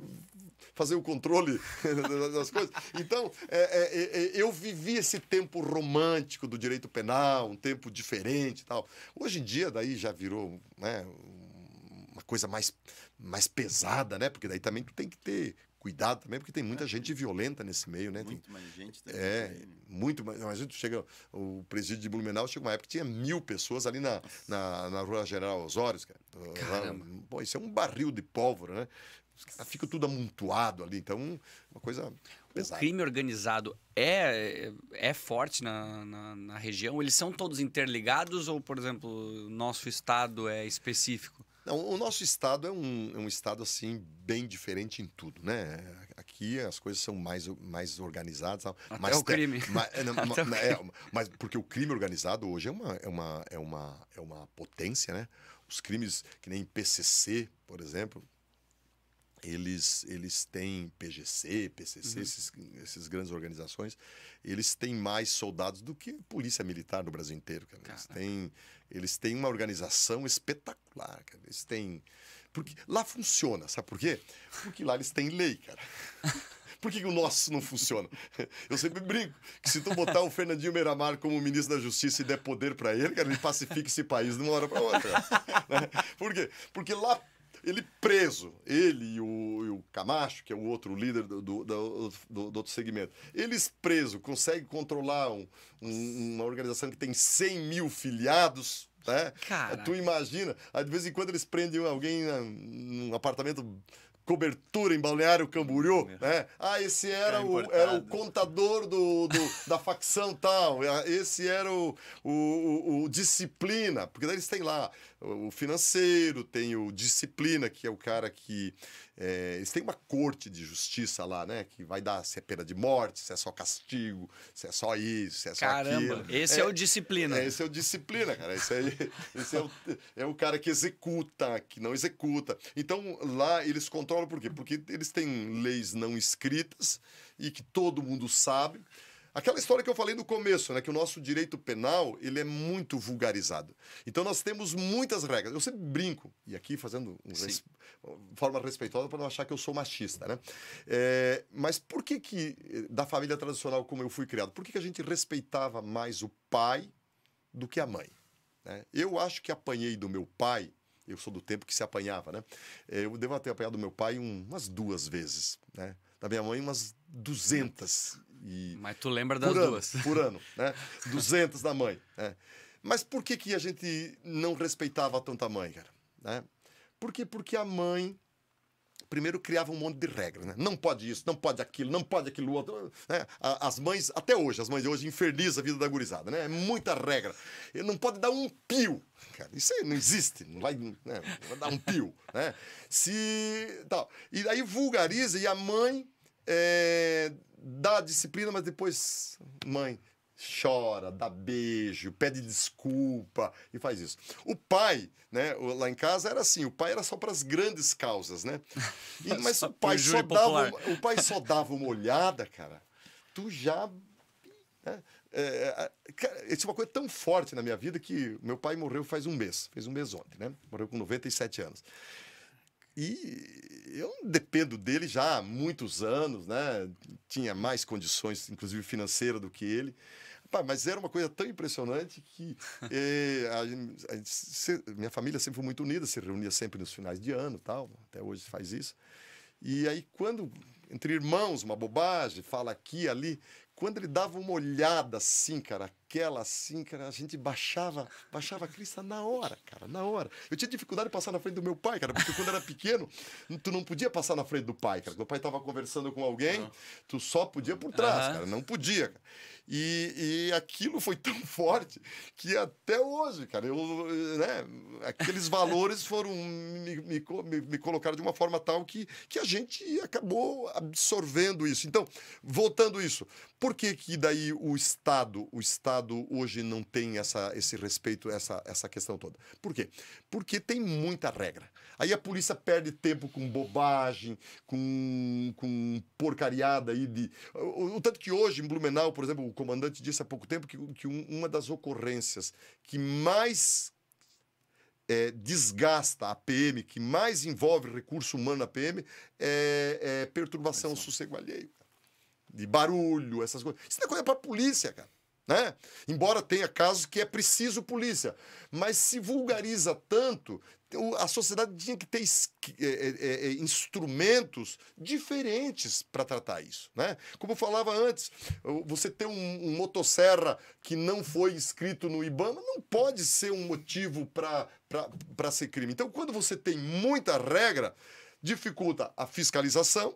fazer o controle *laughs* das coisas. Então, é é, é, é, eu vivi esse tempo romântico do direito penal, um tempo diferente e tal. Hoje em dia, daí já virou né, uma coisa mais, mais pesada, né? Porque daí também tu tem que ter cuidado também, porque tem muita é. gente violenta nesse meio, né? Muito tem, mais gente também. É, né? muito mais. Mas chega, o presídio de Blumenau chega uma época que tinha mil pessoas ali na, na, na Rua General Osório, cara. Caramba. Pô, isso é um barril de pólvora, né? Fica tudo amontoado ali, então uma coisa pesada. O crime organizado é, é forte na, na, na região? Eles são todos interligados ou, por exemplo, nosso estado é específico? Não, o nosso estado é um, é um estado assim bem diferente em tudo, né? Aqui as coisas são mais, mais organizadas. Até mas o crime. Mas, é, não, *laughs* Até mas, o É, mas porque o crime organizado hoje é uma, é uma, é uma, é uma potência, né? Os crimes que nem PCC, por exemplo, eles, eles têm PGC, PCC, uhum. esses, esses grandes organizações, eles têm mais soldados do que polícia militar no Brasil inteiro. Cara. Eles, têm, eles têm uma organização espetacular. Cara. Eles têm. Porque lá funciona, sabe por quê? Porque lá eles têm lei, cara. *laughs* Por que, que, o nosso não funciona? Eu sempre brinco que se tu botar o Fernandinho Meiramar como ministro da Justiça e der poder para ele, cara, ele pacifica esse país de uma hora para outra. Né? Por quê? Porque lá ele preso, ele e o, e o Camacho, que é o outro líder do, do, do, do, outro segmento, eles preso, consegue controlar um, um, uma organização que tem 100 mil filiados. Né? Tu imagina, de vez em quando eles prendem alguém num apartamento cobertura em Balneário Camboriú, né? Ah, esse era, é o, era o contador do, do da facção tal, ah, esse era o, o, o, o disciplina, porque daí eles têm lá o financeiro, tem o disciplina, que é o cara que. É, eles têm uma corte de justiça lá, né? Que vai dar se é pena de morte, se é só castigo, se é só isso, se é só Caramba, aquilo. esse é, é o disciplina. É, esse é o disciplina, cara. Esse, é, *laughs* esse é, o, é o cara que executa, que não executa. Então lá eles controlam por quê? Porque eles têm leis não escritas e que todo mundo sabe. Aquela história que eu falei no começo, né, que o nosso direito penal ele é muito vulgarizado. Então nós temos muitas regras. Eu sempre brinco e aqui fazendo um res... forma respeitosa para não achar que eu sou machista, né? É... Mas por que que eh, da família tradicional como eu fui criado, por que que a gente respeitava mais o pai do que a mãe? Né? Eu acho que apanhei do meu pai eu sou do tempo que se apanhava, né? É, eu devo ter apanhado meu pai umas duas vezes, né? Da minha mãe, umas duzentas. E Mas tu lembra das ano, duas. Por ano, né? 200 *laughs* da mãe. Né? Mas por que, que a gente não respeitava tanto a mãe, cara? Né? Porque a mãe, primeiro, criava um monte de regras, né? Não pode isso, não pode aquilo, não pode aquilo outro. Né? As mães, até hoje, as mães de hoje infernizam a vida da gurizada, né? É muita regra. Ele não pode dar um pio. Cara, isso aí não existe, não vai, né? vai dar um pio. Né? Se. Tal. E aí vulgariza e a mãe é, dá disciplina, mas depois, mãe, chora, dá beijo, pede desculpa e faz isso. O pai, né, lá em casa era assim, o pai era só para as grandes causas, né? *laughs* E, mas o pai só dava, o pai só dava uma olhada, cara. Tu já né? é, é, é isso é uma coisa tão forte na minha vida que meu pai morreu faz um mês, fez um mês ontem, né? Morreu com 97 anos. E eu dependo dele já há muitos anos, né? Tinha mais condições, inclusive financeira, do que ele. mas era uma coisa tão impressionante que *laughs* eh, a a se, minha família sempre foi muito unida, se reunia sempre nos finais de ano, tal. Até hoje faz isso. E aí quando entre irmãos, uma bobagem, fala aqui, ali. Quando ele dava uma olhada assim, cara, aquela assim, cara, a gente baixava, baixava a crista na hora, cara, na hora. Eu tinha dificuldade de passar na frente do meu pai, cara, porque quando era pequeno, tu não podia passar na frente do pai, cara. Quando o pai tava conversando com alguém, tu só podia por trás, uhum. cara, não podia. Cara. E, e aquilo foi *laughs* tão forte que até hoje, cara, eu, né, aqueles *laughs* valores foram me, me, me colocaram de uma forma tal que, que a gente acabou absorvendo isso. Então, voltando isso, por que que daí o Estado, o Estado hoje não tem essa, esse respeito, essa, essa questão toda? Por quê? Porque tem muita regra. Aí a polícia perde tempo com bobagem, com, com porcariada aí de. O, o tanto que hoje, em Blumenau, por exemplo, o comandante disse há pouco tempo que, que um, uma das ocorrências que mais é, desgasta a PM, que mais envolve recurso humano na PM, é, é perturbação do sossego alheio. De barulho, essas coisas. Isso não é coisa para polícia, cara. Né? Embora tenha casos que é preciso polícia, mas se vulgariza tanto, a sociedade tinha que ter é é, é, é, instrumentos diferentes para tratar isso, né? Como eu falava antes, você ter um, um motosserra que não foi inscrito no IBAMA não pode ser um motivo para ser crime. Então, quando você tem muita regra, dificulta a fiscalização,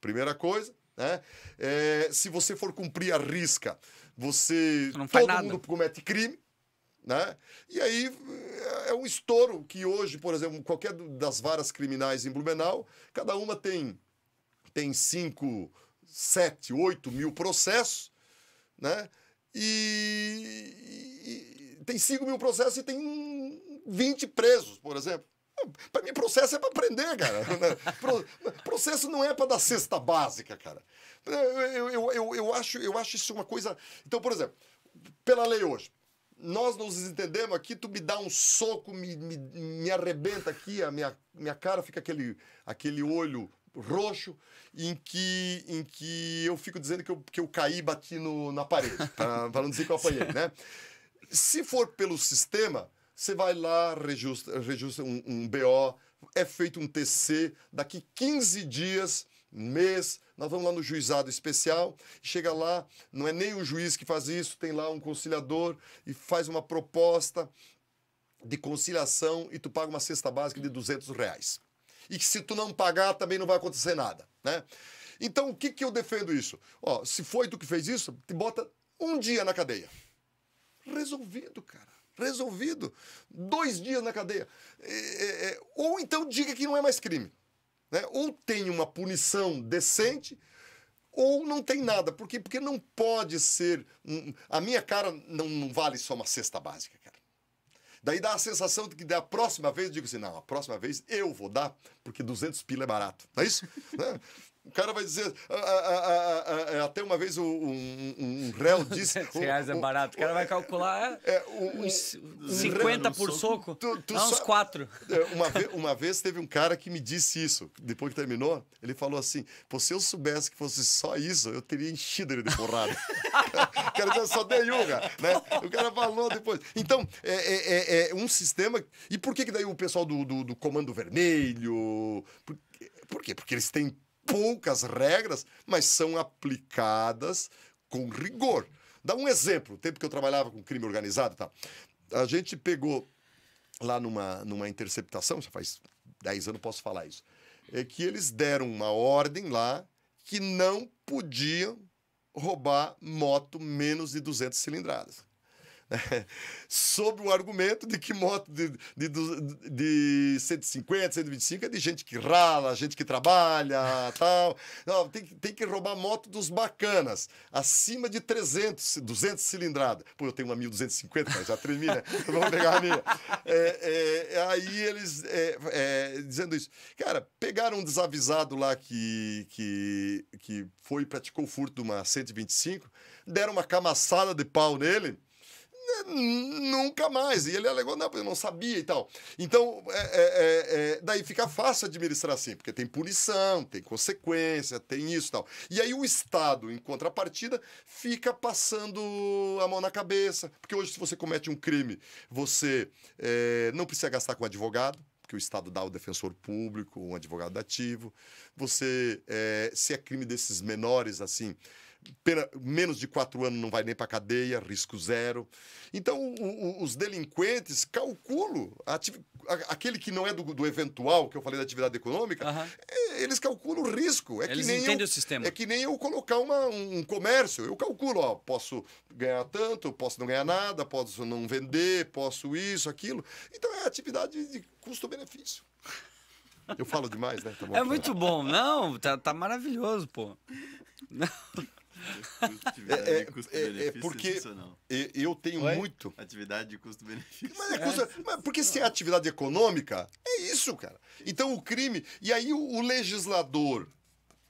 primeira coisa, né? É, se você for cumprir a risca, você. Não faz todo nada. mundo comete crime. Né? E aí é, é um estouro que hoje, por exemplo, qualquer das varas criminais em Blumenau, cada uma tem, tem cinco, sete, oito mil processos, né? E, e tem cinco mil processos e tem 20 presos, por exemplo. Para mim, processo é para aprender, cara. *laughs* processo não é para dar cesta básica, cara. Eu, eu, eu, eu, acho, eu acho isso uma coisa. Então, por exemplo, pela lei hoje. Nós nos entendemos aqui, tu me dá um soco, me, me, me arrebenta aqui, a minha, minha cara fica aquele, aquele olho roxo em que, em que eu fico dizendo que eu, que eu caí e bati no, na parede, para não dizer que eu apanhei, né? Se for pelo sistema, você vai lá, registra, registra um, um BO, é feito um TC, daqui 15 dias mês, nós vamos lá no juizado especial, chega lá, não é nem o juiz que faz isso, tem lá um conciliador e faz uma proposta de conciliação e tu paga uma cesta básica de 200 reais. E que se tu não pagar também não vai acontecer nada, né? Então, o que, que eu defendo isso? Ó, se foi tu que fez isso, te bota um dia na cadeia. Resolvido, cara resolvido. Dois dias na cadeia. É, é, é, ou então diga que não é mais crime. Né? Ou tem uma punição decente, ou não tem nada. Por quê? Porque não pode ser. Hum, a minha cara não, não vale só uma cesta básica, cara. Daí dá a sensação de que da próxima vez, eu digo assim, não, a próxima vez eu vou dar, porque 200 pila é barato. Não é isso? *laughs* Né? O cara vai dizer. Ah, ah, ah, é, até uma vez um, um, um réu *laughs* disse. 100 reais é barato. O cara vai calcular é, é um, uns 50 por soco. Tu, tu não, uns 4. É, uma, vez, uma vez teve um cara que me disse isso. Depois que terminou, ele falou assim: se eu soubesse que fosse só isso, eu teria enchido ele de porrada. o cara disse, só dei uma, né? O cara falou depois. Então, é, é, é um sistema. E por que, que daí o pessoal do, do, do Comando Vermelho. Por, por quê? Porque eles têm poucas regras, mas são aplicadas com rigor. Dá um exemplo, o tempo que eu trabalhava com crime organizado tá A gente pegou lá numa, numa interceptação, já faz 10 anos posso falar isso, é que eles deram uma ordem lá que não podiam roubar moto menos de 200 cilindradas. *laughs* sobre sob o argumento de que moto de, de, de 150, 125 é de gente que rala, gente que trabalha, *laughs* tal. Não, tem, tem que roubar moto dos bacanas, acima de 300, 200 cilindrada. Pô, eu tenho uma 1250, mas já tremi, né? *laughs* Vamos pegar a minha. É, é, aí eles é, é, dizendo isso. Cara, pegaram um desavisado lá que, que, que foi e praticou o furto de uma 125, deram uma camaçada de pau nele, nunca mais. E ele alegou, não, eu não sabia e tal. Então, é, é, é, é, daí fica fácil administrar assim, porque tem punição, tem consequência, tem isso e tal. E aí o Estado, em contrapartida, fica passando a mão na cabeça. Porque hoje, se você comete um crime, você é, não precisa gastar com advogado que o Estado dá o defensor público, um advogado ativo. Você, é, se é crime desses menores, assim, pena, menos de quatro anos não vai nem para cadeia, risco zero. Então, o, o, os delinquentes, calculo, aquele que não é do, do, eventual, que eu falei da atividade econômica, uhum. é, eles calculam o risco. É eles que nem entendem eu, o sistema. É que nem eu colocar uma, um comércio. Eu calculo, ó, posso ganhar tanto, posso não ganhar nada, posso não vender, posso isso, aquilo. Então, é atividade de custo-benefício. Eu falo demais, né? Tá bom, é muito bom. Não, tá, tá maravilhoso, pô. Não. É, é, custo-benefício é, porque eu tenho Oi? muito. Atividade de custo-benefício. Mas, é, é custo, mas porque se é atividade econômica, é isso, cara. Então o crime. E aí o, o legislador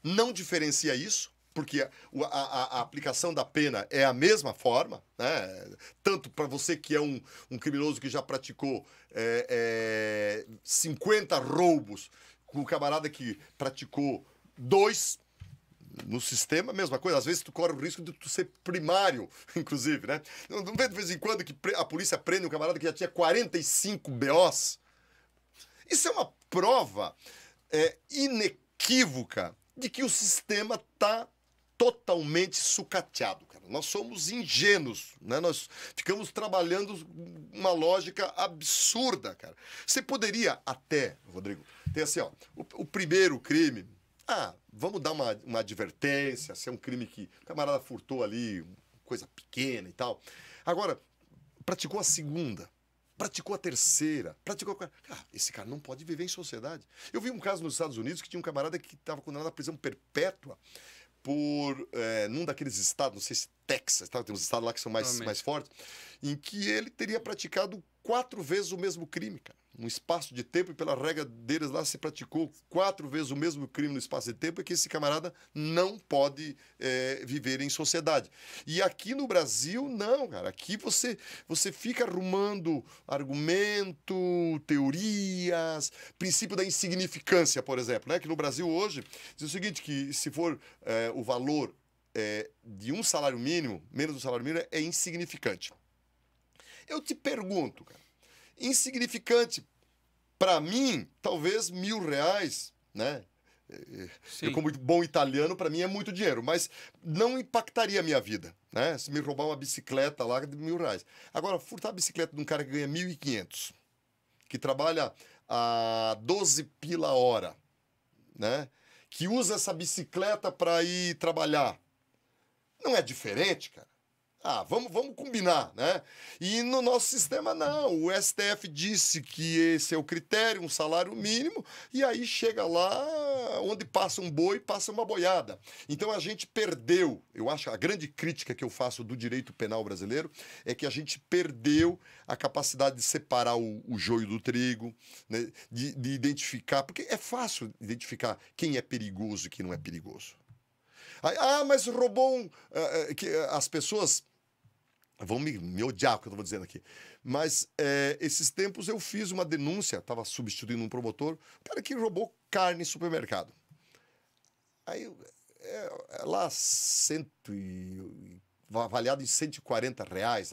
não diferencia isso, porque a, a, a, aplicação da pena é a mesma forma, né? tanto para você que é um, um criminoso que já praticou é, é, 50 roubos, com o camarada que praticou dois, no sistema, mesma coisa. Às vezes tu corre o risco de tu ser primário, *laughs* inclusive, né? Não vê de vez em quando que a polícia prende um camarada que já tinha 45 BOs? Isso é uma prova é, inequívoca de que o sistema está totalmente sucateado. Cara. Nós somos ingênuos, né? nós ficamos trabalhando uma lógica absurda. cara. Você poderia até, Rodrigo, ter assim: ó, o, o primeiro crime ah, vamos dar uma, uma advertência, se é um crime que o camarada furtou ali, coisa pequena e tal. Agora, praticou a segunda, praticou a terceira, praticou a ah, esse cara não pode viver em sociedade. Eu vi um caso nos Estados Unidos que tinha um camarada que estava condenado à prisão perpétua por é, num daqueles estados, não sei se Texas, tá? tem uns estados lá que são mais, mais fortes, em que ele teria praticado quatro vezes o mesmo crime, cara um espaço de tempo e pela regra deles lá se praticou quatro vezes o mesmo crime no espaço de tempo, é que esse camarada não pode é, viver em sociedade. E aqui no Brasil, não, cara. Aqui você, você fica arrumando argumento, teorias, princípio da insignificância, por exemplo, né? Que no Brasil hoje diz o seguinte, que se for é, o valor é, de um salário mínimo, menos do salário mínimo, é insignificante. Eu te pergunto, cara, insignificante. Para mim, talvez mil reais, né? Sim. Eu, como bom italiano, para mim é muito dinheiro, mas não impactaria a minha vida. Né? Se me roubar uma bicicleta lá de mil reais. Agora, furtar a bicicleta de um cara que ganha 1.500, que trabalha a 12 pila a hora, né? que usa essa bicicleta para ir trabalhar, não é diferente, cara. Ah, vamos, vamos combinar, né? E no nosso sistema, não. O STF disse que esse é o critério, um salário mínimo, e aí chega lá, onde passa um boi, passa uma boiada. Então a gente perdeu, eu acho, a grande crítica que eu faço do direito penal brasileiro é que a gente perdeu a capacidade de separar o, o joio do trigo, né? de, de identificar, porque é fácil identificar quem é perigoso e quem não é perigoso. Ah, mas roubou um. Uh, que, uh, as pessoas vão me, me odiar o que eu estou dizendo aqui. Mas é, esses tempos eu fiz uma denúncia, estava substituindo um promotor, um cara que roubou carne em supermercado. Aí é, é lá avaliado em 140 reais.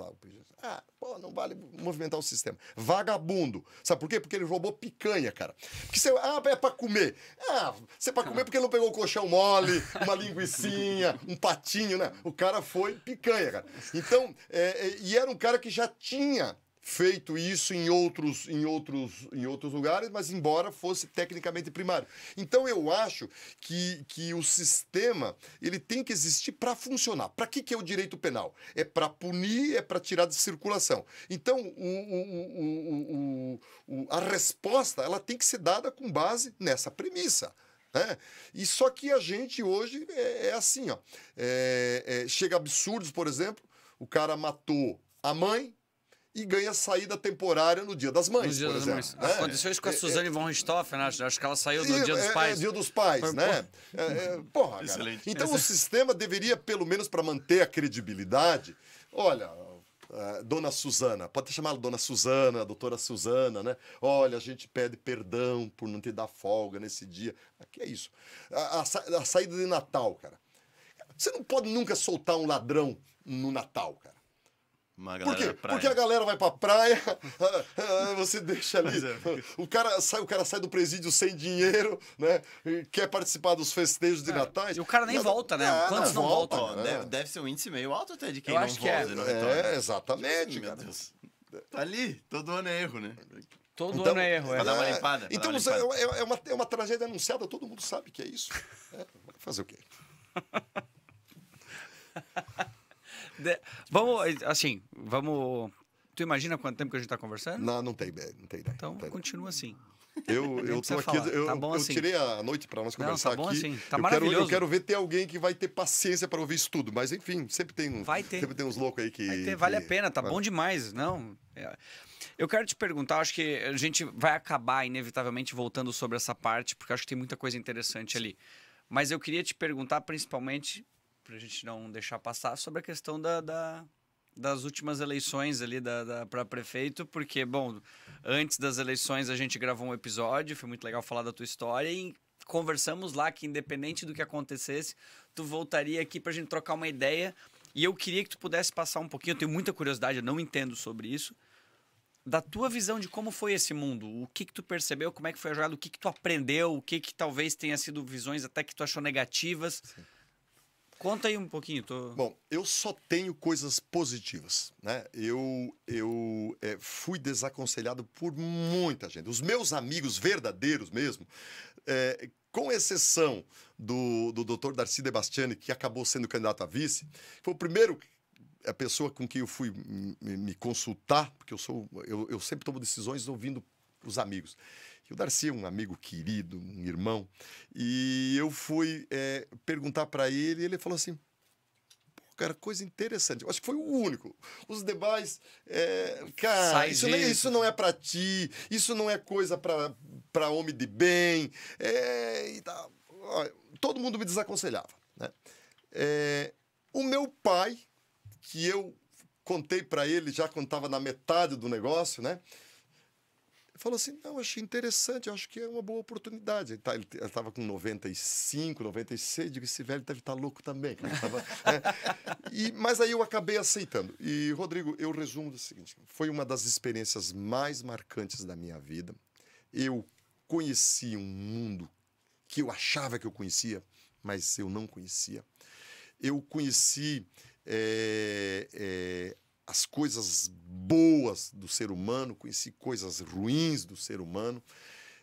Ah, pô, não vale movimentar o sistema. Vagabundo. Sabe por quê? Porque ele roubou picanha, cara. Porque você, ah, é pra comer. Ah, você é pra comer porque não pegou um colchão mole, uma linguiçinha, um patinho, né? O cara foi picanha, cara. Então, é, é, e era um cara que já tinha feito isso em outros, em outros, em outros lugares, mas embora fosse tecnicamente primário. Então eu acho que, que o sistema ele tem que existir para funcionar. Para que, que é o direito penal? É para punir, é para tirar de circulação. Então o, o, o, a resposta ela tem que ser dada com base nessa premissa. É. E só que a gente hoje é, é assim, ó. É, é chega absurdos, por exemplo, o cara matou a mãe, e ganha saída temporária no Dia das Mães, no dia por das exemplo. Mães. Né? Aconteceu isso com a é, é. Suzane é, von Richthofen, acho, acho que ela saiu no Dia dos é, Pais. É, Dia dos Pais, né? Porra, Excelente. Então Excelente. o sistema deveria, pelo menos para manter a credibilidade, olha, Uh, Dona Suzana, pode chamá-la Dona Suzana, Doutora Suzana, né? Olha, a gente pede perdão por não te dar folga nesse dia. Aqui ah, é isso. A, a, a saída de Natal, cara. Você não pode nunca soltar um ladrão no Natal, cara. Por quê? Porque a galera vai pra praia, *laughs* ah, ah, você deixa ali. É, o, cara sai, o cara sai do presídio sem dinheiro, né? Quer participar dos festejos de é, Natal. E o cara nem Mas, volta, né? É, Quantos não, voltam? Volta, né? deve, ser um índice meio alto até de quem Eu não acho volta. Que é, não né? é exatamente. Meu Deus. Tá ali, todo ano é erro, né? Todo então, ano é erro, é. Pra dar uma limpada. Então, uma limpada. É, é, é, uma, é uma tragédia anunciada, todo mundo sabe que é isso. fazer o quê? *laughs* De... Vamos, assim, vamos. Tu imagina quanto tempo que a gente está conversando? Não, não tem, é, não tem ideia. Então, tem continua assim. Eu, *laughs* eu tô aqui. Eu, tá eu assim. tirei a noite para nós conversar não, tá bom aqui. Assim. Tá eu, quero, eu quero ver ter alguém que vai ter paciência para ouvir isso tudo. Mas enfim, sempre tem, vai ter. Sempre tem uns loucos aí que. Ter, vale que... a pena, tá vai. bom demais. Não. É. Eu quero te perguntar, acho que a gente vai acabar, inevitavelmente, voltando sobre essa parte, porque acho que tem muita coisa interessante ali. Mas eu queria te perguntar, principalmente, para a gente não deixar passar, sobre a questão da, da das últimas eleições ali da, da para prefeito, porque, bom, antes das eleições a gente gravou um episódio, foi muito legal falar da tua história e conversamos lá que, independente do que acontecesse, tu voltaria aqui para a gente trocar uma ideia. E eu queria que tu pudesse passar um pouquinho, eu tenho muita curiosidade, eu não entendo sobre isso, da tua visão de como foi esse mundo, o que que tu percebeu, como é que foi a jogada, o que que tu aprendeu, o que que talvez tenha sido visões até que tu achou negativas. Sim Conta aí um pouquinho. Tô... Bom, eu só tenho coisas positivas, né? Eu, eu é, fui desaconselhado por muita gente. Os meus amigos verdadeiros mesmo, é, com exceção do, do Dr. Darcy Debastiani, que acabou sendo candidato a vice, foi o primeiro a pessoa com quem eu fui me, me consultar, porque eu sou eu, eu sempre tomo decisões ouvindo os amigos. O Darcy é um amigo querido, um irmão. E eu fui é, perguntar para ele e ele falou assim: cara, coisa interessante. Eu acho que foi o único. Os demais, é, cara, isso, isso não é para ti, isso não é coisa para homem de bem. É, tá, ó, todo mundo me desaconselhava. Né? É, o meu pai, que eu contei para ele, já contava na metade do negócio, né? falou assim: não, achei interessante, acho que é uma boa oportunidade. Ele tá, estava com 95, 96, digo, esse velho deve estar tá louco também. Tava, é. *laughs* e, mas aí eu acabei aceitando. E, Rodrigo, eu resumo do seguinte: foi uma das experiências mais marcantes da minha vida. Eu conheci um mundo que eu achava que eu conhecia, mas eu não conhecia. Eu conheci é, é, as coisas boas do ser humano, conheci coisas ruins do ser humano,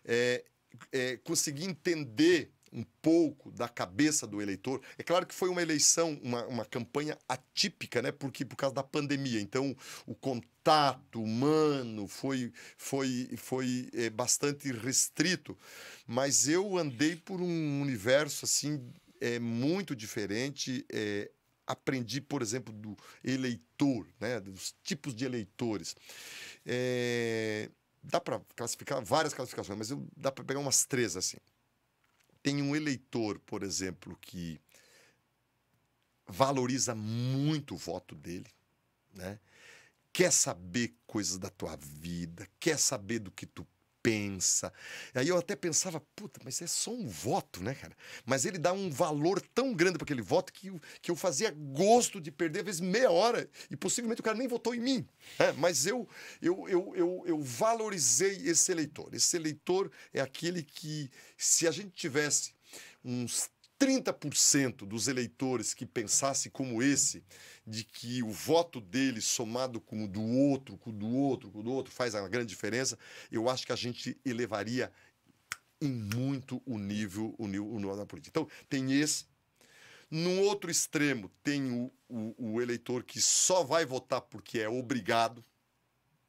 é, é, consegui entender um pouco da cabeça do eleitor. É claro que foi uma eleição, uma, uma campanha atípica, né? Porque por causa da pandemia. Então, o contato humano foi, foi, foi é, bastante restrito. Mas eu andei por um universo assim é muito diferente, é, aprendi, por exemplo, do eleitor, né, dos tipos de eleitores. É, dá para classificar várias classificações, mas eu, dá para pegar umas três assim. Tem um eleitor, por exemplo, que valoriza muito o voto dele, né? quer saber coisas da tua vida, quer saber do que tu pensa. Aí eu até pensava, puta, mas é só um voto, né, cara? Mas ele dá um valor tão grande para aquele voto que eu, que eu fazia gosto de perder, às vezes meia hora, e possivelmente o cara nem votou em mim. É, Mas eu, eu, eu, eu, eu valorizei esse eleitor. Esse eleitor é aquele que, se a gente tivesse uns 30% dos eleitores que pensasse como esse, de que o voto dele somado com o do outro, com o do outro, com o do outro, faz a grande diferença, eu acho que a gente elevaria em muito o nível, o nível da política. Então, tem esse. No outro extremo, tem o, o, o eleitor que só vai votar porque é obrigado.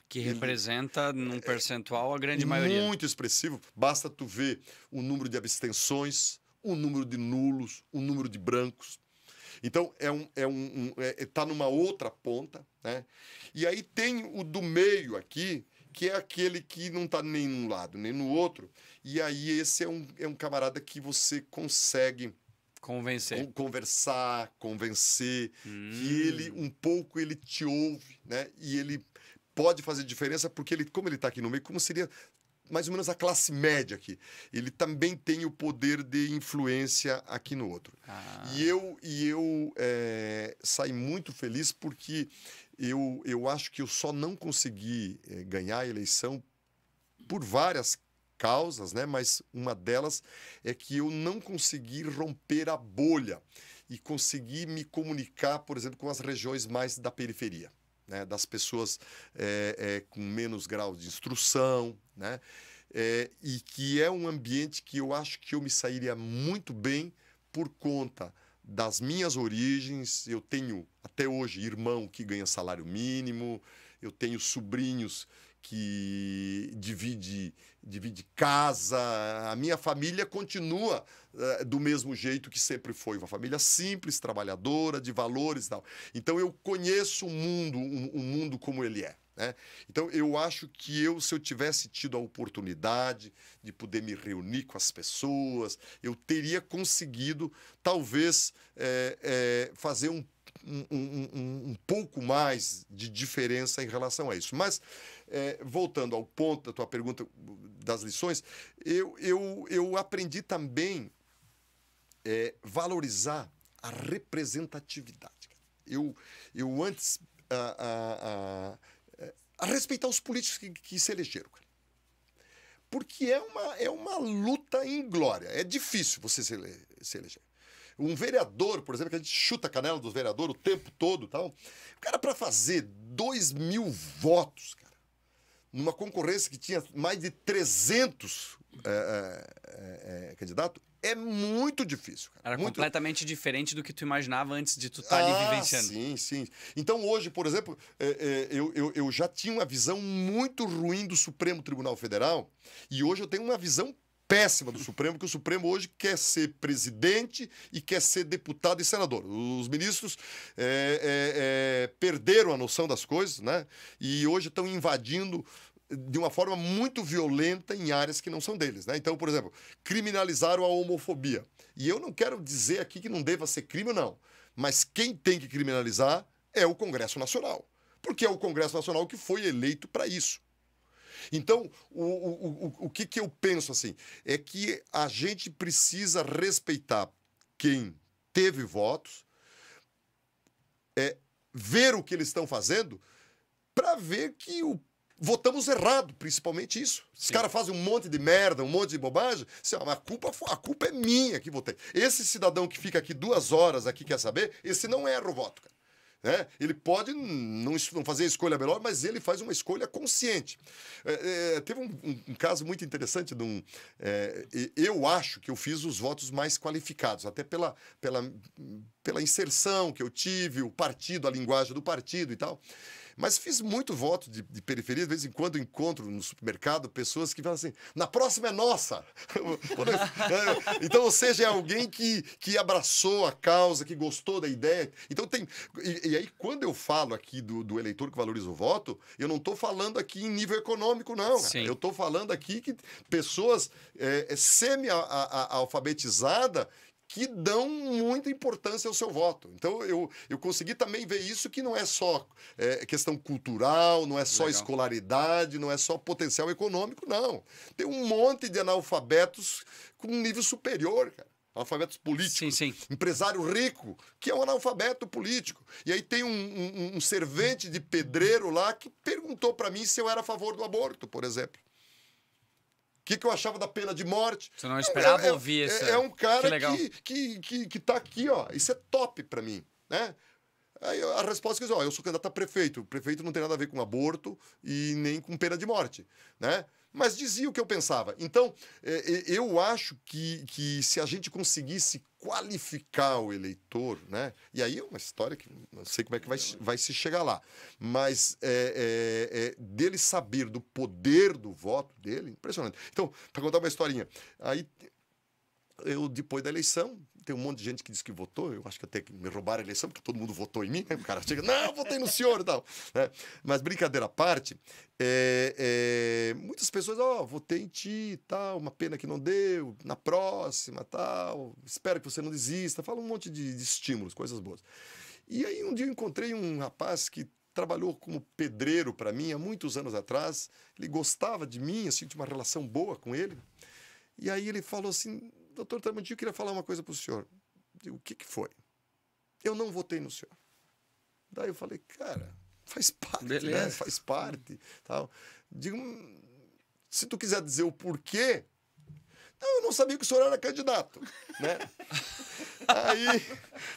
Que representa Ele, num é percentual a grande é, maioria. Muito expressivo. Basta tu ver o número de abstenções, o número de nulos, o número de brancos. Então, é um, é um, um é, é tá numa outra ponta, né? E aí tem o do meio aqui, que é aquele que não está nem num lado, nem no outro. E aí esse é um, é um camarada que você consegue convencer, conversar, convencer, hum. ele um pouco ele te ouve, né? E ele pode fazer diferença porque ele, como ele está aqui no meio, como seria mais ou menos a classe média aqui. Ele também tem o poder de influência aqui no outro. Ah. E eu, e eu é, saí muito feliz porque eu, eu acho que eu só não consegui é, ganhar a eleição por várias causas, né? mas uma delas é que eu não consegui romper a bolha e conseguir me comunicar, por exemplo, com as regiões mais da periferia né, das pessoas é, é, com menos grau de instrução, né, é, e que é um ambiente que eu acho que eu me sairia muito bem por conta das minhas origens. Eu tenho até hoje irmão que ganha salário mínimo, eu tenho sobrinhos que divide, divide casa. A minha família continua eh, do mesmo jeito que sempre foi, uma família simples, trabalhadora, de valores e tal. Então eu conheço o mundo, o, o mundo como ele é. Né? Então, eu acho que eu, se eu tivesse tido a oportunidade de poder me reunir com as pessoas, eu teria conseguido, talvez, é, é, fazer um um, um, um, pouco mais de diferença em relação a isso. Mas, é, voltando ao ponto da tua pergunta das lições, eu, eu, eu aprendi também é, valorizar a representatividade. Eu, eu antes. a, a respeitar os políticos que, que se elegeram. Cara. Porque é uma, é uma luta inglória. É difícil você se, ele, se eleger. Um vereador, por exemplo, que a gente chuta a canela dos vereadores o tempo todo tal. O cara, para fazer 2 mil votos, cara, numa concorrência que tinha mais de 300 é, é, é, candidatos, é muito difícil, cara. Era muito... completamente diferente do que tu imaginava antes de tu estar tá ah, ali vivenciando. Sim, sim. Então hoje, por exemplo, é, é, eu, eu, eu já tinha uma visão muito ruim do Supremo Tribunal Federal e hoje eu tenho uma visão péssima do Supremo, que o Supremo hoje quer ser presidente e quer ser deputado e senador. Os ministros é, é, é, perderam a noção das coisas, né? E hoje estão invadindo de uma forma muito violenta em áreas que não são deles. Né? Então, por exemplo, criminalizaram a homofobia. E eu não quero dizer aqui que não deva ser crime, não. Mas quem tem que criminalizar é o Congresso Nacional. Porque é o Congresso Nacional que foi eleito para isso. Então, o, o, o, o que, que eu penso assim? É que a gente precisa respeitar quem teve votos, é, ver o que eles estão fazendo, para ver que o votamos errado, principalmente isso. Os caras fazem um monte de merda, um monte de bobagem. Assim, ó, a, culpa, a culpa é minha que votei. Esse cidadão que fica aqui duas horas aqui quer saber, esse não erra o voto, cara. Né? Ele pode não, não fazer a escolha melhor, mas ele faz uma escolha consciente. É, é, teve um, um, um, caso muito interessante de um. É, eu acho que eu fiz os votos mais qualificados, até pela, pela, pela inserção que eu tive, o partido, a linguagem do partido e tal. Mas fiz muito voto de, de periferia, de vez em quando encontro no supermercado pessoas que falam assim: na próxima é nossa. *laughs* Né, então, ou seja, é alguém que, que abraçou a causa, que gostou da ideia. Então tem. E, e aí, quando eu falo aqui do, do eleitor que valoriza o voto, eu não estou falando aqui em nível econômico, não. Sim. Eu estou falando aqui que pessoas é, é semi-alfabetizadas que dão muita importância ao seu voto. Então, eu, eu consegui também ver isso, que não é só é, questão cultural, não é só Legal. escolaridade, não é só potencial econômico, não. Tem um monte de analfabetos com nível superior, cara analfabetos políticos, sim, sim. empresário rico, que é um analfabeto político. E aí tem um, um, um servente de pedreiro lá que perguntou para mim se eu era a favor do aborto, por exemplo que, que eu achava da pena de morte. Você não esperava é, é ouvir isso. É, é, um cara que, que, que, que, que tá aqui, ó. Isso é top para mim, né? Aí a resposta é que eu sou candidato a prefeito. O prefeito não tem nada a ver com aborto e nem com pena de morte, né? Mas dizia o que eu pensava. Então, é, é, eu acho que, que se a gente conseguisse qualificar o eleitor, né? E aí é uma história que não sei como é que vai, vai se chegar lá, mas é, é, é, dele saber do poder do voto dele, impressionante. Então, para contar uma historinha, aí eu, depois da eleição, tem um monte de gente que diz que votou, eu acho que até que me roubaram a eleição, porque todo mundo votou em mim, né? o cara chega, não, votei no senhor e tal. Né? Mas brincadeira à parte, é, é, muitas pessoas, ó, oh, votei em ti e tal, uma pena que não deu, na próxima tal, espero que você não desista, fala um monte de, de estímulos, coisas boas. E aí um dia eu encontrei um rapaz que trabalhou como pedreiro para mim há muitos anos atrás, ele gostava de mim, assim, tinha uma relação boa com ele, e aí ele falou assim, doutor Tramontinho, eu queria falar uma coisa para o senhor. Digo, o que, que foi? Eu não votei no senhor. Daí eu falei, cara, faz parte, né? Beleza. né? Faz parte. Tal. Digo, se tu quiser dizer o porquê. Não, eu não sabia que o senhor era candidato, né? *laughs* Aí.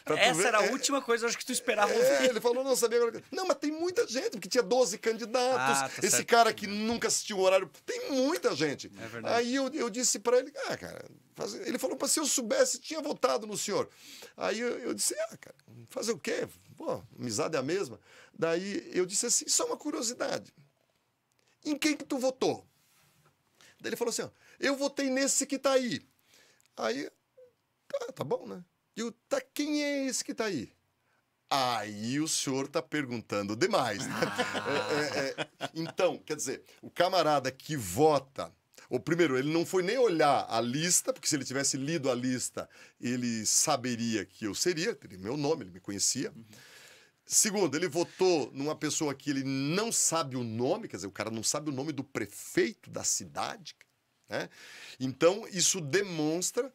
Tá Essa era a é. última coisa acho que tu esperava é, ouvir. É, ele falou, não sabia. Não, mas tem muita gente, porque tinha 12 candidatos. Ah, tá esse certo. cara que nunca assistiu o horário. Tem muita gente. É verdade. Aí eu, eu disse para ele, ah, cara. Faz... Ele falou, para se eu soubesse, tinha votado no senhor. Aí eu, eu disse, ah, cara, fazer o quê? Pô, amizade é a mesma. Daí eu disse assim, só uma curiosidade. Em quem que tu votou? Daí ele falou assim, ó, eu votei nesse que tá aí. Aí, ah, tá bom, né? E o tá, quem é esse que tá aí? Aí o senhor tá perguntando demais. Né? Ah. É, é, é, então, quer dizer, o camarada que vota o primeiro, ele não foi nem olhar a lista, porque se ele tivesse lido a lista, ele saberia que eu seria, teria meu nome, ele me conhecia. Uhum. Segundo, ele votou numa pessoa que ele não sabe o nome, quer dizer, o cara não sabe o nome do prefeito da cidade. Né? Então, isso demonstra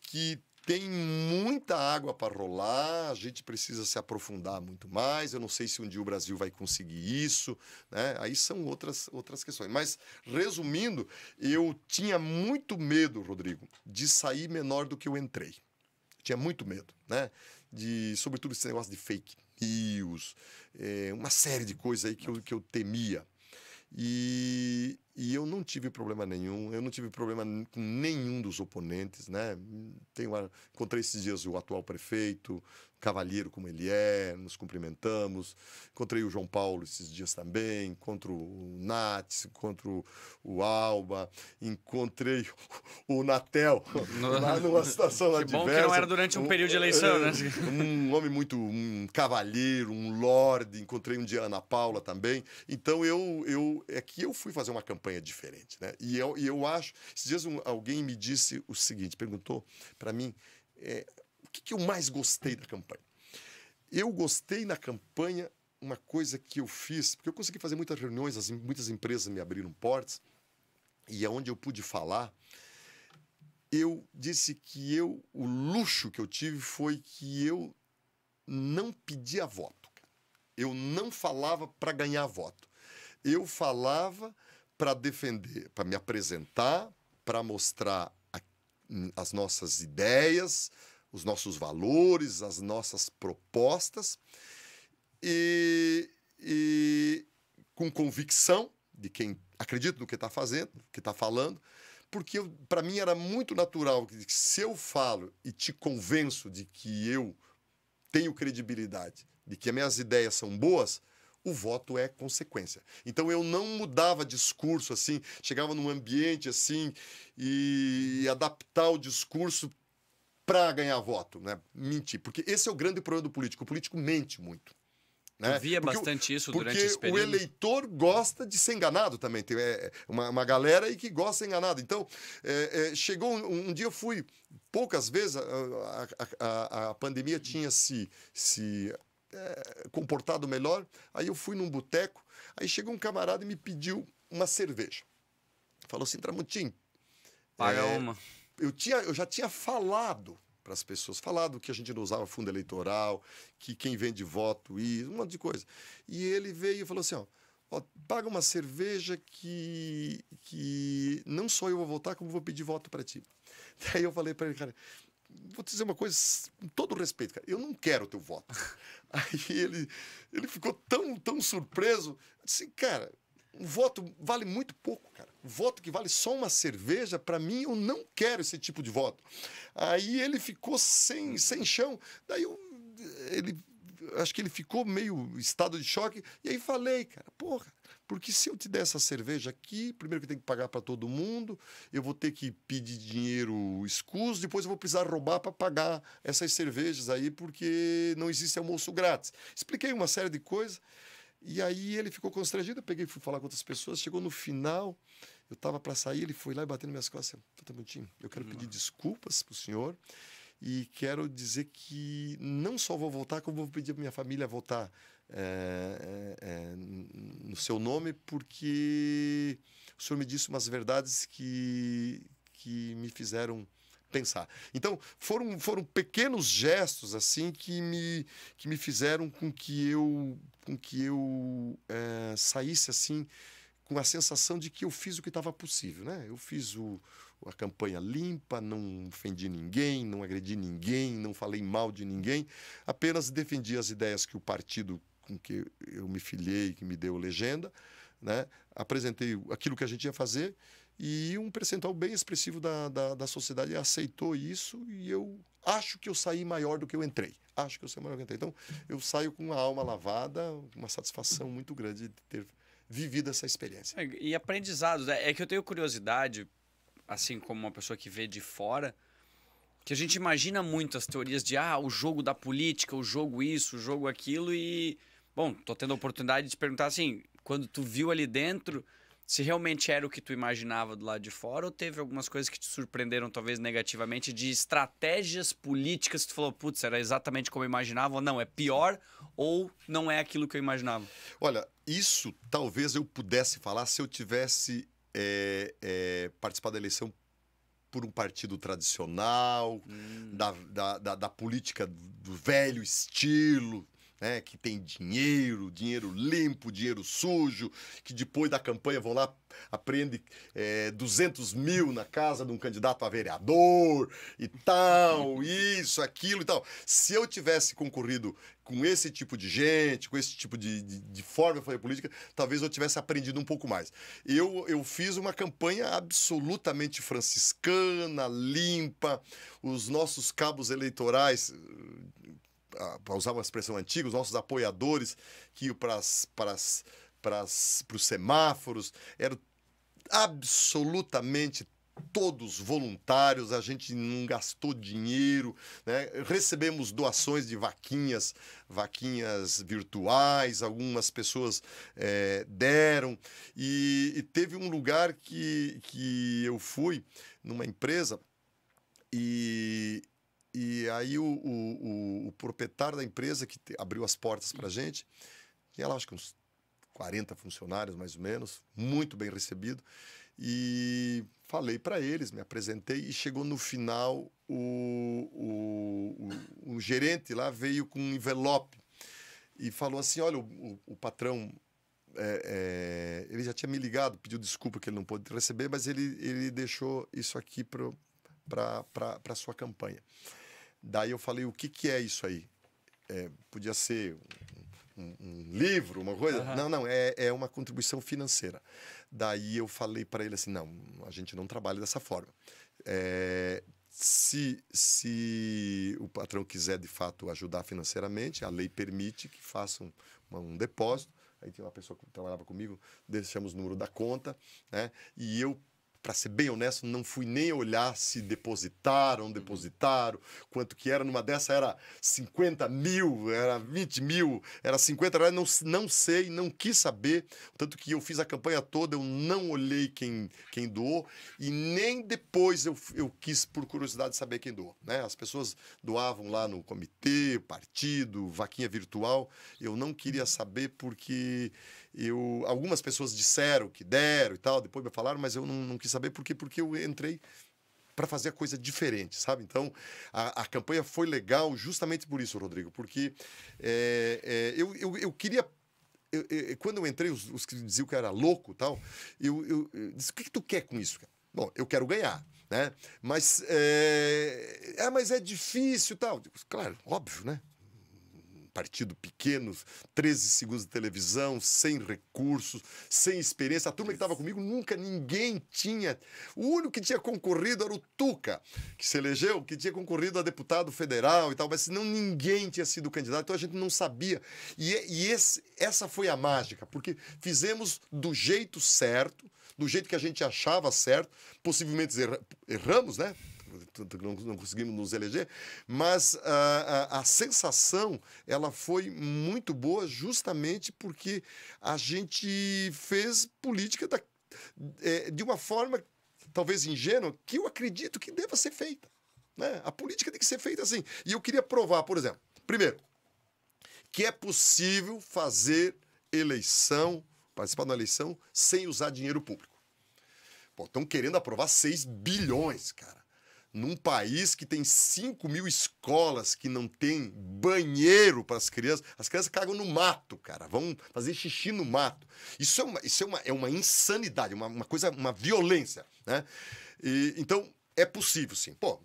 que tem muita água para rolar, a gente precisa se aprofundar muito mais. Eu não sei se um dia o Brasil vai conseguir isso, né? Aí são outras, outras questões. Mas, resumindo, eu tinha muito medo, Rodrigo, de sair menor do que eu entrei. Eu tinha muito medo, né? De, sobretudo esse negócio de fake news, é, uma série de coisas aí que eu, que eu temia. E, e eu não tive problema nenhum, eu não tive problema com nenhum dos oponentes, né? Tenho, encontrei esses dias o atual prefeito, cavalheiro como ele é, nos cumprimentamos. Encontrei o João Paulo esses dias também, encontro o Nats, encontro o Alba, encontrei o Natel, Que lá numa *laughs* situação bom que não era durante um, período de é, eleição, né? Um homem muito, um cavalheiro, um lorde, encontrei um dia Ana Paula também. Então, eu, eu é que eu fui fazer uma campanha diferente, né? E eu, e eu acho, esses dias um, alguém me disse o seguinte, perguntou para mim, é, que, que eu mais gostei da campanha? Eu gostei na campanha uma coisa que eu fiz, porque eu consegui fazer muitas reuniões, as, muitas empresas me abriram portas, e aonde é eu pude falar, eu disse que eu o luxo que eu tive foi que eu não pedia voto. Eu não falava para ganhar voto. Eu falava para defender, para me apresentar, para mostrar a, hum, as nossas ideias, os nossos valores, as nossas propostas, e, e com convicção de quem acredita no que está fazendo, que está falando, porque para mim era muito natural que se eu falo e te convenço de que eu tenho credibilidade, de que as minhas ideias são boas, o voto é consequência. Então eu não mudava discurso assim, chegava num ambiente assim e adaptar o discurso para ganhar voto, né? Mentir, porque esse é o grande problema do político. O político mente muito. Né? Eu via porque bastante o, isso durante esse período. Porque o eleitor gosta de ser enganado também. Tem é, é uma, uma galera aí que gosta de ser enganado. Então, é, é, chegou um, um, dia, eu fui... Poucas vezes a, a, a, a pandemia tinha se, se é, comportado melhor. Aí eu fui num boteco, aí chegou um camarada e me pediu uma cerveja. Falou assim, Tramutim... Paga é, uma eu, tinha, eu já tinha falado para as pessoas, falado que a gente não usava fundo eleitoral, que quem vende voto, isso, um monte de coisa. E ele veio e falou assim: ó, ó, paga uma cerveja que, que não só eu vou votar, como vou pedir voto para ti. *laughs* Daí eu falei para ele, cara. Vou te dizer uma coisa com todo respeito, cara. Eu não quero o teu voto. *laughs* Aí ele, ele ficou tão, tão surpreso. Eu disse, cara, o voto vale muito pouco, cara. voto que vale só uma cerveja, para mim, eu não quero esse tipo de voto. Aí ele ficou sem, sem chão. Daí eu, ele acho que ele ficou meio estado de choque. E aí falei, cara, porra, porque se eu te der essa cerveja aqui, primeiro que tem que pagar para todo mundo, eu vou ter que pedir dinheiro escuso, depois eu vou precisar roubar para pagar essas cervejas aí, porque não existe almoço grátis. Expliquei uma série de coisas. E aí ele ficou constrangido, eu peguei fui falar com outras pessoas, chegou no final, eu estava para sair, ele foi lá e bateu nas minhas costas, Tata assim, Mundinho, eu quero pedir uhum. desculpas para o senhor e quero dizer que não só vou voltar, como vou pedir para minha família voltar é, é, no seu nome, porque o senhor me disse umas verdades que, que me fizeram pensar. Então, foram, foram pequenos gestos assim que me, que me fizeram com que eu, com que eu é, saísse assim com a sensação de que eu fiz o que estava possível, né? Eu fiz o, a campanha limpa, não ofendi ninguém, não agredi ninguém, não falei mal de ninguém, apenas defendi as ideias que o partido com que eu me filiei, que me deu legenda, né? Apresentei aquilo que a gente ia fazer e um percentual bem expressivo da, da, da, sociedade aceitou isso e eu acho que eu saí maior do que eu entrei. Acho que eu saí maior do que eu entrei. Então, eu saio com a alma lavada, uma satisfação muito grande de ter vivido essa experiência. É, e aprendizados. Né? É que eu tenho curiosidade, assim como uma pessoa que vê de fora, que a gente imagina muito as teorias de ah, o jogo da política, o jogo isso, o jogo aquilo e... Bom, tô tendo a oportunidade de te perguntar assim, quando tu viu ali dentro se realmente era o que tu imaginava do lado de fora ou teve algumas coisas que te surpreenderam talvez negativamente de estratégias políticas que tu falou, putz, era exatamente como eu imaginava ou não, é pior ou não é aquilo que eu imaginava? Olha, isso talvez eu pudesse falar se eu tivesse é, é, participado da eleição por um partido tradicional, hum. da, da, da, da política do velho estilo, né, que tem dinheiro, dinheiro limpo, dinheiro sujo, que depois da campanha vão lá, aprende é, 200 mil na casa de um candidato a vereador e tal, *laughs* isso, aquilo e tal. Se eu tivesse concorrido com esse tipo de gente, com esse tipo de, de, de forma de fazer política, talvez eu tivesse aprendido um pouco mais. Eu, eu fiz uma campanha absolutamente franciscana, limpa, os nossos cabos eleitorais para usar uma expressão antiga, os nossos apoiadores que iam para os semáforos, eram absolutamente todos voluntários, a gente não gastou dinheiro, né? recebemos doações de vaquinhas, vaquinhas virtuais, algumas pessoas é, deram e, e, teve um lugar que, que eu fui numa empresa e e aí o, o, o, proprietário da empresa que te, abriu as portas para a gente, tinha lá acho que é, uns 40 funcionários mais ou menos, muito bem recebido. E falei para eles, me apresentei e chegou no final o, o, o, gerente lá veio com um envelope e falou assim, olha, o, o patrão é, é, ele já tinha me ligado, pediu desculpa que ele não pôde receber, mas ele, ele deixou isso aqui para a sua campanha. Daí eu falei, o que, que é isso aí? É, podia ser um, um, um, livro, uma coisa? Uhum. Não, não, é, é uma contribuição financeira. Daí eu falei para ele assim, não, a gente não trabalha dessa forma. É, se, se o patrão quiser de fato ajudar financeiramente, a lei permite que faça um, um depósito. Aí tinha uma pessoa que trabalhava comigo, deixamos o número da conta, né? E eu para ser bem honesto, não fui nem olhar se depositaram, uhum. depositaram, quanto que era. Numa dessa era 50 mil, era 20 mil, era 50 reais, não, não sei, não quis saber. Tanto que eu fiz a campanha toda, eu não olhei quem, quem doou e nem depois eu, eu quis, por curiosidade, saber quem doou. Né? As pessoas doavam lá no comitê, partido, vaquinha virtual. Eu não queria saber porque eu, algumas pessoas disseram que deram e tal, depois me falaram, mas eu não, não quis saber por quê, porque eu entrei para fazer a coisa diferente, sabe? Então, a, a, campanha foi legal justamente por isso, Rodrigo, porque é, é, eu, eu, eu, queria. Eu, quando eu entrei, os, os, que diziam que eu era louco tal, eu, disse: o que, que tu quer com isso? Cara? Bom, eu quero ganhar, né? Mas é, ah, mas é difícil tal. Claro, óbvio, né? partido pequenos, 13 segundos de televisão, sem recursos, sem experiência. A turma que estava comigo nunca ninguém tinha. O único que tinha concorrido era o Tuca, que se elegeu, que tinha concorrido a deputado federal e tal, mas senão ninguém tinha sido candidato, então a gente não sabia. E, é, e esse, essa foi a mágica, porque fizemos do jeito certo, do jeito que a gente achava certo, possivelmente erramos, né? não, não conseguimos nos eleger, mas a, a, a, sensação ela foi muito boa justamente porque a gente fez política da, é, de uma forma talvez ingênua que eu acredito que deva ser feita. Né? A política tem que ser feita assim. E eu queria provar, por exemplo, primeiro, que é possível fazer eleição, participar da eleição, sem usar dinheiro público. estão querendo aprovar 6 bilhões, cara num país que tem 5 mil escolas que não tem banheiro para as crianças. As crianças cagam no mato, cara. Vão fazer xixi no mato. Isso é uma, isso é uma, é uma insanidade, uma, uma coisa, uma violência. Né? E, então, é possível, sim. Pô,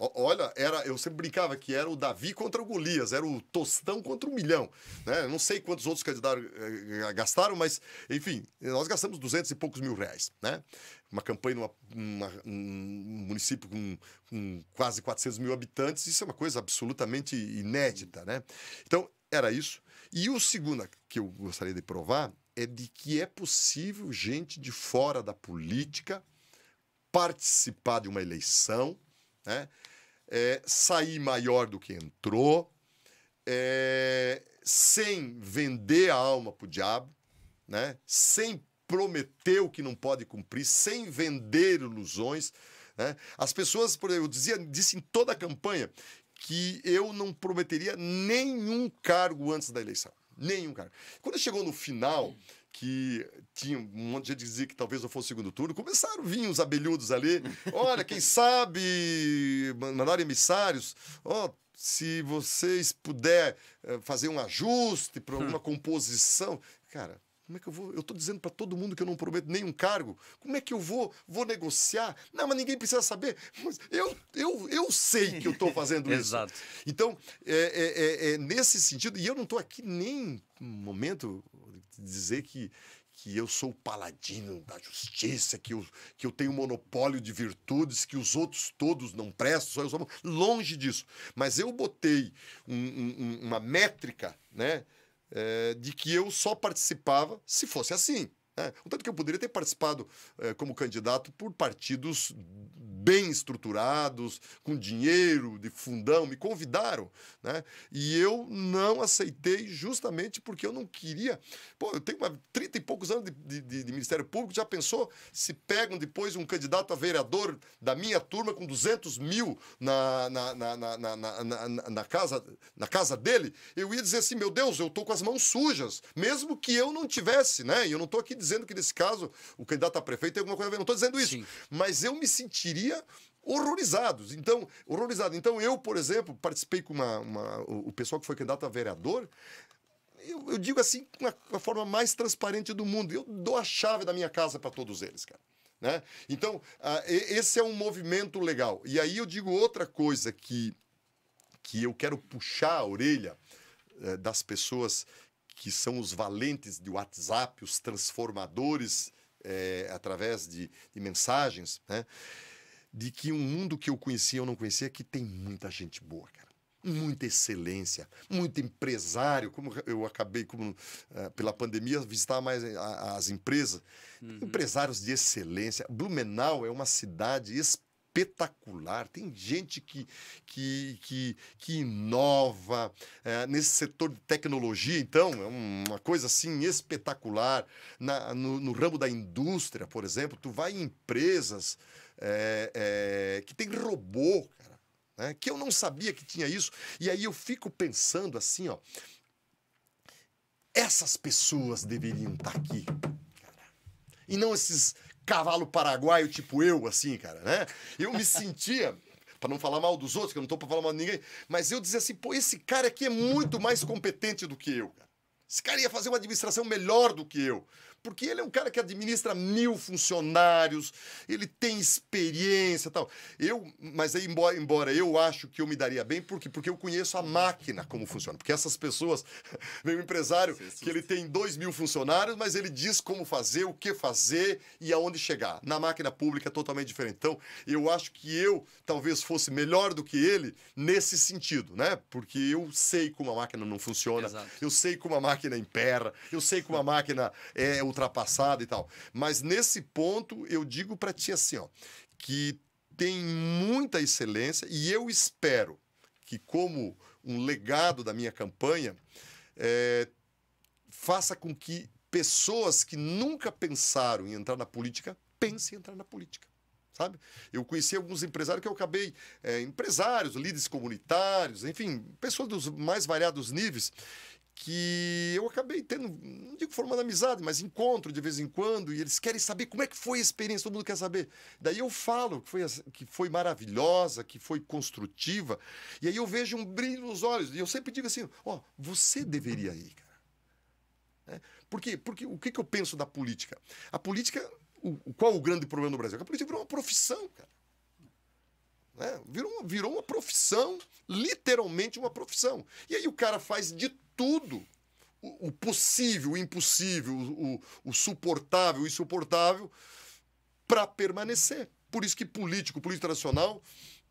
Olha, era, eu sempre brincava que era o Davi contra o Golias, era o Tostão contra o Milhão. Né? Não sei quantos outros candidatos eh, eh, gastaram, mas, enfim, nós gastamos 200 e poucos mil reais. Né? uma campanha numa, um município com, com, quase 400 mil habitantes, isso é uma coisa absolutamente inédita, né? Então, era isso. E o segundo que eu gostaria de provar é de que é possível gente de fora da política participar de uma eleição, né? É, sair maior do que entrou, é, sem vender a alma para o diabo, né? sem prometeu que não pode cumprir, sem vender ilusões. Né? As pessoas, por exemplo, eu dizia, disse em toda a campanha que eu não prometeria nenhum cargo antes da eleição. Nenhum cargo. Quando chegou no final, que tinha um monte de gente que dizia que talvez eu fosse segundo turno, começaram a vir os abelhudos ali. *laughs* Olha, quem sabe mandaram emissários. oh, se vocês puder eh, fazer um ajuste para alguma *laughs* composição. Cara, como é que eu vou? Eu estou dizendo para todo mundo que eu não prometo nenhum cargo. Como é que eu vou vou negociar? Não, mas ninguém precisa saber. Mas eu, eu, eu sei que eu estou fazendo *laughs* isso. Exato. Então, é, é, é, é, nesse sentido, e eu não estou aqui nem um momento dizer que, que eu sou o paladino da justiça, que eu, que eu tenho um monopólio de virtudes, que os outros todos não prestam, só eu sou longe disso. Mas eu botei um, um, uma métrica, né? é, de que eu só participava se fosse assim. É, o tanto que eu poderia ter participado é, como candidato por partidos bem estruturados, com dinheiro, de fundão, me convidaram. Né? E eu não aceitei justamente porque eu não queria. Pô, eu tenho uma, 30 e poucos anos de, de, de Ministério Público, já pensou se pegam depois um candidato a vereador da minha turma com 200 mil na, na, na, na, na, na, na casa, na casa dele? Eu ia dizer assim, meu Deus, eu estou com as mãos sujas, mesmo que eu não tivesse, né? E eu não estou aqui dizendo dizendo que, nesse caso, o candidato a prefeito tem alguma coisa a ver. Não estou dizendo isso. Sim. Mas eu me sentiria horrorizados. Então, horrorizado. Então, eu, por exemplo, participei com uma, uma o pessoal que foi candidato a vereador. Eu, eu digo assim, com a, com a forma mais transparente do mundo. Eu dou a chave da minha casa para todos eles, cara. Né? Então, uh, esse é um movimento legal. E aí eu digo outra coisa que, que eu quero puxar a orelha uh, das pessoas que são os valentes de WhatsApp, os transformadores é, através de, de mensagens, né? de que um mundo que eu conhecia ou não conhecia, que tem muita gente boa, cara. Muita excelência, muito empresário. Como eu acabei, como, eh, pela pandemia, visitar mais as empresas. Uhum. Empresários de excelência. Blumenau é uma cidade espetacular. Tem gente que, que, que, que inova é, nesse setor de tecnologia, então, é uma coisa assim espetacular. Na, no, no ramo da indústria, por exemplo, tu vai em empresas é, é, que tem robô, cara, né? que eu não sabia que tinha isso. E aí eu fico pensando assim, ó. Essas pessoas deveriam estar tá aqui. Cara, e não esses cavalo paraguaio tipo eu, assim, cara, né? Eu me sentia *laughs* para não falar mal dos outros, que eu não tô para falar mal de ninguém, mas eu dizia assim, pô, esse cara aqui é muito mais competente do que eu, cara. Esse cara ia fazer uma administração melhor do que eu. Porque ele é um cara que administra mil funcionários, ele tem experiência tal. Eu, mas aí, embora, embora eu acho que eu me daria bem, porque Porque eu conheço a máquina como funciona. Porque essas pessoas, *laughs* vem um empresário que ele tem dois mil funcionários, mas ele diz como fazer, o que fazer e aonde chegar. Na máquina pública é totalmente diferente. Então, eu acho que eu talvez fosse melhor do que ele nesse sentido, né? Porque eu sei como a máquina não funciona, Exato. eu sei como a máquina emperra, eu sei como a máquina é ultrapassada e tal. Mas nesse ponto, eu digo para ti assim, ó, que tem muita excelência e eu espero que, como um legado da minha campanha, é, faça com que pessoas que nunca pensaram em entrar na política pensem em entrar na política. Sabe? Eu conheci alguns empresários que eu acabei, é, empresários, líderes comunitários, enfim, pessoas dos mais variados níveis, que eu acabei tendo, não digo formando amizade, mas encontro de vez em quando e eles querem saber como é que foi a experiência, todo mundo quer saber. Daí eu falo que foi, que foi maravilhosa, que foi construtiva, e aí eu vejo um brilho nos olhos. E eu sempre digo assim: ó, oh, você deveria ir, cara. É? Por quê? Porque o que, que eu penso da política? A política, o, qual o grande problema do Brasil? A política virou uma profissão, cara. Né? Virou, virou uma profissão, literalmente uma profissão. E aí o cara faz de tudo o possível, o impossível, o, o suportável, o insuportável, para permanecer. Por isso que político, político tradicional,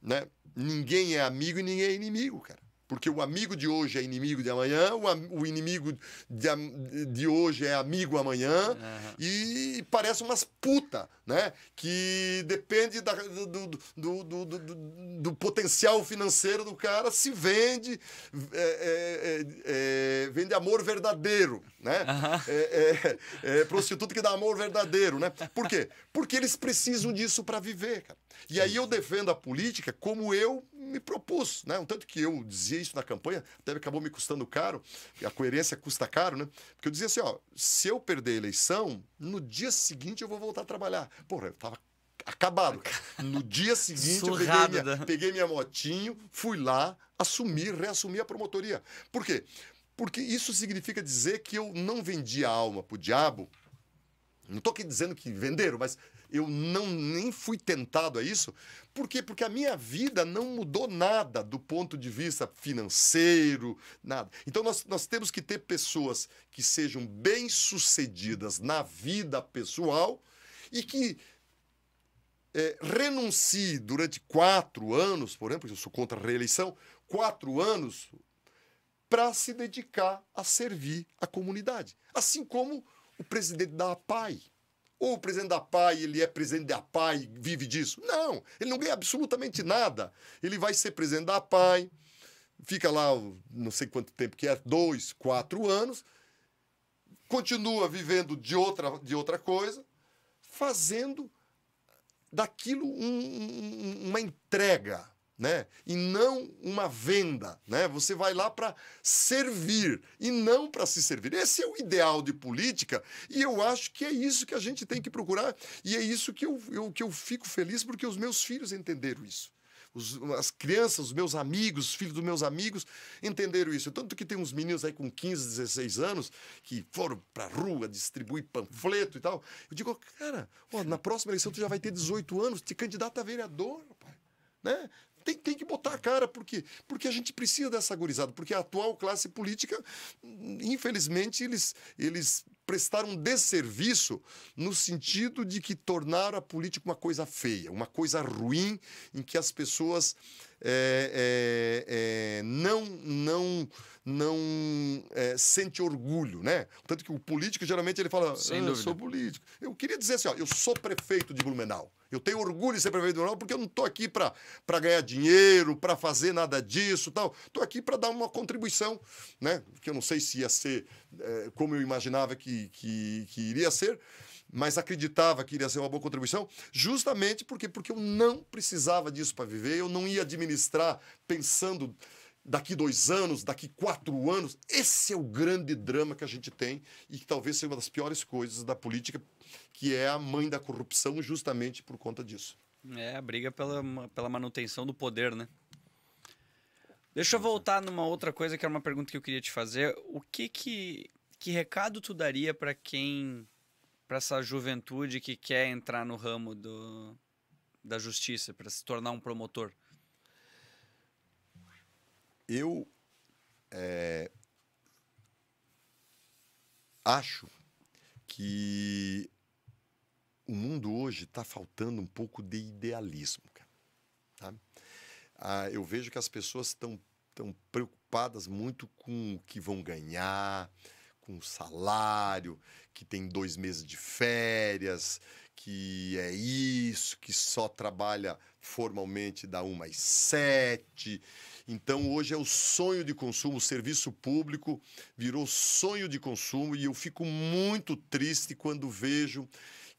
né, ninguém é amigo e ninguém é inimigo, cara. Porque o amigo de hoje é inimigo de amanhã, o, inimigo de, de hoje é amigo amanhã, uhum. e parece umas puta, né? Que depende da, do, do, do, do, potencial financeiro do cara, se vende, é, é, é, é vende amor verdadeiro, né? Uhum. prostituta que dá amor verdadeiro, né? Por quê? Porque eles precisam disso para viver, cara. E aí eu defendo a política como eu me propus, né? Um tanto que eu dizia isso na campanha, até acabou me custando caro, a coerência custa caro, né? Porque eu dizia assim, ó, se eu perder a eleição, no dia seguinte eu vou voltar a trabalhar. Porra, eu tava acabado. No dia seguinte, eu peguei minha, né? peguei minha motinho, fui lá assumir, reassumir a promotoria. Por quê? Porque isso significa dizer que eu não vendi a alma pro diabo. Não estou aqui dizendo que venderam, mas eu não nem fui tentado a isso. Por quê? Porque a minha vida não mudou nada do ponto de vista financeiro, nada. Então nós, nós temos que ter pessoas que sejam bem-sucedidas na vida pessoal e que é, renuncie durante quatro anos, por exemplo, eu sou contra a reeleição, quatro anos para se dedicar a servir a comunidade. Assim como o presidente da APAI, o presidente da PAI, ele é presidente da PAI, vive disso. Não, ele não ganha absolutamente nada. Ele vai ser presidente da PAI, fica lá não sei quanto tempo que é, dois, quatro anos, continua vivendo de outra, de outra coisa, fazendo daquilo um, um, uma entrega né? E não uma venda, né? Você vai lá para servir e não para se servir. Esse é o ideal de política e eu acho que é isso que a gente tem que procurar e é isso que eu, eu que eu fico feliz porque os meus filhos entenderam isso. Os, as crianças, os meus amigos, os filhos dos meus amigos entenderam isso. Tanto que tem uns meninos aí com 15, 16 anos que foram a rua distribuir panfleto e tal. Eu digo, cara, ó, na próxima eleição tu já vai ter 18 anos, te candidata a vereador, pai. Né? tem, tem que botar a cara, porque, porque a gente precisa dessa gurizada, porque a atual classe política, infelizmente, eles, eles prestaram um desserviço no sentido de que tornaram a política uma coisa feia, uma coisa ruim, em que as pessoas é, é, é, não não não é, sente orgulho, né? Tanto que o político geralmente ele fala, ah, eu sou político. Eu queria dizer assim, ó, eu sou prefeito de Blumenau. Eu tenho orgulho de ser prefeito rural porque eu não estou aqui para ganhar dinheiro, para fazer nada disso tal. Estou aqui para dar uma contribuição, né? que eu não sei se ia ser é, como eu imaginava que, que, que iria ser, mas acreditava que iria ser uma boa contribuição, justamente porque, porque eu não precisava disso para viver, eu não ia administrar pensando daqui dois anos, daqui quatro anos. Esse é o grande drama que a gente tem e que talvez seja uma das piores coisas da política, que é a mãe da corrupção, justamente por conta disso. É, a briga pela, pela manutenção do poder, né? Deixa eu voltar numa outra coisa que era uma pergunta que eu queria te fazer. O que que, que recado tu daria para quem, para essa juventude que quer entrar no ramo do, da justiça, para se tornar um promotor? eu é, acho que o mundo hoje está faltando um pouco de idealismo. Cara, tá? ah, eu vejo que as pessoas estão tão preocupadas muito com o que vão ganhar, com o salário, que tem dois meses de férias, que é isso, que só trabalha formalmente da 1 às 7 então, hoje é o sonho de consumo, o serviço público virou sonho de consumo e eu fico muito triste quando vejo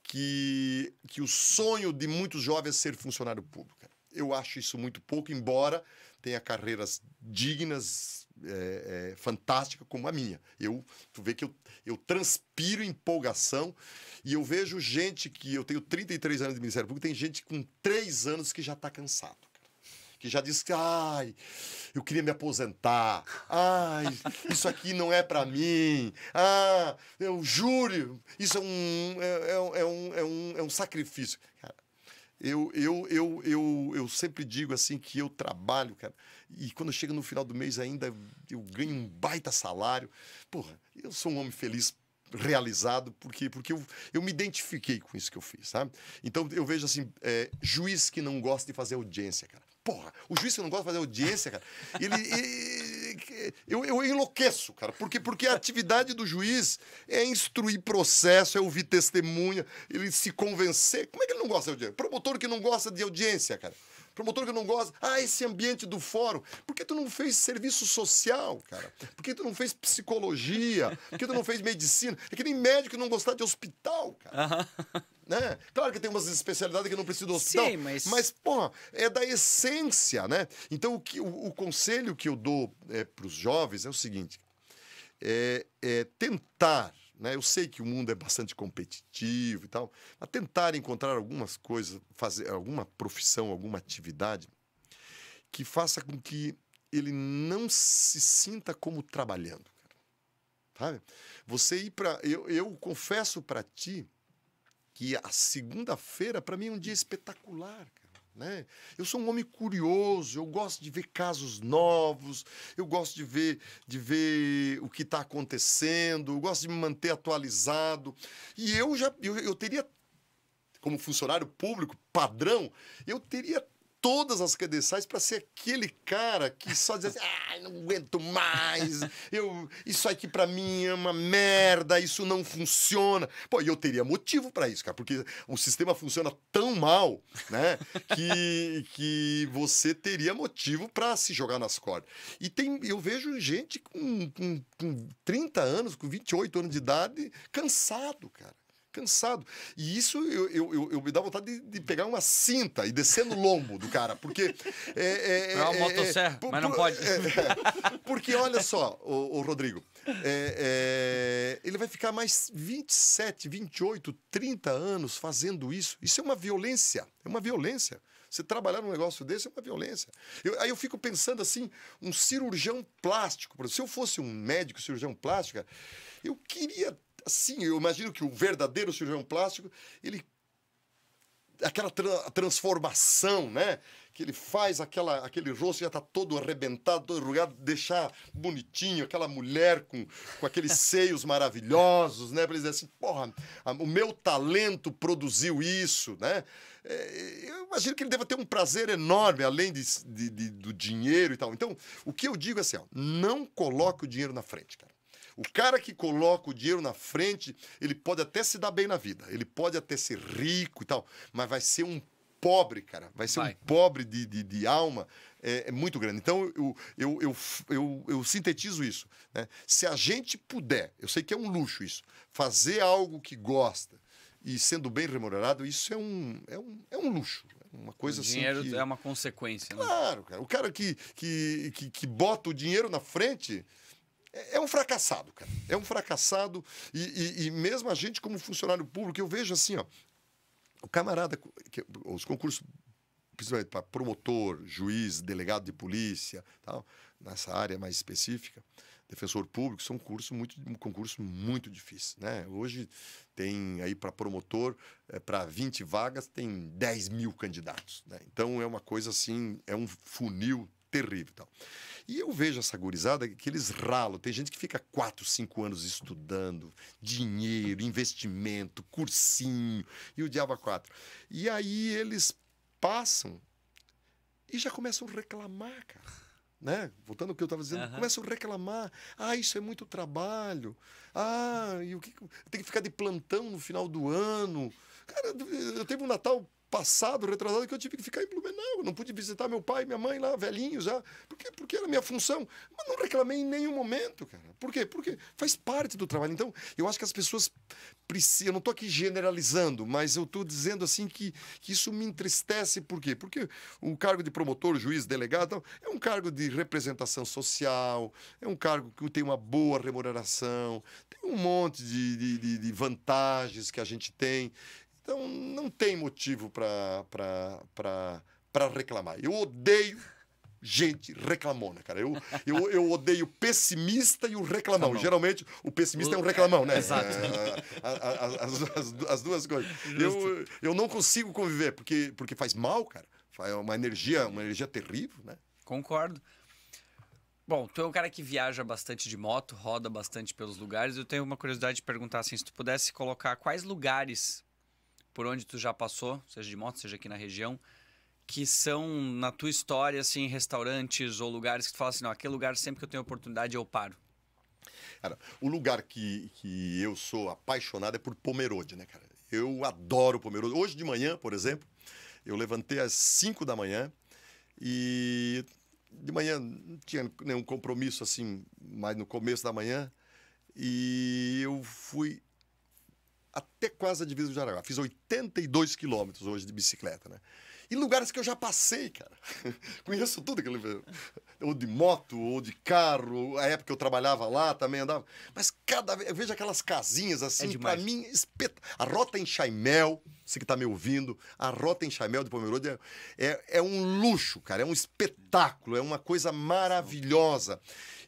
que, que o sonho de muitos jovens é ser funcionário público. Eu acho isso muito pouco, embora tenha carreiras dignas, é, é, fantástica como a minha. Eu, tu vê que eu, eu transpiro empolgação e eu vejo gente que. Eu tenho 33 anos de Ministério Público, tem gente com 3 anos que já está cansado que já diz que, ai, eu queria me aposentar, ai, isso aqui não é para mim, ah, eu juro, isso é um, é, é, é, um, é, um, é um sacrifício. Cara, eu, eu, eu, eu, eu sempre digo assim que eu trabalho, cara, e quando chega no final do mês ainda eu ganho um baita salário. Porra, eu sou um homem feliz realizado porque porque eu, eu me identifiquei com isso que eu fiz, sabe? Então eu vejo assim, é, juiz que não gosta de fazer audiência, cara. Porra, o juiz que não gosta de fazer audiência, cara, ele. eu, eu enlouqueço, cara, porque, porque a atividade do juiz é instruir processo, é ouvir testemunha, ele se convencer. Como é que ele não gosta de audiência? Promotor que não gosta de audiência, cara. Promotor que não gosta. Ah, esse ambiente do fórum. Por que tu não fez serviço social, cara? Por que tu não fez psicologia? Por que tu não fez medicina? É que nem médico não gostar de hospital, cara. Uh -huh. Né? Claro que tem umas especialidades que não precisa do hospital. Sim, mas... mas, porra, é da essência, né? Então, o, que, o, o conselho que eu dou é, para os jovens é o seguinte. é, é tentar né? Eu sei que o mundo é bastante competitivo e tal, a tentar encontrar algumas coisas, fazer alguma profissão, alguma atividade que faça com que ele não se sinta como trabalhando. Sabe? Você ir para. Eu, eu confesso para ti que a segunda-feira, para mim, é um dia espetacular. Cara. Né? Eu sou um homem curioso, eu gosto de ver casos novos, eu gosto de ver, de ver o que está acontecendo, eu gosto de me manter atualizado. E eu já eu, eu teria, como funcionário público padrão, eu teria todas as credenciais para ser aquele cara que só diz assim, ah, não aguento mais, eu, isso aqui para mim é uma merda, isso não funciona. Pô, eu teria motivo para isso, cara, porque o sistema funciona tão mal, né, que, que você teria motivo para se jogar nas cordas. E tem, eu vejo gente com, com, com 30 anos, com 28 anos de idade, cansado, cara cansado. E isso eu, eu, eu, eu me dá vontade de, de, pegar uma cinta e descer no lombo do cara, porque. É, é, é uma é, é, motosserra, é, por, mas não pode. É, é, porque olha só, o, o Rodrigo, ele vai ficar mais 27, 28, 30 anos fazendo isso. Isso é uma violência. É uma violência. Você trabalhar num negócio desse é uma violência. Eu, aí eu fico pensando assim, um cirurgião plástico, se eu fosse um médico cirurgião plástica, eu queria sim, eu imagino que o verdadeiro cirurgião plástico, ele aquela tra transformação, né? Que ele faz aquela, aquele rosto já está todo arrebentado, todo enrugado, deixar bonitinho, aquela mulher com, com aqueles *laughs* seios maravilhosos, né? Para eles assim, porra, o meu talento produziu isso, né? É, eu imagino que ele deva ter um prazer enorme, além de, de, de, do dinheiro e tal. Então, o que eu digo é assim, ó, não coloque o dinheiro na frente, cara. O cara que coloca o dinheiro na frente, ele pode até se dar bem na vida, ele pode até ser rico e tal, mas vai ser um pobre, cara. Vai ser vai. um pobre de, de, de alma é, é, muito grande. Então, eu, eu, eu, eu, eu sintetizo isso. Né? Se a gente puder, eu sei que é um luxo isso, fazer algo que gosta e sendo bem remunerado, isso é um, é um, é um luxo. Né? Uma coisa o assim dinheiro assim que... é uma consequência, né? claro, né? cara. O cara que, que, que, que bota o dinheiro na frente, é, é um fracassado, cara. É um fracassado. E, e, e, mesmo a gente, como funcionário público, eu vejo assim, ó. O camarada, que, os concursos, principalmente para promotor, juiz, delegado de polícia, tal, nessa área mais específica, defensor público, são curso muito, um concurso muito difícil, né? Hoje tem aí para promotor, é, para 20 vagas, tem 10 mil candidatos, né? Então é uma coisa assim, é um funil terrível e tal. E eu vejo essa gurizada que eles ralam. Tem gente que fica quatro cinco anos estudando, dinheiro, investimento, cursinho e o diabo quatro. E aí eles passam e já começam a reclamar, cara. Né? Voltando ao que eu estava dizendo, uhum. começam a reclamar. Ah, isso é muito trabalho. Ah, e o que tem que ficar de plantão no final do ano. Cara, eu teve um Natal passado, retrasado, que eu tive que ficar em Blumenau. Eu não pude visitar meu pai, minha mãe lá, velhinhos já, porque, porque era minha função. Mas não reclamei em nenhum momento, cara. Por quê? Porque faz parte do trabalho. Então, eu acho que as pessoas precisam. Eu não estou aqui generalizando, mas eu estou dizendo assim que, que isso me entristece. Por quê? Porque o cargo de promotor, juiz, delegado é um cargo de representação social, é um cargo que tem uma boa remuneração, tem um monte de, de, de, de vantagens que a gente tem. Então, não tem motivo para reclamar. Eu odeio gente reclamona, cara. Eu, eu, eu odeio o pessimista e o reclamão. Tá Geralmente, o pessimista é um reclamão, né? É, exato. É, a, a, a, as, as, as, duas coisas. Eu, eu não consigo conviver, porque, porque faz mal, cara. Faz é uma energia, uma energia terrível, né? Concordo. Bom, tu é um cara que viaja bastante de moto, roda bastante pelos lugares. Eu tenho uma curiosidade de perguntar assim, se tu pudesse colocar quais lugares por onde tu já passou, seja de moto, seja aqui na região, que são na tua história, assim, restaurantes ou lugares que tu fala assim, não, aquele lugar sempre que eu tenho oportunidade eu paro? Cara, o lugar que, que eu sou apaixonado é por Pomerode, né, cara? Eu adoro Pomerode. Hoje de manhã, por exemplo, eu levantei às 5 da manhã e de manhã não tinha nenhum compromisso assim, mas no começo da manhã. E eu fui até quase a divisa do Jaraguá. Fiz 82 quilômetros hoje de bicicleta, né? E lugares que eu já passei, cara. *laughs* Conheço tudo aquele. Ou de moto, ou de carro. A época que eu trabalhava lá também andava. Mas cada vez. Eu vejo aquelas casinhas assim, é para mim, espeta. A rota em Chaimel, você que tá me ouvindo, a rota em Chaimel de Pomerode é, é, é um luxo, cara. É um espetáculo, é uma coisa maravilhosa.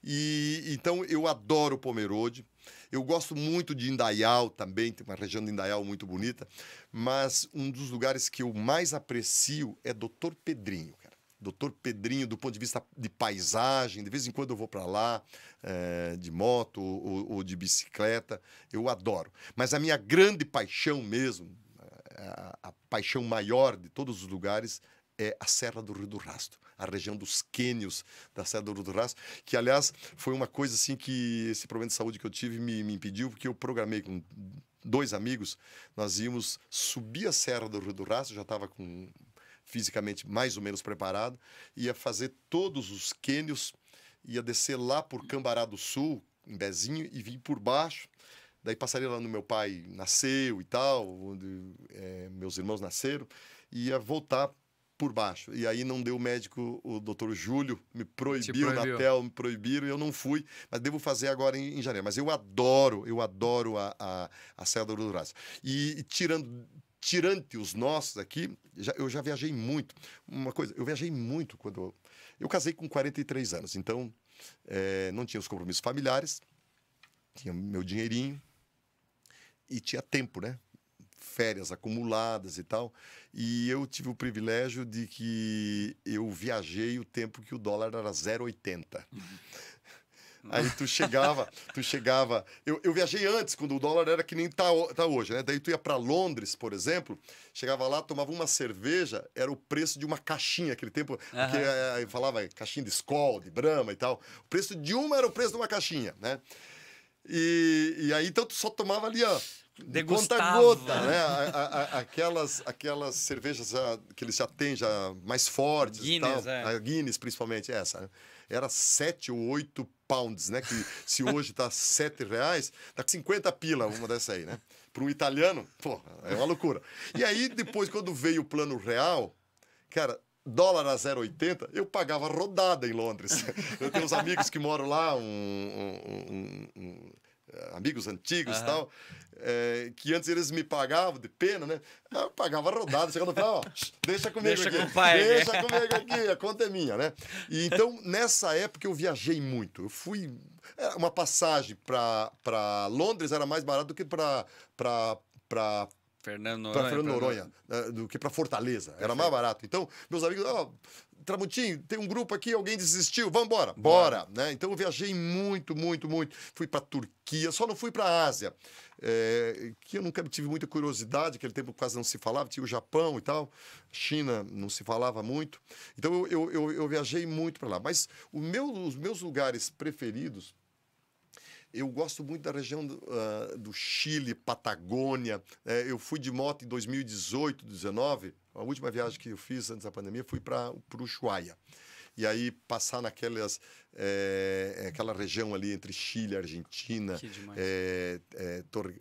E então eu adoro Pomerode. Eu gosto muito de Indaial também, tem uma região de Indaial muito bonita, mas um dos lugares que eu mais aprecio é Doutor Pedrinho. Doutor Pedrinho, do ponto de vista de paisagem, de vez em quando eu vou para lá é, de moto ou, ou, de bicicleta, eu adoro. Mas a minha grande paixão mesmo, eh, a, a, paixão maior de todos os lugares, é a Serra do Rio do Rastro a região dos quênios da Serra do Urudurás, que, aliás, foi uma coisa assim que esse problema de saúde que eu tive me, me impediu, porque eu programei com dois amigos, nós íamos subir a Serra do Urudurás, eu já estava com fisicamente mais ou menos preparado, ia fazer todos os quênios, ia descer lá por Cambará do Sul, em Bezinho, e vir por baixo. Daí passaria lá no meu pai nasceu e tal, onde é, meus irmãos nasceram, e ia voltar por baixo. E aí não deu o médico, o doutor Júlio, me proibiu, proibiu. na tela, me proibiram, eu não fui, mas devo fazer agora em, em janeiro. Mas eu adoro, eu adoro a, a, a Serra do Dourado. E, e tirando tirante os nossos aqui, já, eu já viajei muito. Uma coisa, eu viajei muito quando. Eu, eu casei com 43 anos, então é, não tinha os compromissos familiares, tinha meu dinheirinho e tinha tempo, né? férias acumuladas e tal. E eu tive o privilégio de que eu viajei o tempo que o dólar era 0,80. Uhum. Aí tu chegava, tu chegava. Eu, eu viajei antes, quando o dólar era que nem tá, tá hoje, né? Daí tu ia para Londres, por exemplo, chegava lá, tomava uma cerveja, era o preço de uma caixinha, aquele tempo, uhum. é, falava caixinha de Skol, de Brahma e tal. O preço de uma era o preço de uma caixinha, né? E, e aí então tu só tomava ali, ó, degustava. Conta-gota, né? né? A, a, aquelas, aquelas cervejas ah, que eles já têm, já mais fortes Guinness, É. A Guinness, principalmente, essa. Né? Era 7 ou 8 pounds, né? Que se hoje tá 7 reais, tá 50 pila uma dessa aí, né? Para um italiano, pô, é uma loucura. E aí, depois, quando veio o plano real, cara, dólar a 0,80, eu pagava rodada em Londres. *laughs* Eu tenho uns amigos que moram lá, um, um, um, eh, amigos antigos uhum. tal, é, que antes eles me pagavam de pena, né? Eu pagava rodada, chegando no ó, *laughs* deixa comigo deixa aqui. Com pai, né? deixa né? comigo aqui, a conta é minha, né? E, então, nessa época eu viajei muito. Eu fui. É, uma passagem para Londres era mais barato do que para. Fernando Noronha. Para Fernando Noronha, né, do que para Fortaleza. Perfeito. Era mais barato. Então, meus amigos, oh, Tramutinho, tem um grupo aqui, alguém desistiu, vamos embora. Bora, né? Então eu viajei muito, muito, muito. Fui para Turquia, só não fui para a Ásia, é, que eu nunca tive muita curiosidade, aquele tempo quase não se falava, tinha o Japão e tal, China não se falava muito. Então eu, eu, eu, eu viajei muito para lá. Mas meu, os meus lugares preferidos eu gosto muito da região do, uh, do Chile, Patagônia. É, eu fui de moto em 2018, 2019 a última viagem que eu fiz antes da pandemia foi para o Ushuaia. E aí passar naquelas é, aquela região ali entre Chile, Argentina, é, é, Tor,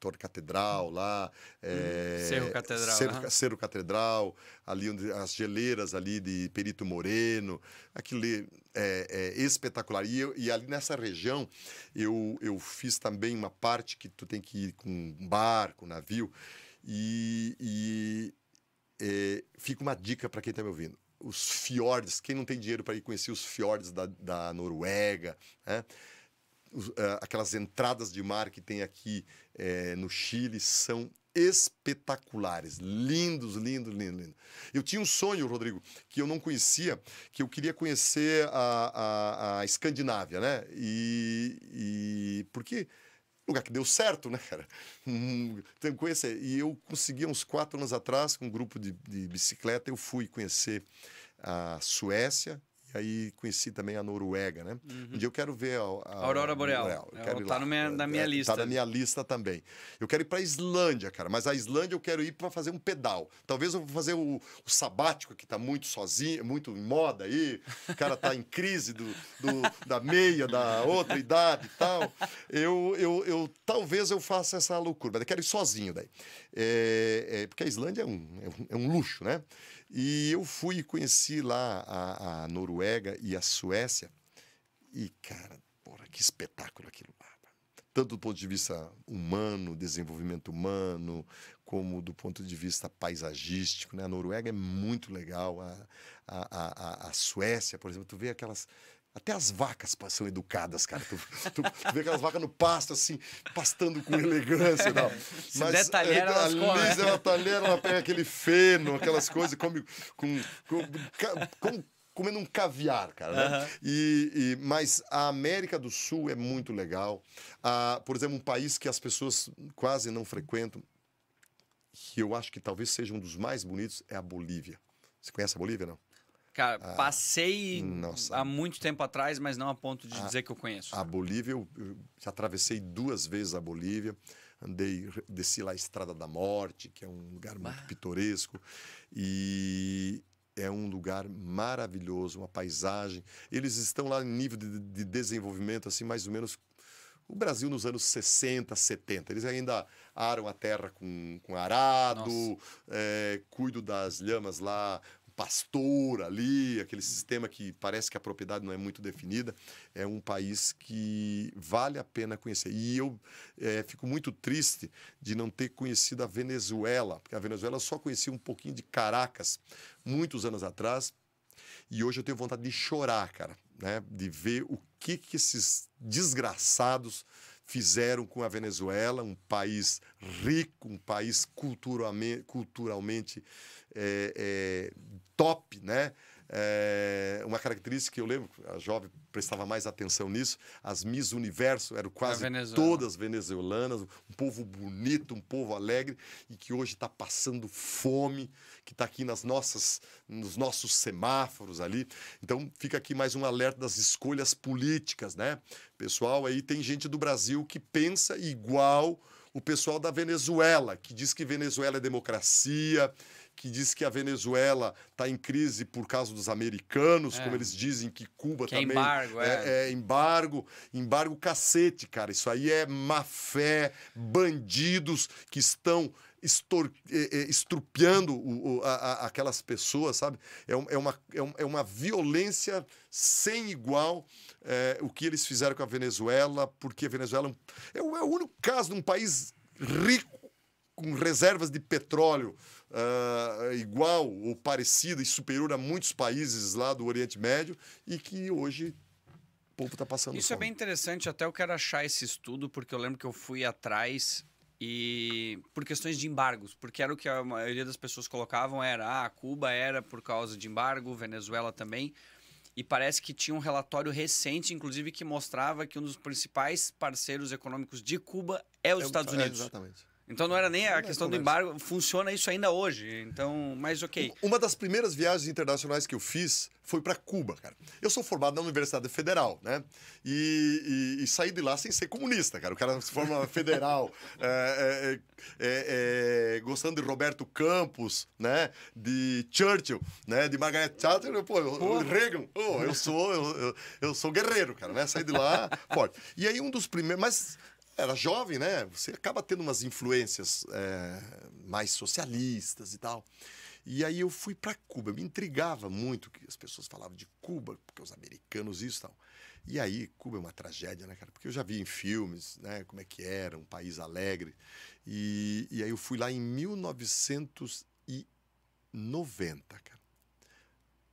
Tor Catedral lá. É, Cerro Catedral. Cerro, né? Cerro, Catedral, ali onde as geleiras ali de Perito Moreno, aquilo é, é espetacular. E, e, ali nessa região eu, eu fiz também uma parte que tu tem que ir com um barco, um navio, e, e é, fica uma dica para quem está me ouvindo. Os fiordes, quem não tem dinheiro para ir conhecer os fiordes da, da Noruega, né? os, uh, aquelas entradas de mar que tem aqui é, no Chile são espetaculares, lindos, lindos, lindos, lindos. Eu tinha um sonho, Rodrigo, que eu não conhecia, que eu queria conhecer a, a, a Escandinávia, né? E, e porque Lugar que deu certo, né, cara? que *laughs* então, conhecer. E eu consegui, uns quatro anos atrás, com um grupo de, de bicicleta, eu fui conhecer a Suécia, e aí conheci também a Noruega, né? Uhum. Um dia eu quero ver a, a Aurora Boreal. Boreal. Eu quero tá minha, na minha é, tá lista. Tá na minha lista também. Eu quero ir para Islândia, cara, mas a Islândia eu quero ir para fazer um pedal. Talvez eu vou fazer o, o sabático que tá muito sozinho, muito em moda aí. O cara tá em crise do, do da meia, da outra idade e tal. Eu, eu, eu talvez eu faça essa loucura, mas eu quero ir sozinho daí. É, é, porque a Islândia é um, é um é luxo, né? E eu fui e conheci lá a, a, Noruega e a Suécia. E, cara, porra, que espetáculo aquilo lá. Tanto do ponto de vista humano, desenvolvimento humano, como do ponto de vista paisagístico. Né? A Noruega é muito legal. A, a, a, a Suécia, por exemplo, tu vê aquelas até as vacas são educadas, cara. Tu, tu, vê aquelas vacas no pasto, assim, pastando com elegância e *laughs* Se Mas, der talher, é, elas comem. talher, ela pega aquele feno, aquelas coisas, come com, com, com comendo um caviar, cara. Né? Uhum. E, e, mas a América do Sul é muito legal. Ah, por exemplo, um país que as pessoas quase não frequentam, que eu acho que talvez seja um dos mais bonitos, é a Bolívia. Você conhece a Bolívia, não? Cara, ah, passei Nossa. há muito tempo atrás, mas não a ponto de dizer que eu conheço. A Bolívia, eu, já atravessei duas vezes a Bolívia. Andei, desci lá a Estrada da Morte, que é um lugar muito ah. pitoresco. E é um lugar maravilhoso, uma paisagem. Eles estão lá em nível de, de desenvolvimento, assim, mais ou menos o Brasil nos anos 60, 70. Eles ainda aram a terra com, com arado, é, das lhamas lá pastor ali, aquele sistema que parece que a propriedade não é muito definida, é um país que vale a pena conhecer. E eu é, fico muito triste de não ter conhecido a Venezuela, porque a Venezuela só conhecia um pouquinho de Caracas muitos anos atrás, e hoje eu tenho vontade de chorar, cara, né? de ver o que, que esses desgraçados fizeram com a Venezuela, um país rico, um país culturalmente, culturalmente é, é, top, né? É uma característica que eu lembro, a jovem prestava mais atenção nisso, as Miss Universo eram quase Venezuela. todas venezuelanas, um povo bonito, um povo alegre e que hoje está passando fome, que está aqui nas nossas, nos nossos semáforos ali. Então fica aqui mais um alerta das escolhas políticas, né? Pessoal, aí tem gente do Brasil que pensa igual o pessoal da Venezuela, que diz que Venezuela é democracia, que diz que a Venezuela está em crise por causa dos americanos, é. como eles dizem que Cuba que é também. É embargo, é. é. embargo, embargo cacete, cara. Isso aí é má fé, bandidos que estão estor, eh, eh, estrupiando o, o, a, a, aquelas pessoas, sabe? É, é, uma, é, um, é, uma violência sem igual é, o que eles fizeram com a Venezuela, porque a Venezuela é, é o, é o único caso de um país rico, com reservas de petróleo, uh, igual ou parecida e superior a muitos países lá do Oriente Médio e que hoje o povo está passando Isso é fome. é bem interessante, até eu quero achar esse estudo, porque eu lembro que eu fui atrás e por questões de embargos, porque era o que a maioria das pessoas colocavam era ah, Cuba era por causa de embargo, Venezuela também. E parece que tinha um relatório recente, inclusive, que mostrava que um dos principais parceiros econômicos de Cuba é os é, Estados é, Unidos. É, exatamente. Então não era nem a é questão do embargo, funciona isso ainda hoje. Então, mas ok. Uma das primeiras viagens internacionais que eu fiz foi para Cuba, cara. Eu sou formado na Universidade Federal, né? E, e, e saí de lá sem ser comunista, cara. O cara se forma *laughs* federal, é é, é, é, é, gostando de Roberto Campos, né? De Churchill, né? De Margaret Thatcher, pô, pô. Reagan. Oh, eu sou, eu, eu, eu, sou guerreiro, cara, né? Saí de lá forte. E aí um dos primeiros, mas era jovem, né? Você acaba tendo umas influências é, mais socialistas e tal. E aí eu fui para Cuba. Me intrigava muito que as pessoas falavam de Cuba, porque os americanos isso e tal. E aí, Cuba é uma tragédia, né, cara? Porque eu já vi em filmes, né, como é que era, um país alegre. E, e aí eu fui lá em 1990, cara.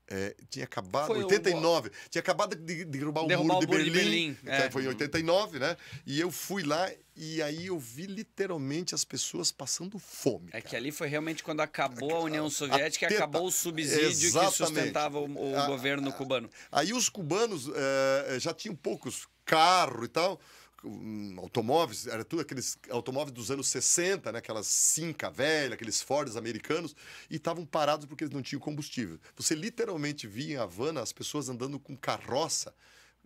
É, tinha acabado, foi 89, o... tinha acabado de derrubar o muro, o de, Berlim, de Berlim. É, é. Foi em 89, né? E eu fui lá e aí eu vi literalmente as pessoas passando fome. É que ali foi realmente quando acabou a, é a União Soviética, a teta, acabou o subsídio exatamente. que sustentava o, o a, governo cubano. Aí os cubanos é, já tinham poucos carro e tal Hum, automóveis, era tudo aqueles automóveis dos anos 60, né? aquelas Cinca velha, aqueles Fords americanos, e estavam parados porque eles não tinham combustível. Você literalmente via em Havana as pessoas andando com carroça,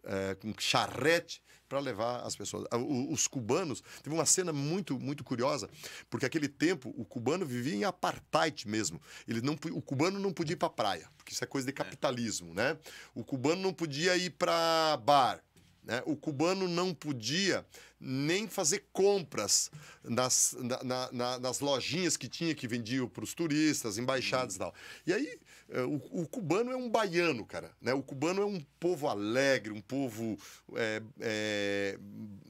é, com charrete, para levar as pessoas. Ah, os cubanos, teve uma cena muito muito curiosa, porque aquele tempo o cubano vivia em apartheid mesmo. Ele não o cubano não podia ir para praia, porque isso é coisa de é. capitalismo, né? O cubano não podia ir para bar. Né? O cubano não podia nem fazer compras nas, na, na, nas lojinhas que tinha que vendiam para os turistas, embaixadas e tal. E aí, eh, o, o, cubano é um baiano, cara. Né? O cubano é um povo alegre, um povo. É, é,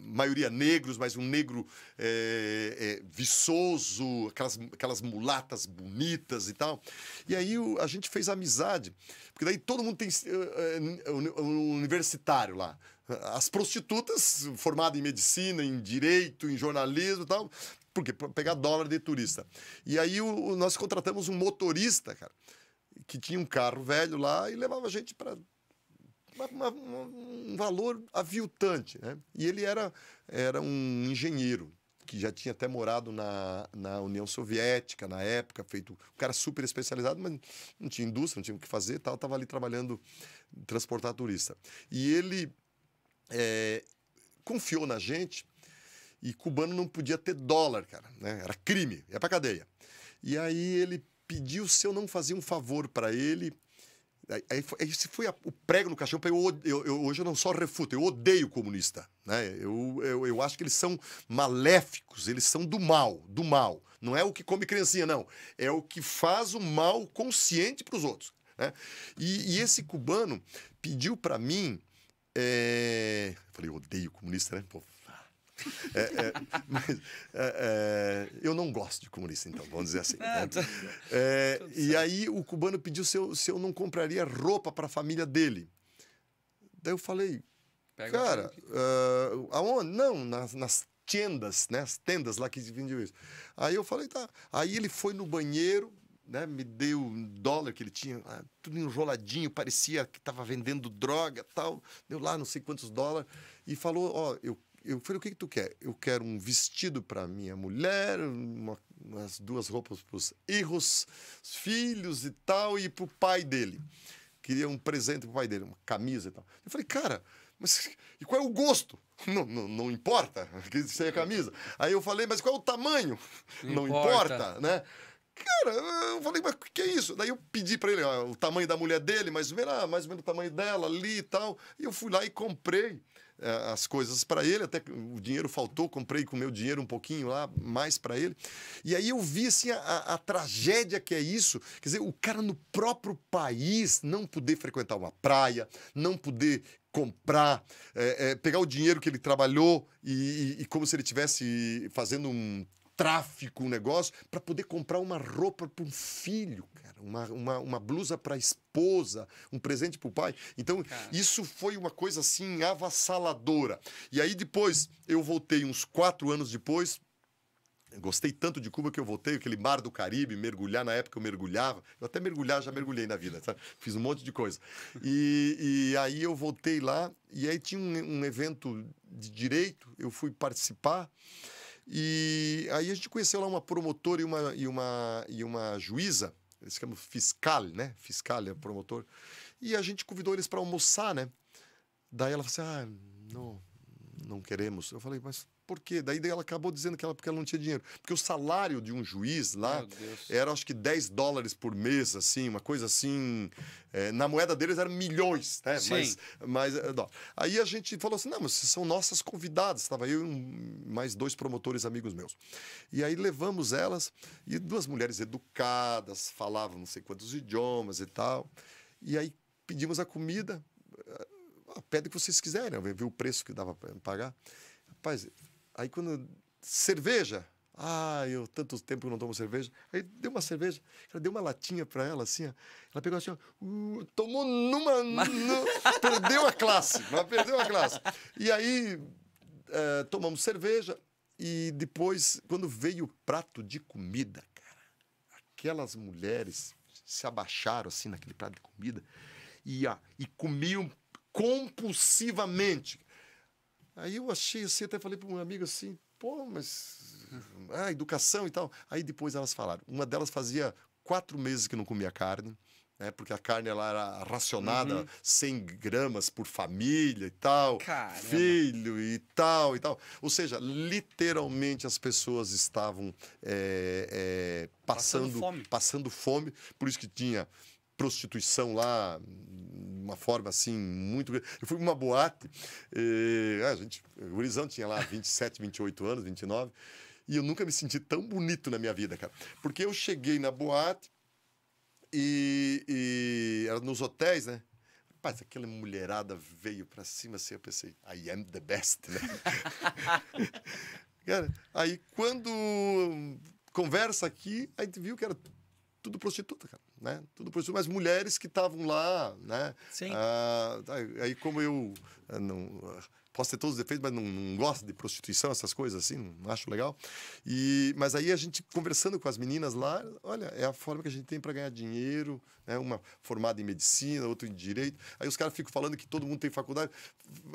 maioria negros, mas um negro é, viçoso, aquelas, aquelas mulatas bonitas e tal. E aí o, a gente fez amizade, porque daí todo mundo tem. Uh, universitário lá. As prostitutas, formadas em medicina, em direito, em jornalismo e tal, porque para pegar dólar de turista. E aí o, o, nós contratamos um motorista, cara, que tinha um carro velho lá e levava a gente para um valor aviltante, né? E ele era era um engenheiro que já tinha até morado na, na União Soviética na época, feito um cara super especializado, mas não tinha indústria, não tinha o que fazer, tal, tava ali trabalhando transportar turista. E ele é, confiou na gente e cubano não podia ter dólar, cara. Né? Era crime, ia para cadeia. E aí ele pediu se eu não fazia um favor para ele. Aí, aí se foi a, o prego no caixão, eu, eu, eu, hoje eu não só refuto, eu odeio comunista. Né? Eu, eu, eu acho que eles são maléficos, eles são do mal, do mal. Não é o que come criancinha, não. É o que faz o mal consciente para os outros. Né? E, e esse cubano pediu para mim é... Falei, eu odeio comunista, né? Pô, é, é, *laughs* mas, é, é, eu não gosto de comunista, então, vamos dizer assim. *laughs* Ah, né? Tá. É, e aí o cubano pediu se eu, se eu não compraria roupa para a família dele. Daí eu falei, Pega cara, uh, aonde? Não, nas, nas tendas, né? As tendas lá que vendiam isso. Aí eu falei, tá. Aí ele foi no banheiro, né, me deu um dólar que ele tinha, lá, ah, tudo enroladinho, parecia que estava vendendo droga tal. Deu lá não sei quantos dólares e falou: Ó, oh, eu, eu falei: O que, que tu quer? Eu quero um vestido para minha mulher, uma, umas duas roupas para os erros, filhos e tal, e para o pai dele. Queria um presente para o pai dele, uma camisa e tal. Eu falei: Cara, mas e qual é o gosto? *laughs* Não, não, não importa *laughs* que seja camisa. Aí eu falei: Mas qual é o tamanho? Não, não importa. importa, né? Cara, eu falei, mas o que é isso? Daí eu pedi para ele ó, o tamanho da mulher dele, mais ou menos, ah, mais ou menos o tamanho dela ali e tal. E eu fui lá e comprei é, as coisas para ele, até o dinheiro faltou, comprei com o meu dinheiro um pouquinho lá, mais para ele. E aí eu vi assim a, a, tragédia que é isso, quer dizer, o cara no próprio país não poder frequentar uma praia, não poder comprar, é, é, pegar o dinheiro que ele trabalhou e, e, e como se ele estivesse fazendo um tráfico, um negócio, para poder comprar uma roupa para um filho, cara, uma, uma, uma blusa para a esposa, um presente para o pai. Então, cara. isso foi uma coisa assim avassaladora. E aí depois, eu voltei uns quatro anos depois, Gostei tanto de Cuba que eu voltei, aquele mar do Caribe, mergulhar, na época eu mergulhava. Eu até mergulhar, já mergulhei na vida, sabe? Fiz um monte de coisa. E, e aí eu voltei lá, e aí tinha um, um evento de direito, eu fui participar. E aí a gente conheceu lá uma promotora e uma, e uma, e uma juíza, eles chamam fiscal, né? Fiscal é promotor. E a gente convidou eles para almoçar, né? Daí ela falou assim: ah, não, não queremos. Eu falei, mas por quê? Daí ela acabou dizendo que ela, porque ela não tinha dinheiro. Porque o salário de um juiz lá era acho que 10 dólares por mês, assim, uma coisa assim. É, na moeda deles eram milhões, né? Sim. Mas, mas não. É, aí a gente falou assim: não, mas são nossas convidadas. Estava eu e um, mais dois promotores amigos meus. E aí levamos elas, e duas mulheres educadas, falavam não sei quantos idiomas e tal. E aí pedimos a comida. É, ah, pede o que vocês quiserem, viu o preço que dava para pagar. Rapaz, Aí quando. Cerveja. Ah, eu tanto tempo que não tomo cerveja. Aí deu uma cerveja, ela deu uma latinha para ela, assim, ó. Ela pegou assim, ó, uh, tomou numa. Mas... *laughs* No, perdeu a classe, mas perdeu a classe. E aí uh, tomamos cerveja e depois, quando veio o prato de comida, cara, aquelas mulheres se abaixaram assim naquele prato de comida e, ah, e comiam compulsivamente. Aí eu achei assim, até falei para um amigo assim, pô, mas. Ah, educação e tal. Aí depois elas falaram. Uma delas fazia quatro meses que não comia carne, né? Porque a carne ela era racionada, uhum. 100 gramas por família e tal, Caramba. filho e tal e tal. Ou seja, literalmente as pessoas estavam é, é, passando, passando fome. passando fome, por isso que tinha prostituição lá, uma forma assim, muito. Eu fui uma boate, e, eh, a ah, gente, o Urizão tinha lá 27, 28 anos, 29, e eu nunca me senti tão bonito na minha vida, cara. Porque eu cheguei na boate e, e era nos hotéis, né? Rapaz, aquela mulherada veio pra cima assim, eu pensei, I am the best, né? *laughs* cara, aí quando conversa aqui, aí viu que era tudo prostituta, cara né? Tudo por isso, mas mulheres que estavam lá, né? Sim. Ah, aí como eu ah, não posso ter todos os defeitos, mas não, não gosto de prostituição, essas coisas assim, não acho legal. E, mas aí a gente conversando com as meninas lá, olha, é a forma que a gente tem para ganhar dinheiro, né? uma formada em medicina, outra em direito. Aí os caras ficam falando que todo mundo tem faculdade,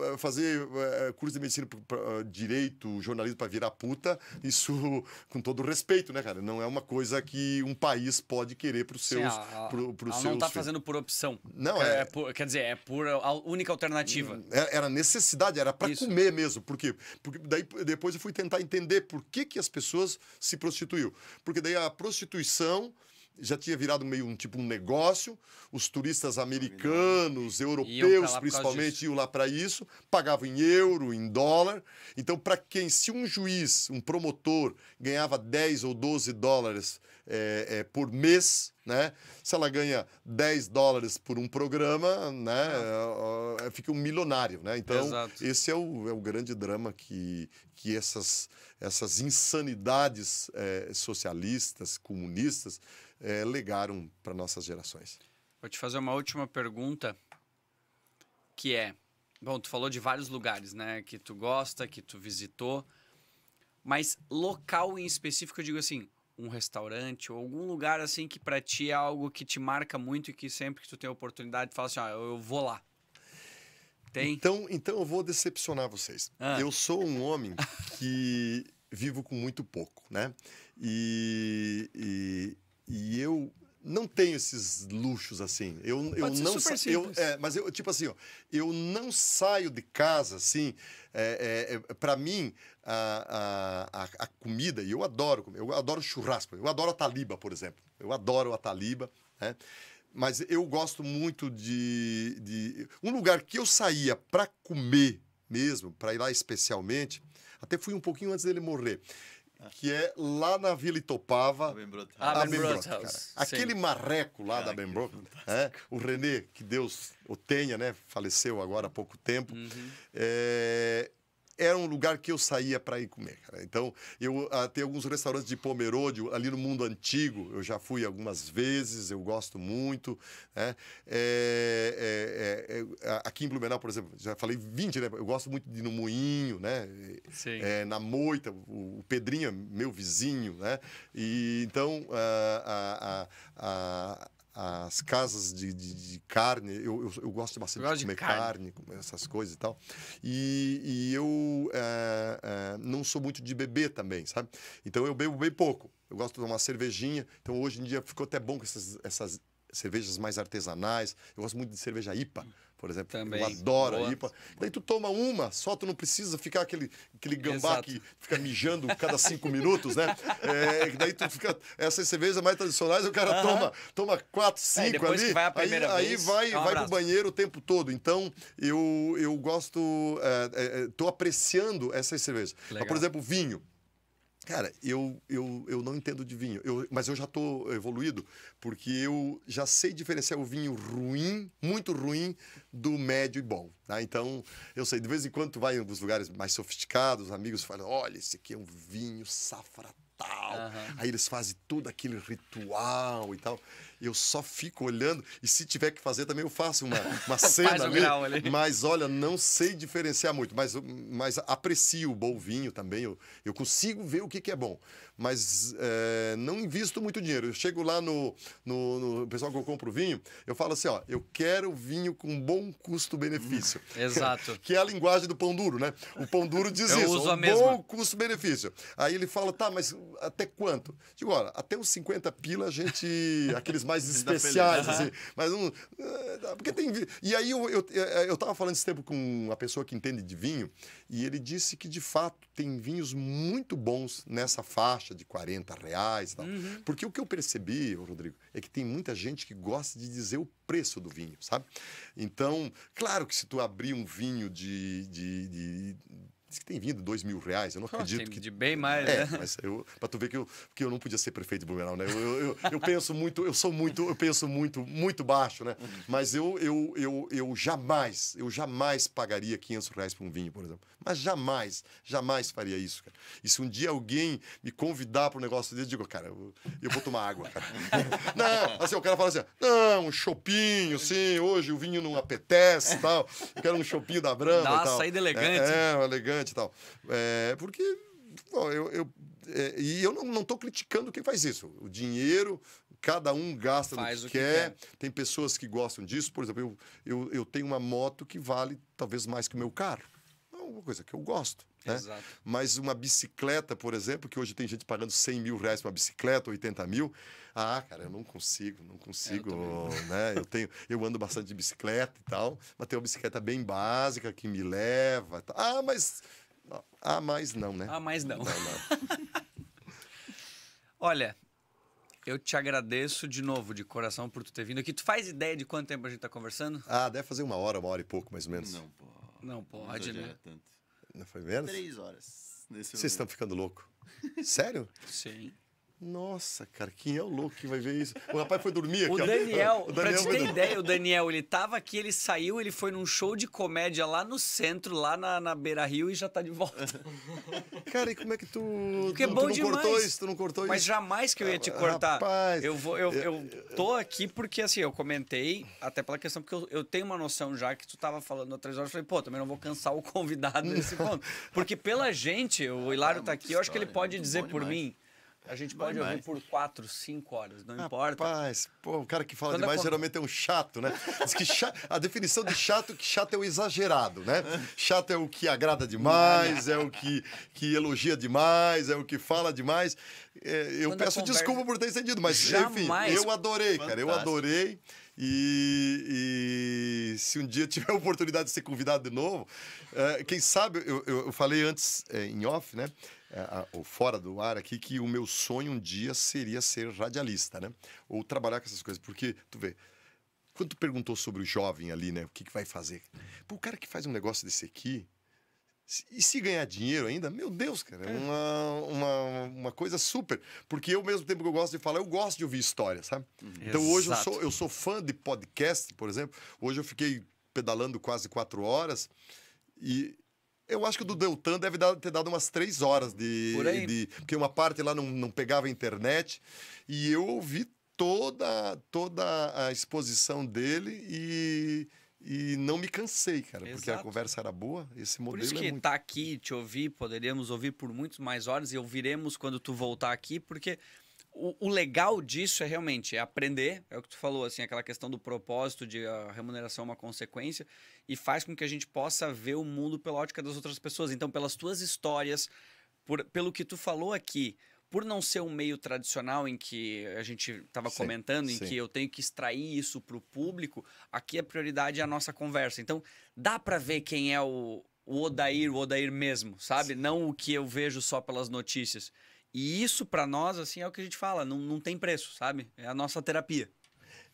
eh, fazer é, curso de medicina, pra, eh, direito, jornalismo para virar puta, isso *laughs* com todo respeito, né, cara? Não é uma coisa que um país pode querer para os seus. Sim, ela, pro, pro ela seus não está fazendo por opção. Não, é, é, é quer dizer, é por a única alternativa. É, era necessidade, era para comer mesmo. Por quê? Porque daí, depois eu fui tentar entender por que, que as pessoas se prostituíam. Porque daí a prostituição já tinha virado meio um tipo um negócio. Os turistas americanos, europeus iam principalmente, iam lá para isso, pagavam em euro, em dólar. Então, para quem, se um juiz, um promotor, ganhava 10 ou 12 dólares é, é, por mês, né? Se ela ganha 10 dólares por um programa, né? Ah. É, é. Fica um milionário, né? Então, Exato. esse é o, é o grande drama que, que essas, essas insanidades é, socialistas, comunistas, é, legaram para nossas gerações. Vou te fazer uma última pergunta, que é, bom, tu falou de vários lugares, né, que tu gosta, que tu visitou, mas local em específico, eu digo assim, um restaurante ou algum lugar assim que para ti é algo que te marca muito e que sempre que tu tem a oportunidade, tu fala assim, ó, ah, eu vou lá. Tem? Então, então eu vou decepcionar vocês. Ah. Eu sou um homem que *laughs* vivo com muito pouco, né? E, e, e eu não tenho esses luxos assim. Eu, Pode eu não eu, é, mas eu tipo assim, ó, eu não saio de casa assim. É, é, é para mim a, a, a, comida e eu adoro comer. Eu adoro churrasco. Eu adoro a taliba, por exemplo. Eu adoro a taliba. Né? Mas eu gosto muito de, de um lugar que eu saía para comer mesmo, para ir lá especialmente. Até fui um pouquinho antes dele morrer que é lá na Vila Itopava. A Benbrook A Aquele Sim. marreco lá da Benbrook, é, né? o Renê, que Deus o tenha, né? Faleceu agora há pouco tempo. Uhum. É, era um lugar que eu saía para ir comer. Cara. Então, eu uh, alguns restaurantes de Pomerode, ali no mundo antigo, eu já fui algumas vezes, eu gosto muito. Né? É, é, é, é aqui em Blumenau, por exemplo, já falei 20, né? Eu gosto muito de ir no Moinho, né? É, na Moita, o, o, Pedrinho é meu vizinho, né? E, então, a, a, a, as casas de, de, de carne, eu, eu, eu, gosto bastante eu gosto de comer de carne. carne. essas coisas e tal. E, e eu é, é, não sou muito de beber também, sabe? Então eu bebo bem pouco. Eu gosto de tomar cervejinha. Então hoje em dia ficou até bom com essas, essas cervejas mais artesanais. Eu gosto muito de cerveja IPA, por exemplo. Também. Eu adoro Boa. a IPA. Daí tu toma uma só, tu não precisa ficar aquele, aquele gambá Exato. que fica mijando cada cinco minutos, né? É, daí tu fica. Essas cervejas mais tradicionais, o cara uh -huh. toma, toma quatro, é, cinco é, ali. vai a primeira aí, vez, aí vai, é um vai pro banheiro o tempo todo. Então, eu, eu gosto. Estou é, apreciando essas cervejas. Mas, então, por exemplo, vinho. Cara, eu, eu, eu não entendo de vinho, eu, mas eu já estou evoluído, porque eu já sei diferenciar o vinho ruim, muito ruim, do médio e bom. Tá? Então, eu sei, de vez em quando tu vai em alguns lugares mais sofisticados, amigos falam, olha, esse aqui é um vinho safra tal. Uhum. Aí eles fazem todo aquele ritual e tal eu só fico olhando. E se tiver que fazer também, eu faço uma, *laughs* uma cena um ali, ali, Mas olha, não sei diferenciar muito, mas, mas aprecio o bom vinho também. Eu, eu consigo ver o que, que é bom mas é, não invisto muito dinheiro. Eu chego lá no, no, no, pessoal que eu compro vinho, eu falo assim: ó, eu quero vinho com bom custo-benefício. Hum, exato. *laughs* que é a linguagem do pão duro, né? O pão duro diz eu isso: um bom custo-benefício. Aí ele fala: tá, mas até quanto? Digo, olha, até uns 50 pila a gente. *laughs* aqueles mais especiais, assim. Mas um. É, porque tem. E aí eu, eu, eu, eu tava falando esse tempo com uma pessoa que entende de vinho. E ele disse que, de fato, tem vinhos muito bons nessa faixa de 40 reais. Tal. Uhum. Porque o que eu percebi, Rodrigo, é que tem muita gente que gosta de dizer o preço do vinho, sabe? Então, claro que se tu abrir um vinho de, de, de Diz que tem vindo dois mil reais. Eu não acredito oh, que. De bem mais, é, né? Mas eu, pra tu ver que eu, que eu não podia ser prefeito de Blumenau, né? Eu, eu, eu, eu penso muito, eu sou muito, eu penso muito, muito baixo, né? Mas eu, eu, eu, eu jamais, eu jamais pagaria 500 reais por um vinho, por exemplo. Mas jamais, jamais faria isso, cara. E se um dia alguém me convidar para um negócio desse, eu digo, cara, eu, eu vou tomar água, cara. *laughs* não, assim, o cara fala assim, não, um chopinho, sim, hoje o vinho não apetece e tal. Eu quero um chopinho da Branca Dá e tal. saída elegante. É, é elegante e tal. É, porque bom, eu, eu é, e eu não estou criticando quem faz isso. O dinheiro, cada um gasta faz no que, quer. que, quer. Tem pessoas que gostam disso. Por exemplo, eu, eu, eu tenho uma moto que vale talvez mais que o meu carro uma coisa que eu gosto. Né? Mas uma bicicleta, por exemplo, que hoje tem gente pagando 100 mil reais para uma bicicleta, 80 mil. Ah, cara, eu não consigo, não consigo. É, eu né? eu, tenho, eu ando bastante de bicicleta e tal, mas tem uma bicicleta bem básica que me leva. Ah, mas. Ah, mas não, né? Ah, mas não. não, não. *laughs* Olha, eu te agradeço de novo, de coração, por tu ter vindo aqui. Tu faz ideia de quanto tempo a gente está conversando? Ah, deve fazer uma hora, uma hora e pouco, mais ou menos. Não, pô. Não pode, né? tanto. Não foi menos? Três horas. Vocês estão ficando louco. Sério? Sim. Nossa, cara, quem é o louco que vai ver isso? O rapaz foi dormir aqui. O Daniel, o Daniel pra te ter ideia, o Daniel, ele tava aqui, ele saiu, ele foi num show de comédia lá no centro, lá na, na Beira Rio e já tá de volta. *laughs* cara, e como é que tu. Porque é tu, é bom tu não demais. cortou isso, tu não cortou isso. Mas jamais que eu ia te ah, cortar. Rapaz, eu, vou, eu, eu é, é, tô aqui porque, assim, eu comentei, até pela questão, porque eu, eu tenho uma noção já que tu tava falando outras horas, eu falei, pô, também não vou cansar o convidado nesse *laughs* ponto. Porque pela gente, o Hilário tá aqui, eu acho que ele pode dizer por mim a gente pode ouvir por quatro, cinco horas, não Rapaz, importa. Rapaz, pô, o cara que fala Quando demais geralmente é um chato, né? Diz que chato, a definição de chato que chato é o exagerado, né? Chato é o que agrada demais, é o que, que elogia demais, é o que fala demais. É, eu Quando peço conversa... desculpa por ter entendido, mas Jamais... enfim, eu adorei, Fantástico. cara, eu adorei. E, e, se um dia tiver *laughs* a oportunidade de ser convidado de novo, é, quem sabe, eu, eu, eu falei antes é, em off, né? uh, fora do ar aqui que o meu sonho um dia seria ser radialista, né? Ou trabalhar com essas coisas, porque tu vê, quando tu perguntou sobre o jovem ali, né? O que, que vai fazer? Pô, o cara que faz um negócio desse aqui, e se ganhar dinheiro ainda, meu Deus, cara, é, é. uma, uma, uma coisa super. Porque eu, mesmo tempo que eu gosto de falar, eu gosto de ouvir histórias, sabe? Uhum. Então Exato. hoje eu sou, eu sou fã de podcast, por exemplo. Hoje eu fiquei pedalando quase quatro horas e eu acho que o do Deltan deve dar, ter dado umas três horas de, Por de. Porque uma parte lá não, não pegava internet. E eu ouvi toda, toda a exposição dele e. E não me cansei, cara, Exato. porque a conversa era boa, esse modelo Por isso é que é muito... tá aqui, te ouvir, poderíamos ouvir por muitos mais horas e ouviremos quando tu voltar aqui, porque o, o, legal disso é realmente é aprender, é o que tu falou, assim, aquela questão do propósito, de a remuneração é uma consequência, e faz com que a gente possa ver o mundo pela ótica das outras pessoas. Então, pelas tuas histórias, por, pelo que tu falou aqui, por não ser um meio tradicional em que a gente estava comentando, em sim. que eu tenho que extrair isso para o público, aqui a prioridade é a nossa conversa. Então, dá para ver quem é o, o Odair, o Odair mesmo, sabe? Sim. Não o que eu vejo só pelas notícias. E isso, para nós, assim, é o que a gente fala, não, não tem preço, sabe? É a nossa terapia.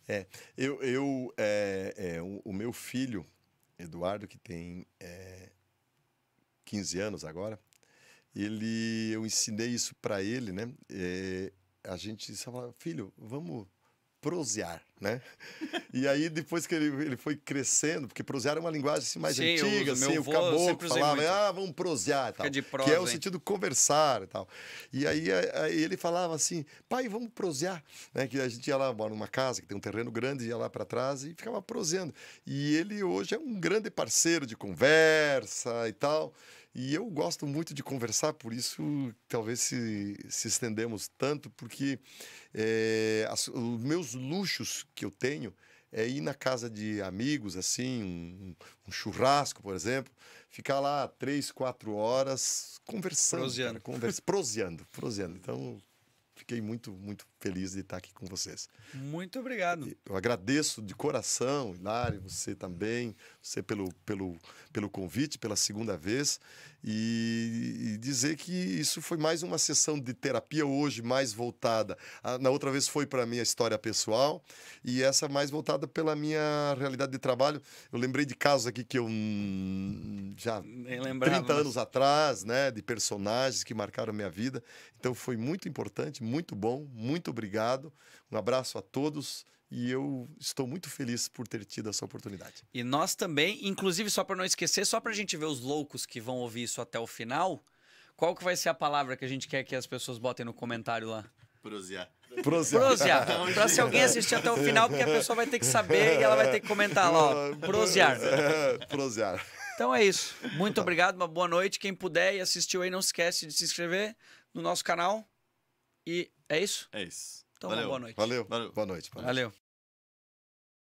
É, eu, eu é, é, o, o, meu filho, Eduardo, que tem é, 15 anos agora, ele, eu ensinei isso para ele, né? É, a gente só fala, filho, vamos prosear, né? *laughs* e aí, depois que ele, ele foi crescendo, porque prosear é uma linguagem assim, mais Sim, antiga, assim, o caboclo falava, muito. ah, vamos prosear Prosa, que é o hein? sentido conversar e tal. E aí, ele falava assim, pai, vamos prosear. Né? Que a gente ia lá, mora numa casa que tem um terreno grande, ia lá para trás e ficava proseando. E ele hoje é um grande parceiro de conversa e tal. E eu gosto muito de conversar, por isso talvez se, se estendemos tanto, porque é, as, os meus luxos que eu tenho é ir na casa de amigos, assim, um, um churrasco, por exemplo, ficar lá três, quatro horas conversando. Proseando. Cara, conversa, proseando, proseando. Então, fiquei muito, muito feliz de estar aqui com vocês. Muito obrigado. Eu agradeço de coração, Hilário, você também, você pelo, pelo, pelo convite, pela segunda vez, e, e dizer que isso foi mais uma sessão de terapia hoje, mais voltada. A, ah, na outra vez foi para a minha história pessoal, e essa mais voltada pela minha realidade de trabalho. Eu lembrei de casos aqui que eu já Nem lembrava, 30 anos atrás, né, de personagens que marcaram a minha vida. Então foi muito importante, muito bom, muito muito obrigado. Um abraço a todos e eu estou muito feliz por ter tido essa oportunidade. E nós também, inclusive, só para não esquecer, só para a gente ver os loucos que vão ouvir isso até o final, qual que vai ser a palavra que a gente quer que as pessoas botem no comentário lá? Prozear. Prozear. Prozear. Então, para se alguém assistir até o final, porque a pessoa vai ter que saber e ela vai ter que comentar lá, ó. *laughs* Prozear. É, então é isso. Muito obrigado, uma boa noite. Quem puder e assistiu aí, não esquece de se inscrever no nosso canal e é isso? É isso. Então, Valeu. boa noite. Valeu. Valeu. Boa noite. Boa noite. Valeu.